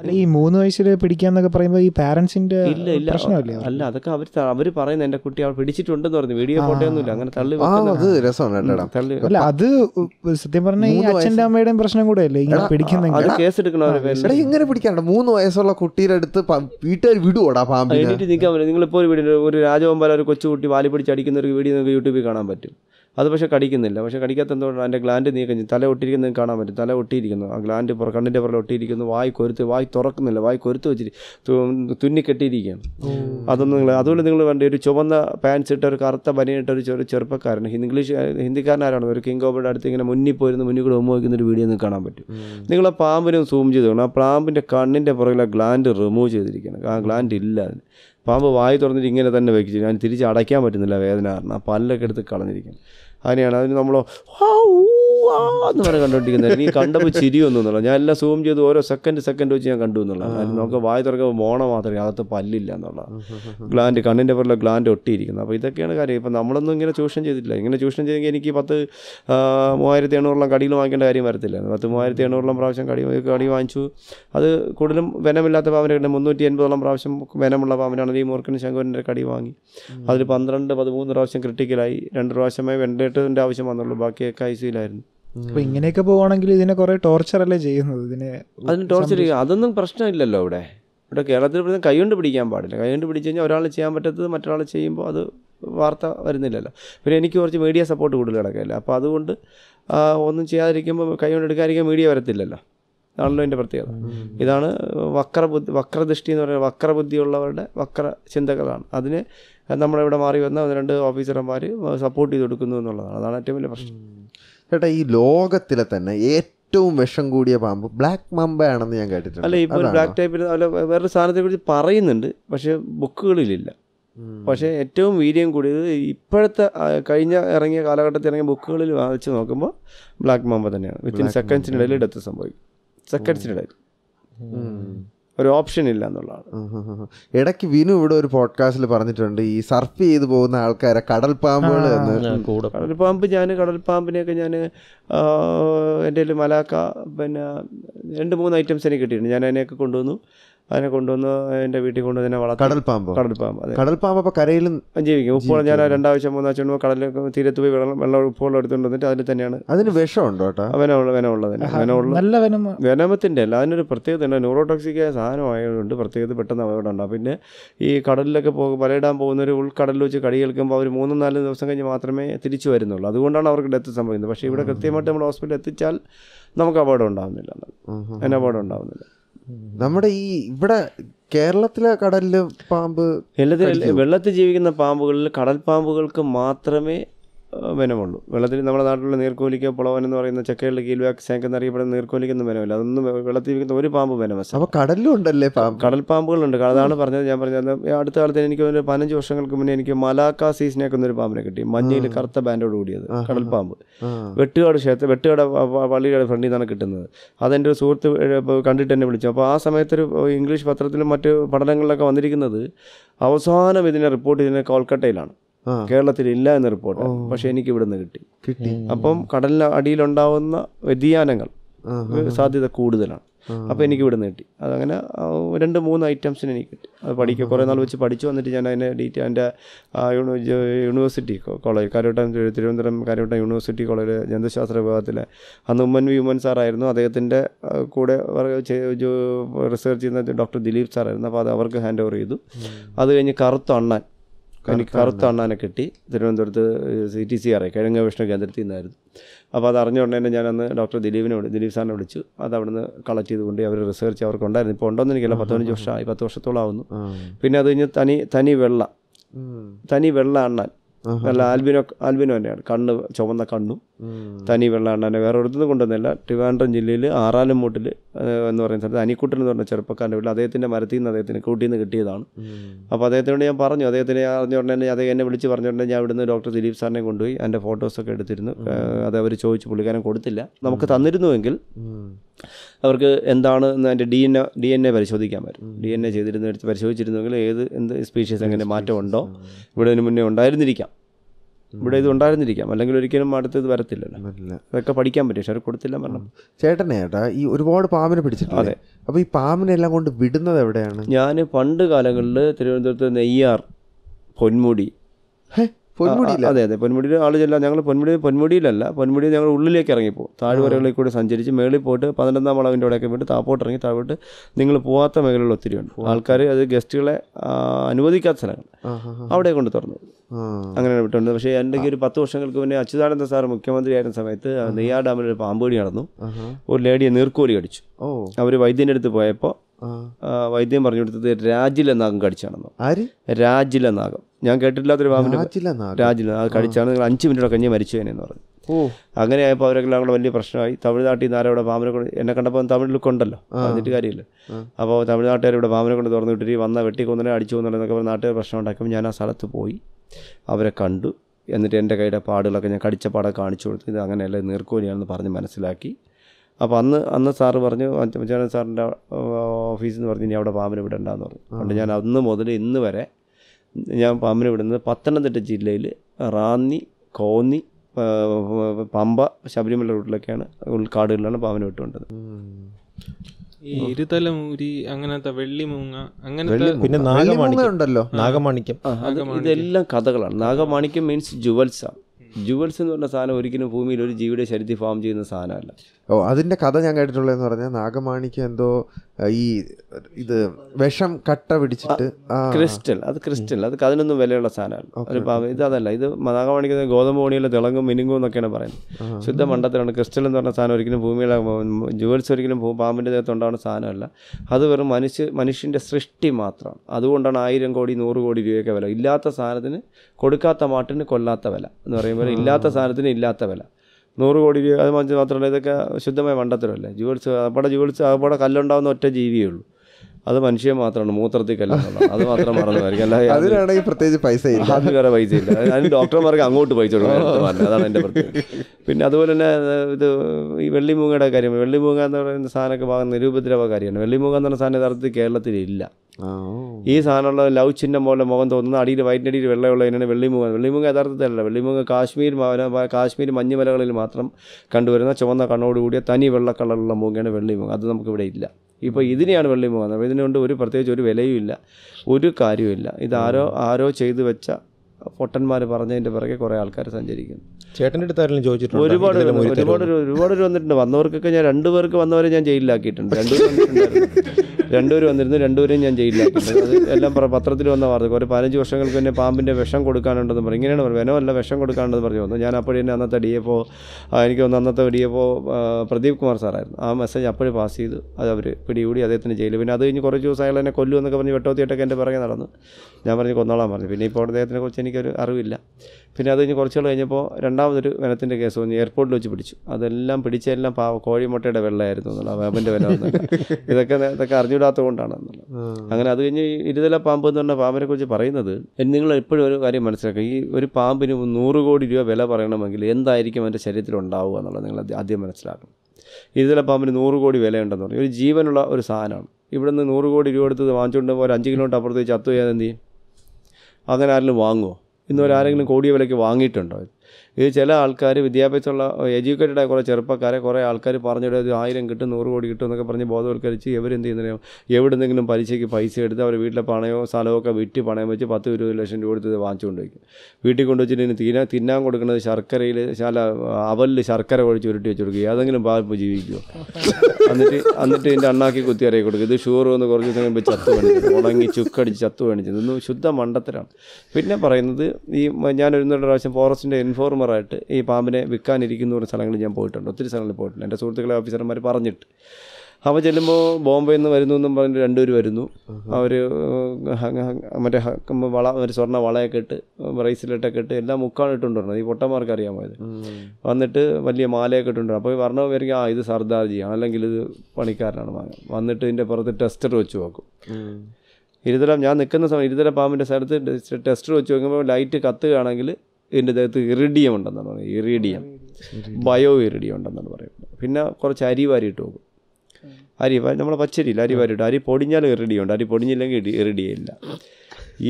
അല്ല ഈ മൂന്ന് വയസ്സിൽ പിടിക്കാന്നൊക്കെ പറയുമ്പോൾ ഈ പാരന്റ്സിന്റെ ഇല്ല ഇല്ല അല്ല അതൊക്കെ അവർ അവർ പറയുന്നത് എന്റെ കുട്ടി അവൾ പിടിച്ചിട്ടുണ്ടെന്ന് പറഞ്ഞു വീഡിയോ ഫോട്ടോ ഒന്നുമില്ല അങ്ങനെ തള്ളി അത് തള്ളി അല്ല അത് സത്യം പറഞ്ഞ ഈ അച്ഛന്റെ അമ്മയുടെ പ്രശ്നം കൂടെ അല്ലേ ഇങ്ങനെ പിടിക്കുന്ന കേസ് എടുക്കണവരെ ഇങ്ങനെ പിടിക്കാണ്ട് മൂന്ന് വയസ്സുള്ള കുട്ടിയുടെ അടുത്ത് വീട്ടുകാർ വിടുവോടാ പാമ്പ് എനിക്ക് നിൽക്കാൻ നിങ്ങളിപ്പോൾ ഒരു വീഡിയോ ഒരു രാജവമ്പാല ഒരു കൊച്ചുകുട്ടി വാലി പിടിച്ച് അടിക്കുന്ന ഒരു വീഡിയോ നിങ്ങൾക്ക് യൂട്യൂബിൽ കാണാൻ പറ്റും അത് പക്ഷേ കടിക്കുന്നില്ല പക്ഷേ കടിക്കാത്ത എന്തുകൊണ്ട് അതിൻ്റെ ഗ്ലാൻഡ് നീക്കം തല ഒട്ടിയിരിക്കുന്നത് കാണാൻ പറ്റും തല ഒട്ടിയിരിക്കുന്നു ആ ഗ്ലാൻഡ് പുറ കണ്ണിൻ്റെ പുറകിൽ ഒട്ടിയിരിക്കുന്നു വായി കൊരുത്ത് വായി തുറക്കുന്നില്ല വായി കൊരുത്ത് വെച്ചിട്ട് തുന്നി കെട്ടിയിരിക്കുകയാണ് അതൊന്നും നിങ്ങൾ അതുകൊണ്ട് നിങ്ങൾ വേണ്ട ഒരു ചുവന്ന പാൻസ് ഇട്ട ഒരു കറുത്ത പനിയിട്ട ഒരു ചെറു ചെറുപ്പക്കാരൻ ഇംഗ്ലീഷ് ഹിന്ദിക്കാരനാരാണ് ഒരു കിങ് ഓഫിൻ്റെ അടുത്ത് ഇങ്ങനെ മുന്നിൽ പോയിരുന്ന മുന്നിൽ കൂടെ ഉമ്മ വയ്ക്കുന്ന ഒരു വീഡിയോ നിങ്ങൾക്ക് കാണാൻ പറ്റും നിങ്ങൾ ആ പാമ്പിനെ സൂം ചെയ്ത് കാണും ആ പാമ്പിൻ്റെ കണ്ണിൻ്റെ പുറകിൽ ആ ഗ്ലാൻഡ് റിമൂവ് ചെയ്തിരിക്കുകയാണ് ആ ഗ്ലാൻഡ് ഇല്ല പാമ്പ് വായി തുറന്നിട്ട് ഇങ്ങനെ തന്നെ വെക്കിച്ചു ഞാൻ തിരിച്ച് അടയ്ക്കാൻ പറ്റുന്നില്ല വേദന കാരണം ആ പല്ലൊക്കെ എടുത്ത് കളഞ്ഞിരിക്കും അങ്ങനെയാണ് അതിന് നമ്മൾ എന്ന് പറഞ്ഞ് കണ്ടുകൊണ്ടിരിക്കുന്നത് നീ കണ്ടപ്പോൾ ചിരി എന്നുള്ളത് ഞാൻ എല്ലാം സൂം ചെയ്ത് ഓരോ സെക്കൻഡ് സെക്കൻഡ് വെച്ച് ഞാൻ കണ്ടു എന്നുള്ള നമുക്ക് വായ തുറക്കുമ്പോൾ മോണ മാത്രമേ അകത്ത് പല്ലില്ല എന്നുള്ള ഗ്ലാൻഡ് കണ്ണിൻ്റെ പുറത്തുള്ള ഗ്ലാൻഡ് ഒട്ടിയിരിക്കുന്നത് അപ്പോൾ ഇതൊക്കെയാണ് കാര്യം ഇപ്പം നമ്മളൊന്നും ഇങ്ങനെ ചൂഷണം ചെയ്തിട്ടില്ല ഇങ്ങനെ ചൂഷണം ചെയ്തെങ്കിൽ എനിക്ക് പത്ത് മൂവായിരത്തി എണ്ണൂറോളം കടികൾ വാങ്ങിക്കേണ്ട കാര്യം വരത്തില്ല പത്ത് മൂവായിരത്തി എണ്ണൂറോളം പ്രാവശ്യം കടി കടി വാങ്ങിച്ചു അത് കൂടുതലും വനമില്ലാത്ത പാമ്പിനെ കിട്ടുന്ന മുന്നൂറ്റി എൺപതോളം പ്രാവശ്യം പാവനാണ് ഈ മൂർക്കനും ശങ്കുവിൻ്റെ കടി വാങ്ങി അതിൽ പന്ത്രണ്ട് പതിമൂന്ന് പ്രാവശ്യം ക്രിട്ടിക്കലായി രണ്ട് പ്രാവശ്യമായി വെന്റിലേറ്ററിൻ്റെ ആവശ്യം വന്നുള്ളൂ ബാക്കിയൊക്കെ ഐ സിയിലായിരുന്നു അപ്പൊ ഇങ്ങനെയൊക്കെ പോവാണെങ്കിൽ ഇതിനെ കുറെ ടോർച്ചർ അല്ലേ ചെയ്യുന്നത് ഇതിനെ അതിന് ടോർച്ചർ ചെയ്യുക അതൊന്നും പ്രശ്നമില്ലല്ലോ ഇവിടെ ഇവിടെ കേരളത്തിൽ പ്രശ്നം കൈകൊണ്ട് പിടിക്കാൻ പാടില്ല കൈകൊണ്ട് പിടിച്ചു കഴിഞ്ഞാൽ ഒരാൾ ചെയ്യാൻ പറ്റാത്തത് മറ്റൊരാൾ ചെയ്യുമ്പോൾ അത് വാർത്ത വരുന്നില്ലല്ലോ പിന്നെ എനിക്ക് കുറച്ച് മീഡിയ സപ്പോർട്ട് കൂടുതൽ കിടക്കില്ല അപ്പോൾ അതുകൊണ്ട് ഒന്നും ചെയ്യാതിരിക്കുമ്പോൾ കൈകൊണ്ട് എടുക്കാതിരിക്കാൻ മീഡിയ വരത്തില്ലല്ലോ ഇതാണല്ലോ എൻ്റെ പ്രത്യേകത ഇതാണ് വക്രബുദ്ധി വക്രദൃഷ്ടി എന്ന് പറയുന്നത് വക്രബുദ്ധിയുള്ളവരുടെ വക്ര ചിന്തകളാണ് അതിന് നമ്മളിവിടെ മാറി വന്ന ഒന്ന് രണ്ട് ഓഫീസർമാർ സപ്പോർട്ട് ചെയ്ത് കൊടുക്കുന്നു എന്നുള്ളതാണ് അതാണ് ഏറ്റവും വലിയ പ്രശ്നം ചേട്ടാ ഈ ലോകത്തിലെ തന്നെ ഏറ്റവും വിഷം കൂടിയ പാമ്പ് ബ്ലാക്ക് മമ്പ ആണെന്ന് ഞാൻ കേട്ടിട്ടുണ്ട് അല്ല ഇപ്പോൾ ബ്ലാക്ക് ടൈപ്പിൽ അല്ല വേറൊരു സാധനത്തെ കുറിച്ച് പറയുന്നുണ്ട് പക്ഷേ ബുക്കുകളിലില്ല പക്ഷേ ഏറ്റവും വീര്യം കൂടിയത് ഇപ്പോഴത്തെ കഴിഞ്ഞ ഇറങ്ങിയ കാലഘട്ടത്തിൽ ഇറങ്ങിയ ബുക്കുകളിൽ വായിച്ച് നോക്കുമ്പോൾ ബ്ലാക്ക് മാമ്പ തന്നെയാണ് വിത്തിൻ സെക്കൻഡ്സിനിടയിൽ ഡെത്ത് സംഭവിക്കും സെക്കൻഡ്സിനിടയിൽ ഒരു ഓപ്ഷൻ ഇല്ല എന്നുള്ളതാണ് ഇടയ്ക്ക് വിനു ഇവിടെ ഒരു പോഡ്കാസ്റ്റിൽ പറഞ്ഞിട്ടുണ്ട് ഈ സർഫ് ചെയ്ത് പോകുന്ന ആൾക്കാരെ കടൽ പാമ്പുകൾ കടൽ ഞാൻ കടൽ പാമ്പിനെയൊക്കെ ഞാൻ എൻ്റെ മലാക്ക പിന്നെ രണ്ട് മൂന്ന് ഐറ്റംസ് എനിക്ക് കിട്ടിയിട്ടുണ്ട് ഞാൻ അതിനെയൊക്കെ കൊണ്ടുവന്നു അതിനെ കൊണ്ടുവന്ന് എന്റെ വീട്ടിൽ കൊണ്ടുവന്ന് തന്നെ വളർത്തും കടൽപ്പാമ്പ് കടൽപ്പാമ്പ് അതെ കടൽപ്പാമ്പ് കരയിലും ജീവിക്കും ഉപ്പുവെള്ളം ഞാൻ രണ്ടാവശ്യം മൂന്നാഴ്ച കൊണ്ട് കടലിൽ തീരത്ത് പോയി വെള്ളം വെള്ളം ഉപ്പുവെള്ളം എടുത്തുകൊണ്ട് അതിൽ തന്നെയാണ് അതിന് വിഷമുണ്ടോ കേട്ടോ വിനമുള്ള വിനമുള്ളത് നല്ല വനം വിനമത്തിൻ്റെ അല്ല അതിനൊരു പ്രത്യേകത ന്യൂറോടോക്സിക് ആയ സാധനമായതുകൊണ്ട് പ്രത്യേകത പെട്ടെന്ന് അവിടെ ഉണ്ടാവും പിന്നെ ഈ കടലിലൊക്കെ പോകും പോകുന്ന ഒരു ഉൾക്കടലിൽ വെച്ച് കടി കേൾക്കുമ്പോൾ അവർ മൂന്നും നാലും ദിവസം കഴിഞ്ഞ് മാത്രമേ തിരിച്ചു വരുന്നുള്ളൂ അതുകൊണ്ടാണ് അവർക്ക് ഡെത്ത് സംഭവിക്കുന്നത് പക്ഷേ ഇവിടെ കൃത്യമായിട്ട് നമ്മൾ ഹോസ്പിറ്റലിൽ എത്തിച്ചാൽ നമുക്ക് അപകടം ഉണ്ടാകുന്നില്ല അതിന് അപകടം ഉണ്ടാകുന്നില്ല നമ്മുടെ ഈ ഇവിടെ കേരളത്തിലെ കടലിൽ പാമ്പ് വെള്ളത്തിൽ ജീവിക്കുന്ന പാമ്പുകളിൽ കടൽ പാമ്പുകൾക്ക് മാത്രമേ വനമുള്ളൂ വെള്ളത്തിൽ നമ്മുടെ നാട്ടിലുള്ള നീർക്കോലിക്ക പുളവൻ എന്ന് പറയുന്ന ചക്കകളുടെ കീൽവാക്ക് സേക്ക് എന്നറിയപ്പെടുന്ന ഒന്നും വനമില്ല അതൊന്നും വെള്ളത്തിൽ വിൽക്കുന്ന ഒരു പാമ്പ് വനമസ് അപ്പോൾ കടലിലും ഉണ്ടല്ലേ പാമ്പ് കടൽ പാമ്പുകളുണ്ട് അതാണ് പറഞ്ഞത് ഞാൻ പറഞ്ഞത് അടുത്ത കാലത്ത് എനിക്ക് ഒരു പതിനഞ്ച് വർഷങ്ങൾക്ക് മുന്നേ എനിക്ക് മലാക്ക സീസിനൊക്കെ ഒരു പാമ്പിനെ കിട്ടി മഞ്ഞയിൽ കറുത്ത ബാൻഡോട് കൂടിയത് കടൽ പാമ്പ് വെട്ടുകാട് ക്ഷേത്രം വെട്ടുകാട് പള്ളിയുടെ ഫ്രണ്ടിൽ നിന്നാണ് കിട്ടുന്നത് അതെൻ്റെ ഒരു സുഹൃത്ത് കണ്ടിട്ട് എന്നെ വിളിച്ചു അപ്പോൾ ആ സമയത്തൊരു ഇംഗ്ലീഷ് പത്രത്തിലും മറ്റ് പഠനങ്ങളിലൊക്കെ വന്നിരിക്കുന്നത് അവസാനം ഇതിനെ റിപ്പോർട്ട് ചെയ്യുന്നത് കൊൽക്കട്ടയിലാണ് കേരളത്തിൽ ഇല്ല എന്ന റിപ്പോർട്ട് പക്ഷെ എനിക്ക് ഇവിടുന്ന് കിട്ടി കിട്ടി അപ്പം കടലിന് അടിയിലുണ്ടാവുന്ന വ്യതിയാനങ്ങൾ സാധ്യത കൂടുതലാണ് അപ്പോൾ എനിക്ക് ഇവിടുന്ന് കിട്ടി അതങ്ങനെ രണ്ട് മൂന്ന് ഐറ്റംസിന് എനിക്ക് കിട്ടി അത് പഠിക്കുക കുറേ നാൾ വെച്ച് പഠിച്ചു വന്നിട്ട് ഞാൻ അതിൻ്റെ ഡീറ്റെയിൽ എൻ്റെ university college Karyavattom Thiruvananthapuram Karyavattom university college ജന്തുശാസ്ത്ര വിഭാഗത്തിലെ അന്ന് ഉമ്മൻ വി ഉമ്മൻ സാറായിരുന്നു അദ്ദേഹത്തിൻ്റെ കൂടെ റിസർച്ച് ചെയ്യുന്ന ഡോക്ടർ ദിലീപ് സാറായിരുന്നു അപ്പോൾ അത് അവർക്ക് ഹാൻഡ് ഓവർ ചെയ്തു അത് കഴിഞ്ഞ് കറുത്ത അണ്ണൻ എനിക്ക് കറുത്ത അണ്ണാനെ കിട്ടി തിരുവനന്തപുരത്ത് സി ടി സി ആറേ കിഴങ്ങ് ഗവേഷണ കേന്ദ്രത്തിൽ നിന്നായിരുന്നു അപ്പോൾ അത് അറിഞ്ഞ ഉടനെ ഞാനന്ന് ഡോക്ടർ ദിലീപിനെ ദിലീപ് സാറിനെ വിളിച്ചു അത് അവിടുന്ന് കളക്ട് ചെയ്തുകൊണ്ട് അവർ റിസർച്ച് അവർക്ക് ഉണ്ടായിരുന്നു ഇപ്പോൾ എന്ന് എനിക്കല്ല പത്തഞ്ച് വർഷമായി പത്ത് വർഷത്തോളം ആവുന്നു പിന്നെ അത് കഴിഞ്ഞ് തനി തനി വെള്ള തനി വെള്ള അണ്ണാൻ അല്ല ആൽബിനോ ആൽബിനോ തന്നെയാണ് കണ്ണ് ചുവന്ന കണ്ണും തനി തന്നെ വേറെ ഒരിടത്തുനിന്ന് കൊണ്ടുവന്നില്ല ട്രിവാൻഡ്രം ജില്ലയിൽ ആറാലമ്മൂട്ടിൽ എന്ന് പറയുന്ന സ്ഥലത്ത് അനിക്കുട്ടൻ എന്ന് പറഞ്ഞ ചെറുപ്പക്കാരൻ്റെ വീട്ടിൽ അദ്ദേഹത്തിൻ്റെ മരത്തിൽ നിന്ന് അദ്ദേഹത്തിന് കൂട്ടിൽ നിന്ന് കിട്ടിയതാണ് അപ്പോൾ അദ്ദേഹത്തിനോട് ഞാൻ പറഞ്ഞു അദ്ദേഹത്തിന് അറിഞ്ഞ ഉടനെ അദ്ദേഹം എന്നെ വിളിച്ച് പറഞ്ഞു ഞാൻ ഇവിടുന്ന് ഡോക്ടർ ദിലീപ് സാറിനെ കൊണ്ടുപോയി എൻ്റെ ഫോട്ടോസൊക്കെ എടുത്തിരുന്നു അത് അവർ ചോദിച്ചു പുള്ളിക്കാരൻ കൊടുത്തില്ല നമുക്ക് തന്നിരുന്നുവെങ്കിൽ അവർക്ക് എന്താണ് അതിൻ്റെ D N A D N A പരിശോധിക്കാൻ പറ്റും ഡി എൻ എ ചെയ്തിരുന്ന പരിശോധിച്ചിരുന്നെങ്കിൽ ഏത് എന്ത് സ്പീഷീസ് അങ്ങനെ മാറ്റമുണ്ടോ ഇവിടെ ഇതിന് മുന്നേ ഉണ്ടായിരുന്നിരിക്കാം ഇവിടെ ഇത് ഉണ്ടായിരുന്നിരിക്കാം അല്ലെങ്കിൽ ഒരിക്കലും അടുത്തത് വരത്തില്ലല്ലോ അതൊക്കെ പഠിക്കാൻ പറ്റും പക്ഷെ അവർ കൊടുത്തില്ല പറഞ്ഞു ചേട്ടനെ ചേട്ടാ ഈ ഒരുപാട് പാമ്പിനെ പിടിച്ചിട്ടുണ്ട് അതെ അപ്പോൾ ഈ പാമ്പിനെ എല്ലാം കൊണ്ട് വിടുന്നത് എവിടെയാണ് ഞാൻ പണ്ട് കാലങ്ങളിൽ തിരുവനന്തപുരത്ത് നെയ്യാർ പൊന്മുടി പൊന്മുടിയിൽ അതെ അതെ പൊന്മുടിയിൽ ആൾ ചെല്ലാം ഞങ്ങൾ പൊന്മുടി പൊന്മുടിയിലല്ല പൊന്മുടി ഞങ്ങൾ ഉള്ളിലേക്ക് ഇറങ്ങിപ്പോകും താഴ്വരകളിൽ കൂടി സഞ്ചരിച്ച് മേളിൽ പോയിട്ട് പതിനൊന്നാം അളവിൻ്റെ അവിടെയൊക്കെ പോയിട്ട് താപ്പോട്ട് ഇറങ്ങി താഴോട്ട് നിങ്ങൾ പോകാത്ത മേഖലകൾ ഒത്തിരിയുണ്ട് ആൾക്കാർ അത് ഗസ്റ്റുകളെ അനുവദിക്കാത്ത സ്ഥലങ്ങൾ അവിടെ കൊണ്ട് തുറന്നു അങ്ങനെയാണ് വിട്ടുണ്ട് പക്ഷേ എൻ്റെ ഒരു പത്ത് വർഷങ്ങൾക്ക് മുന്നേ അച്യുതാനന്ദ സാർ മുഖ്യമന്ത്രിയായിരുന്ന സമയത്ത് നെയ്യാർ ഡാമിൽ ഒരു പാമ്പേടി നടന്നു ഒരു ലേഡിയെ നീർക്കോലി കടിച്ചു അവർ വൈദ്യൻ്റെ അടുത്ത് പോയപ്പോൾ വൈദ്യം പറഞ്ഞു കൊടുത്തത് രാജില നാഗം കടിച്ചാണെന്ന് ആര് രാജില നാഗം ഞാൻ കേട്ടിട്ടില്ലാത്തൊരു പാമ്പിന്റെ രാജില നാഗം കടിച്ചാണ് നിങ്ങൾ അഞ്ചു മിനിറ്റ് കഴിഞ്ഞ് മരിച്ചുവെന്ന് പറഞ്ഞു ഓ അങ്ങനെ ആയപ്പോൾ അവരെല്ലാം കൂടെ വലിയ പ്രശ്നമായി തമിഴ്നാട്ടിൽ നിന്ന് ആരോടെ പാമ്പിനെ കൊണ്ട് എന്നെ കണ്ടപ്പോൾ തമിഴിൽ കൊണ്ടല്ലോ അതിൻ്റെ കാര്യമില്ല അപ്പോൾ തമിഴ്നാട്ടുകാർ ഇവിടെ പാമ്പിനെ കൊണ്ട് തുറന്നു വിട്ടിട്ട് വന്ന വെട്ടിക്കൊന്നിനെ അടിച്ചു കൊന്നില്ലെന്നൊക്കെ പറഞ്ഞ് നാട്ടുകാർ പ്രശ്നം ഉണ്ടാക്കുമ്പോൾ ഞാൻ ആ സ്ഥലത്ത് പോയി അവരെ കണ്ടു എന്നിട്ട് എൻ്റെ കയ്യുടെ പാടുകളൊക്കെ ഞാൻ കടിച്ച പാടൊക്കെ കാണിച്ചു കൊടുത്തു ഇത് അങ്ങനെയല്ലേ നീർക്കോലിയാണെന്ന് പറഞ്ഞ് മനസ്സിലാക്കി അപ്പോൾ അന്ന് അന്ന് സാറ് പറഞ്ഞു മച്ചാടൻ സാറിൻ്റെ ഓഫീസിൽ നിന്ന് പറഞ്ഞു ഇനി അവിടെ പാമ്പിനെ വിടണ്ടെന്ന് പറഞ്ഞു അതുകൊണ്ട് ഞാൻ അന്ന് മുതൽ ഇന്ന് വരെ ഞാൻ പാമ്പിനെ വിടുന്നത് പത്തനംതിട്ട ജില്ലയിൽ റാന്നി കോന്നി പമ്പ ശബരിമല റൂട്ടിലൊക്കെയാണ് ഉൾക്കാടുകളിലാണ് പാമ്പിനെ വിട്ടുകൊണ്ടത് ഈ അങ്ങനത്തെ അങ്ങനത്തെ പിന്നെ ഉണ്ടല്ലോ ഇതെല്ലാം കഥകളാണ് നാഗമാണിക്യം മീൻസ് ആണ് ജുവൽസ് എന്ന് പറഞ്ഞ സാധനം ഒരിക്കലും ഭൂമിയിൽ ഒരു ജീവിയുടെ ശരീരത്തിൽ ഫാം ചെയ്യുന്ന സാധനമല്ല ഓ അതിൻ്റെ കഥ ഞാൻ എന്ന് പറഞ്ഞാൽ നാഗമാണിക്ക് എന്തോ ഈ ഇത് വിഷം കട്ട പിടിച്ചിട്ട് ക്രിസ്റ്റൽ അത് ക്രിസ്റ്റൽ അത് അതിനൊന്നും വിലയുള്ള സാധനമാണ് ഇത് അതല്ല ഇത് നാഗമാണിക്ക് ഗോതമ്പ് മണിയിൽ തിളങ്ങും മിനുങ്ങും എന്നൊക്കെയാണ് പറയുന്നത് ശുദ്ധ മണ്ഡത്തിലാണ് ക്രിസ്റ്റൽ എന്ന് പറഞ്ഞ സാധനം ഒരിക്കലും ഭൂമിയിലെ ജുവൽസ് ഒരിക്കലും പാമ്പിൻ്റെ ദേഹത്ത് സാധനമല്ല അത് വെറും മനുഷ്യ മനുഷ്യൻ്റെ സൃഷ്ടി മാത്രമാണ് അതുകൊണ്ടാണ് ആയിരം കോടി നൂറ് കോടി രൂപയൊക്കെ വില ഇല്ലാത്ത സാധനത്തിന് കൊടുക്കാത്ത മാട്ടിന് കൊല്ലാത്ത വില എന്ന് പറയുമ്പോൾ ഇല്ലാത്ത സാധനത്തിന് ഇല്ലാത്ത വില നൂറ് കോടി രൂപ അത് മാത്രമല്ല ഇതൊക്കെ ശുദ്ധമായ മണ്ടത്തരമല്ലേ ജുവൽസ് അപ്പാടെ ജുവൽസ് അകപ്പാടെ കല്ലുണ്ടാകുന്ന ഒറ്റ ജീവിയേ ഉള്ളൂ അത് മനുഷ്യൻ മാത്രമാണ് മൂത്രത്തിൽ അത് മാത്രം മറന്നു വരയ്ക്കും പ്രത്യേകിച്ച് പൈസ വേറെ പൈസ ഇല്ല അതിന് ഡോക്ടർമാർക്ക് അങ്ങോട്ട് പൈസ കൊടുക്കാൻ അതാണ് എൻ്റെ പ്രത്യേകം പിന്നെ അതുപോലെ തന്നെ ഇത് ഈ വെള്ളിമൂങ്ങയുടെ കാര്യം വെള്ളിമൂങ്ങ എന്ന് പറയുന്ന സാധനമൊക്കെ വാങ്ങുന്ന കാര്യമാണ് വെള്ളിമൂങ്ങ എന്ന് പറയുന്ന സാധനം യഥാർത്ഥത്തിൽ കേരളത്തിൽ ഇല്ല ഈ സാധനമുള്ള ലവ് ചിഹ്നം പോലെ മുഖം തോന്നുന്ന അടിയിൽ വയറ്റിനടിയിൽ വെള്ളമുള്ളതിനാണ് വെള്ളിമൂങ്ങ വെള്ളിമുഖ യഥാർത്ഥത്തിലല്ല വെള്ളിമൂങ്ങ കാശ്മീർ കാശ്മീർ മഞ്ഞുമലകളിൽ മാത്രം കണ്ടുവരുന്ന ചുവന്ന കണ്ണോടുകൂടിയ തനി വെള്ളക്കളറുള്ള മൂങ്ങയാണ് വെള്ളിമൂങ്ങ അത് നമുക്കിവിടെ ഇല്ല ഇപ്പോൾ ഇതിനെയാണ് വെള്ളി പോകുന്നത് അപ്പോൾ ഇതിനുകൊണ്ട് ഒരു പ്രത്യേകിച്ച് ഒരു വിലയുമില്ല ഒരു കാര്യമില്ല ഇതാരോ ആരോ ചെയ്തു വെച്ച പൊട്ടന്മാർ പറഞ്ഞതിൻ്റെ പിറകെ കുറേ ആൾക്കാർ സഞ്ചരിക്കുന്നു ചേട്ടൻ്റെ അടുത്ത് ആരെങ്കിലും ചോദിച്ചിട്ടുണ്ട് ഒരുപാട് ഒരുപാട് ഒരുപാട് വന്നിട്ടുണ്ട് വന്നവർക്കൊക്കെ ഞാൻ രണ്ടു വന്നവരെ ഞാൻ ജയിലിലാക്കിയിട്ടുണ്ട് രണ്ടു രണ്ടുപേരും വന്നിരുന്നു രണ്ടുപേരെയും ഞാൻ ചെയ്യില്ല അത് എല്ലാം പത്രത്തിൽ വന്ന വാർത്ത ഒരു പതിനഞ്ച് വർഷങ്ങൾക്ക് തന്നെ പാമ്പിൻ്റെ വിഷം കൊടുക്കാനുണ്ടെന്ന് പറഞ്ഞു ഇങ്ങനെയാണ് പറഞ്ഞു അല്ല വിഷം കൊടുക്കാനുണ്ടെന്ന് പറഞ്ഞു വന്നു ഞാൻ അപ്പോഴും തന്നെ അന്നത്തെ ഡി എഫ് ഒ എനിക്ക് തോന്നുന്നു അന്നത്തെ D F O Pradeep Kumar സാറായിരുന്നു ആ മെസ്സേജ് അപ്പോഴും പാസ് ചെയ്തു അത് അവർ പിടികൂടി അദ്ദേഹത്തിന് ജയിലിൽ പിന്നെ അത് കഴിഞ്ഞ് കുറച്ച് ദിവസം അയാൾ എന്നെ എന്നൊക്കെ പറഞ്ഞ് വെട്ടോത്തിയിട്ടൊക്കെ എൻ്റെ പിറകെ നടന്നു ഞാൻ പറഞ്ഞു കൊന്നോളാൻ പറഞ്ഞു പിന്നെ ഇപ്പോൾ അദ്ദേഹത്തിനെ കുറിച്ച് എനിക്കൊരു അറിവില്ല പിന്നെ അത് കഴിഞ്ഞ് കുറച്ചുകൾ കഴിഞ്ഞപ്പോൾ രണ്ടാമതൊരു വനത്തിൻ്റെ കേസ് വന്ന് എയർപോർട്ടിൽ വെച്ച് പിടിച്ചു അതെല്ലാം പിടിച്ചെല്ലാം പാവ കോഴിമുട്ടയുടെ വെള്ളമായിരുന്നു എന്നുള്ള പാമ്പിൻ്റെ വില ഇതൊക്കെ ഇതൊക്കെ അറിഞ്ഞൂടാത്തത് കൊണ്ടാണ് അങ്ങനെ അത് കഴിഞ്ഞ് ഇരുതല പാമ്പ് എന്ന് പറഞ്ഞ പാമ്പിനെ കുറിച്ച് പറയുന്നത് നിങ്ങൾ എപ്പോഴും ഒരു കാര്യം മനസ്സിലാക്കുക ഈ ഒരു പാമ്പിന് നൂറ് കോടി രൂപ വില പറയണമെങ്കിൽ എന്തായിരിക്കും എൻ്റെ ശരീരത്തിൽ ഉണ്ടാവുക എന്നുള്ളത് നിങ്ങൾ ആദ്യം മനസ്സിലാക്കണം ഇരുതല പാമ്പിന് നൂറ് കോടി വിലയുണ്ടെന്ന് പറയും ഒരു ജീവനുള്ള ഒരു സാധനമാണ് ഇവിടുന്ന് നൂറ് കോടി രൂപ എടുത്തത് വാങ്ങിച്ചുകൊണ്ട് ഒരു അഞ്ച് കിലോമീറ്റർ അപ്പുറത്തേക്ക് ചത്തു ചെയ്യാൻ എന്ത് ചെയ്യും അങ്ങനെ ആരെങ്കിലും വാങ്ങുമോ ഇന്നുവരെ ആരെങ്കിലും കൂടിയ വിലയ്ക്ക് വാങ്ങിയിട്ടുണ്ടോ ഇത് ചില ആൾക്കാർ വിദ്യാഭ്യാസമുള്ള ആയ കുറേ ചെറുപ്പക്കാരെ കുറേ ആൾക്കാർ പറഞ്ഞു ഒരു ആയിരം കിട്ടും നൂറ് കോടി കിട്ടും എന്നൊക്കെ പറഞ്ഞ് ബോധവൽക്കരിച്ച് ഇവരെന്ത് ചെയ്യുന്നതിനോ എവിടെ നിന്നെങ്കിലും പലിശയ്ക്ക് പൈസ എടുത്ത് അവർ വീട്ടിലെ പണയോ സ്ഥലമൊക്കെ വിറ്റ് പണയം വെച്ച് പത്ത് ഇരുപത് ലക്ഷം രൂപ എടുത്ത് വാങ്ങിച്ചുകൊണ്ട് വയ്ക്കും വീട്ടിൽ കൊണ്ടുവച്ചിട്ട് വെച്ചിട്ട് തീന തിന്നാൻ കൊടുക്കുന്നത് ശർക്കരയിൽ ശാല അവലിൽ ശർക്കര ഒഴിച്ച് ഉരുട്ടി വെച്ച് കൊടുക്കുക ഏതെങ്കിലും പാപ്പ് ജീവിക്കുമോ എന്നിട്ട് എന്നിട്ട് ഇതിൻ്റെ അണ്ണാക്കി കുത്തി അറിയി കൊടുക്കും ഇത് ഷുഗർ വന്ന് കുറച്ച് ദിവസം കഴിയുമ്പോൾ ചത്തു മേടിച്ചു ഉണങ്ങി ചുക്കടിച്ച് ചത്തു മേടിച്ചു ഇതൊന്നും ശുദ്ധ മണ്ടത്തരാണ് പിന്നെ പറയുന്നത് ഈ ഞാനൊരു പ്രാവശ്യം ഫോറസ്റ്റിൻ്റെ ഇൻഫോർമർ കസ്റ്റമറായിട്ട് ഈ പാമ്പിനെ വിൽക്കാനിരിക്കുന്നു പറഞ്ഞ സ്ഥലങ്ങളിൽ ഞാൻ പോയിട്ടുണ്ട് ഒത്തിരി സ്ഥലങ്ങളിൽ പോയിട്ടുണ്ട് എൻ്റെ സുഹൃത്തുക്കളെ ഓഫീസർമാർ പറഞ്ഞിട്ട് അപ്പോൾ ചെല്ലുമ്പോൾ ബോംബെയിൽ നിന്ന് വരുന്നു എന്നും പറഞ്ഞിട്ട് രണ്ടുപേർ വരുന്നു അവർ മറ്റേ വള ഒരു സ്വർണ്ണ വളയൊക്കെ ഇട്ട് റൈസിലിട്ടൊക്കെ ഇട്ട് എല്ലാം മുക്കാളിട്ടുണ്ട് ഈ പൊട്ടന്മാർക്ക് അറിയാൻ പോയത് വന്നിട്ട് വലിയ മാലയൊക്കെ ഇട്ടുണ്ട് അപ്പോൾ വർണ്ണ പേരെങ്കിൽ ആ ഇത് സർദാർജിയാണ് അല്ലെങ്കിൽ ഇത് പണിക്കാരനാണ് വന്നിട്ട് ഇതിൻ്റെ പുറത്ത് ടെസ്റ്റർ വെച്ച് നോക്കും ഇരുതരം ഞാൻ നിൽക്കുന്ന സമയം ഇരുതരം പാമ്പിൻ്റെ സ്ഥലത്ത് ടെസ്റ്റർ വെച്ച് നോക്കുമ്പോൾ ലൈറ്റ് കത്തുകയാണെങ്കിൽ ഇതിൻ്റെ അകത്ത് ഇറിഡിയം ഉണ്ടെന്നാണ് പറയുന്നത് ഇറിഡിയം ബയോ ഇറിഡിയം ഉണ്ടെന്നാണ് പറയുന്നത് പിന്നെ കുറച്ച് അരി വാരിയിട്ട് പോകും അരി നമ്മൾ പച്ചരിയില്ല അരി വാരിയിട്ട് അരി പൊടിഞ്ഞാൽ ഇറിഡിയം ഉണ്ട് അരി പൊടിഞ്ഞില്ലെങ്കിൽ ഇറിഡിയം ഇല്ല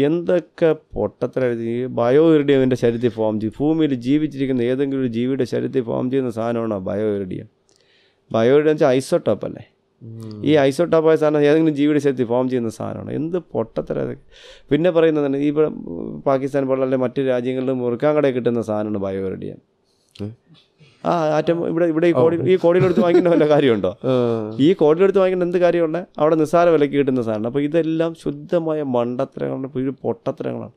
എന്തൊക്കെ പൊട്ടത്തലെഴുതി ബയോ ഇറിഡിയം എൻ്റെ ശരീരത്തിൽ ഫോം ചെയ്യും ഭൂമിയിൽ ജീവിച്ചിരിക്കുന്ന ഏതെങ്കിലും ഒരു ജീവിയുടെ ശരീരത്തിൽ ഫോം ചെയ്യുന്ന സാധനമാണോ ബയോ ഇറിഡിയം ബയോ ഇറിഡിയം വെച്ചാൽ ഐസോട്ടോപ്പ് അല്ലേ ഈ ഐസോട്ടോപ്പായ സാധനം ഏതെങ്കിലും ജീവിയുടെ ശക്തി ഫോം ചെയ്യുന്ന സാധനമാണ് എന്ത് പൊട്ടത്തര പിന്നെ പറയുന്നത് തന്നെ ഈ പാകിസ്ഥാൻ പോലെ അല്ലെങ്കിൽ മറ്റ് രാജ്യങ്ങളിലും മുറുക്കാൻ കടയിൽ കിട്ടുന്ന സാധനമാണ് ബയോറെഡിയൻ ആ ആറ്റം ഇവിടെ ഇവിടെ ഈ കോടി ഈ കോടിയിലെടുത്ത് വാങ്ങിക്കേണ്ട വല്ല കാര്യമുണ്ടോ ഈ കോടിയിലെടുത്ത് വാങ്ങിക്കേണ്ട എന്ത് കാര്യമുണ്ട് അവിടെ നിസ്സാര വിലയ്ക്ക് കിട്ടുന്ന സാധനം അപ്പോൾ ഇതെല്ലാം ശുദ്ധമായ മണ്ടത്തരങ്ങളാണ് ഈ പൊട്ടത്തരങ്ങളാണ്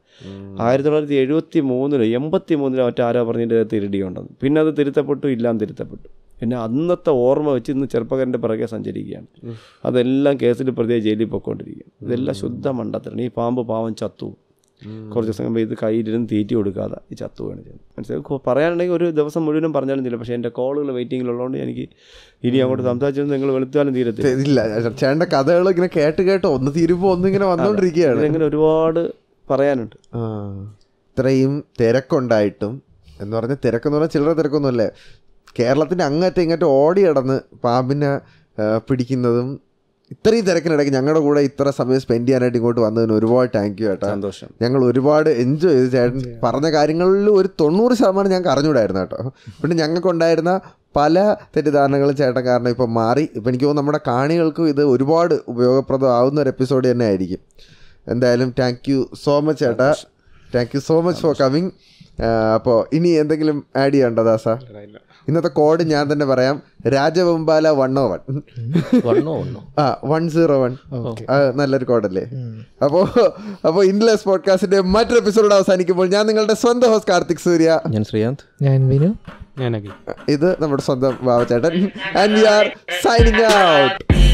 ആയിരത്തി തൊള്ളായിരത്തി എഴുപത്തി മൂന്നിലോ എൺപത്തി മൂന്നിലോ മറ്റാരോ പറഞ്ഞിട്ട് തിരുടിയുണ്ടെന്ന് പിന്നെ അത് തിരുത്തപ്പെട്ടു ഇല്ലാന്ന് തിരുത്തപ്പെട്ടു പിന്നെ അന്നത്തെ ഓർമ്മ വെച്ച് ഇന്ന് ചെറുപ്പക്കാരൻ്റെ പിറകെ സഞ്ചരിക്കുകയാണ് അതെല്ലാം കേസിൽ പ്രതിയെ ജയിലിൽ പൊയ്ക്കൊണ്ടിരിക്കുകയാണ് ഇതെല്ലാം ശുദ്ധ മണ്ടത്തരണം ഈ പാമ്പ് പാവം ചത്തു കുറച്ച് സമയം ഇത് കയ്യിലിരുന്ന് തീറ്റി കൊടുക്കാതെ ഈ ചത്തു വേണം ചെയ്യുന്നത് മനസ്സിലായി പറയാനുണ്ടെങ്കിൽ ഒരു ദിവസം മുഴുവനും പറഞ്ഞാലും തരില്ല പക്ഷേ എൻ്റെ കോളുകൾ വെയിറ്റിങ്ങിലുള്ളതുകൊണ്ട് എനിക്ക് ഇനി അങ്ങോട്ട് സംസാരിച്ചത് നിങ്ങൾ വെളുത്താലും തീരത്തില്ല ചേട്ടൻ്റെ കഥകൾ ഇങ്ങനെ കേട്ട് കേട്ട് ഒന്ന് തീരുമ്പോൾ ഒന്നിങ്ങനെ വന്നുകൊണ്ടിരിക്കുകയാണ് ഇങ്ങനെ ഒരുപാട് പറയാനുണ്ട് ഇത്രയും തിരക്കുണ്ടായിട്ടും എന്ന് പറഞ്ഞാൽ തിരക്കെന്ന് പറഞ്ഞാൽ ചില്ലറ തിരക്കൊന്നുമല്ലേ കേരളത്തിൻ്റെ അങ്ങത്തെ ഇങ്ങോട്ട് ഓടി കിടന്ന് പാമ്പിനെ പിടിക്കുന്നതും ഇത്രയും തിരക്കിനിടയ്ക്ക് ഞങ്ങളുടെ കൂടെ ഇത്ര സമയം സ്പെൻഡ് ചെയ്യാനായിട്ട് ഇങ്ങോട്ട് വന്നതിന് ഒരുപാട് താങ്ക് യു കേട്ടോ സന്തോഷം ഞങ്ങൾ ഒരുപാട് എൻജോയ് ചെയ്തു ചേട്ടൻ പറഞ്ഞ കാര്യങ്ങളിൽ ഒരു തൊണ്ണൂറ് ശതമാനം ഞങ്ങൾക്ക് അറിഞ്ഞൂടായിരുന്നു കേട്ടോ പിന്നെ ഞങ്ങൾക്കുണ്ടായിരുന്ന പല തെറ്റിദ്ധാരണകളും ചേട്ടൻ കാരണം ഇപ്പം മാറി ഇപ്പം എനിക്ക് തോന്നുന്നു നമ്മുടെ കാണികൾക്കും ഇത് ഒരുപാട് ഉപയോഗപ്രദമാവുന്ന ഒരു എപ്പിസോഡ് തന്നെ ആയിരിക്കും എന്തായാലും താങ്ക് യു സോ മച്ച് ചേട്ടാ thank you so much for coming അപ്പോൾ ഇനി എന്തെങ്കിലും ആഡ് ചെയ്യണ്ടോ ദാസാ ഇന്നത്തെ കോഡ് ഞാൻ തന്നെ പറയാം രാജവെമ്പാല വൺ ഓ വൺ ആ വൺ സീറോ വൺ നല്ലൊരു കോഡല്ലേ അപ്പോൾ അപ്പോൾ ഇൻലെസ് പോഡ്കാസ്റ്റിന്റെ മറ്റൊരു എപ്പിസോഡ് അവസാനിക്കുമ്പോൾ ഞാൻ നിങ്ങളുടെ സ്വന്തം ഹോസ് കാർത്തിക് സൂര്യ ഞാൻ ശ്രീകാന്ത് ഞാൻ വിനു ഇത് നമ്മുടെ സ്വന്തം ചേട്ടൻ and we are signing out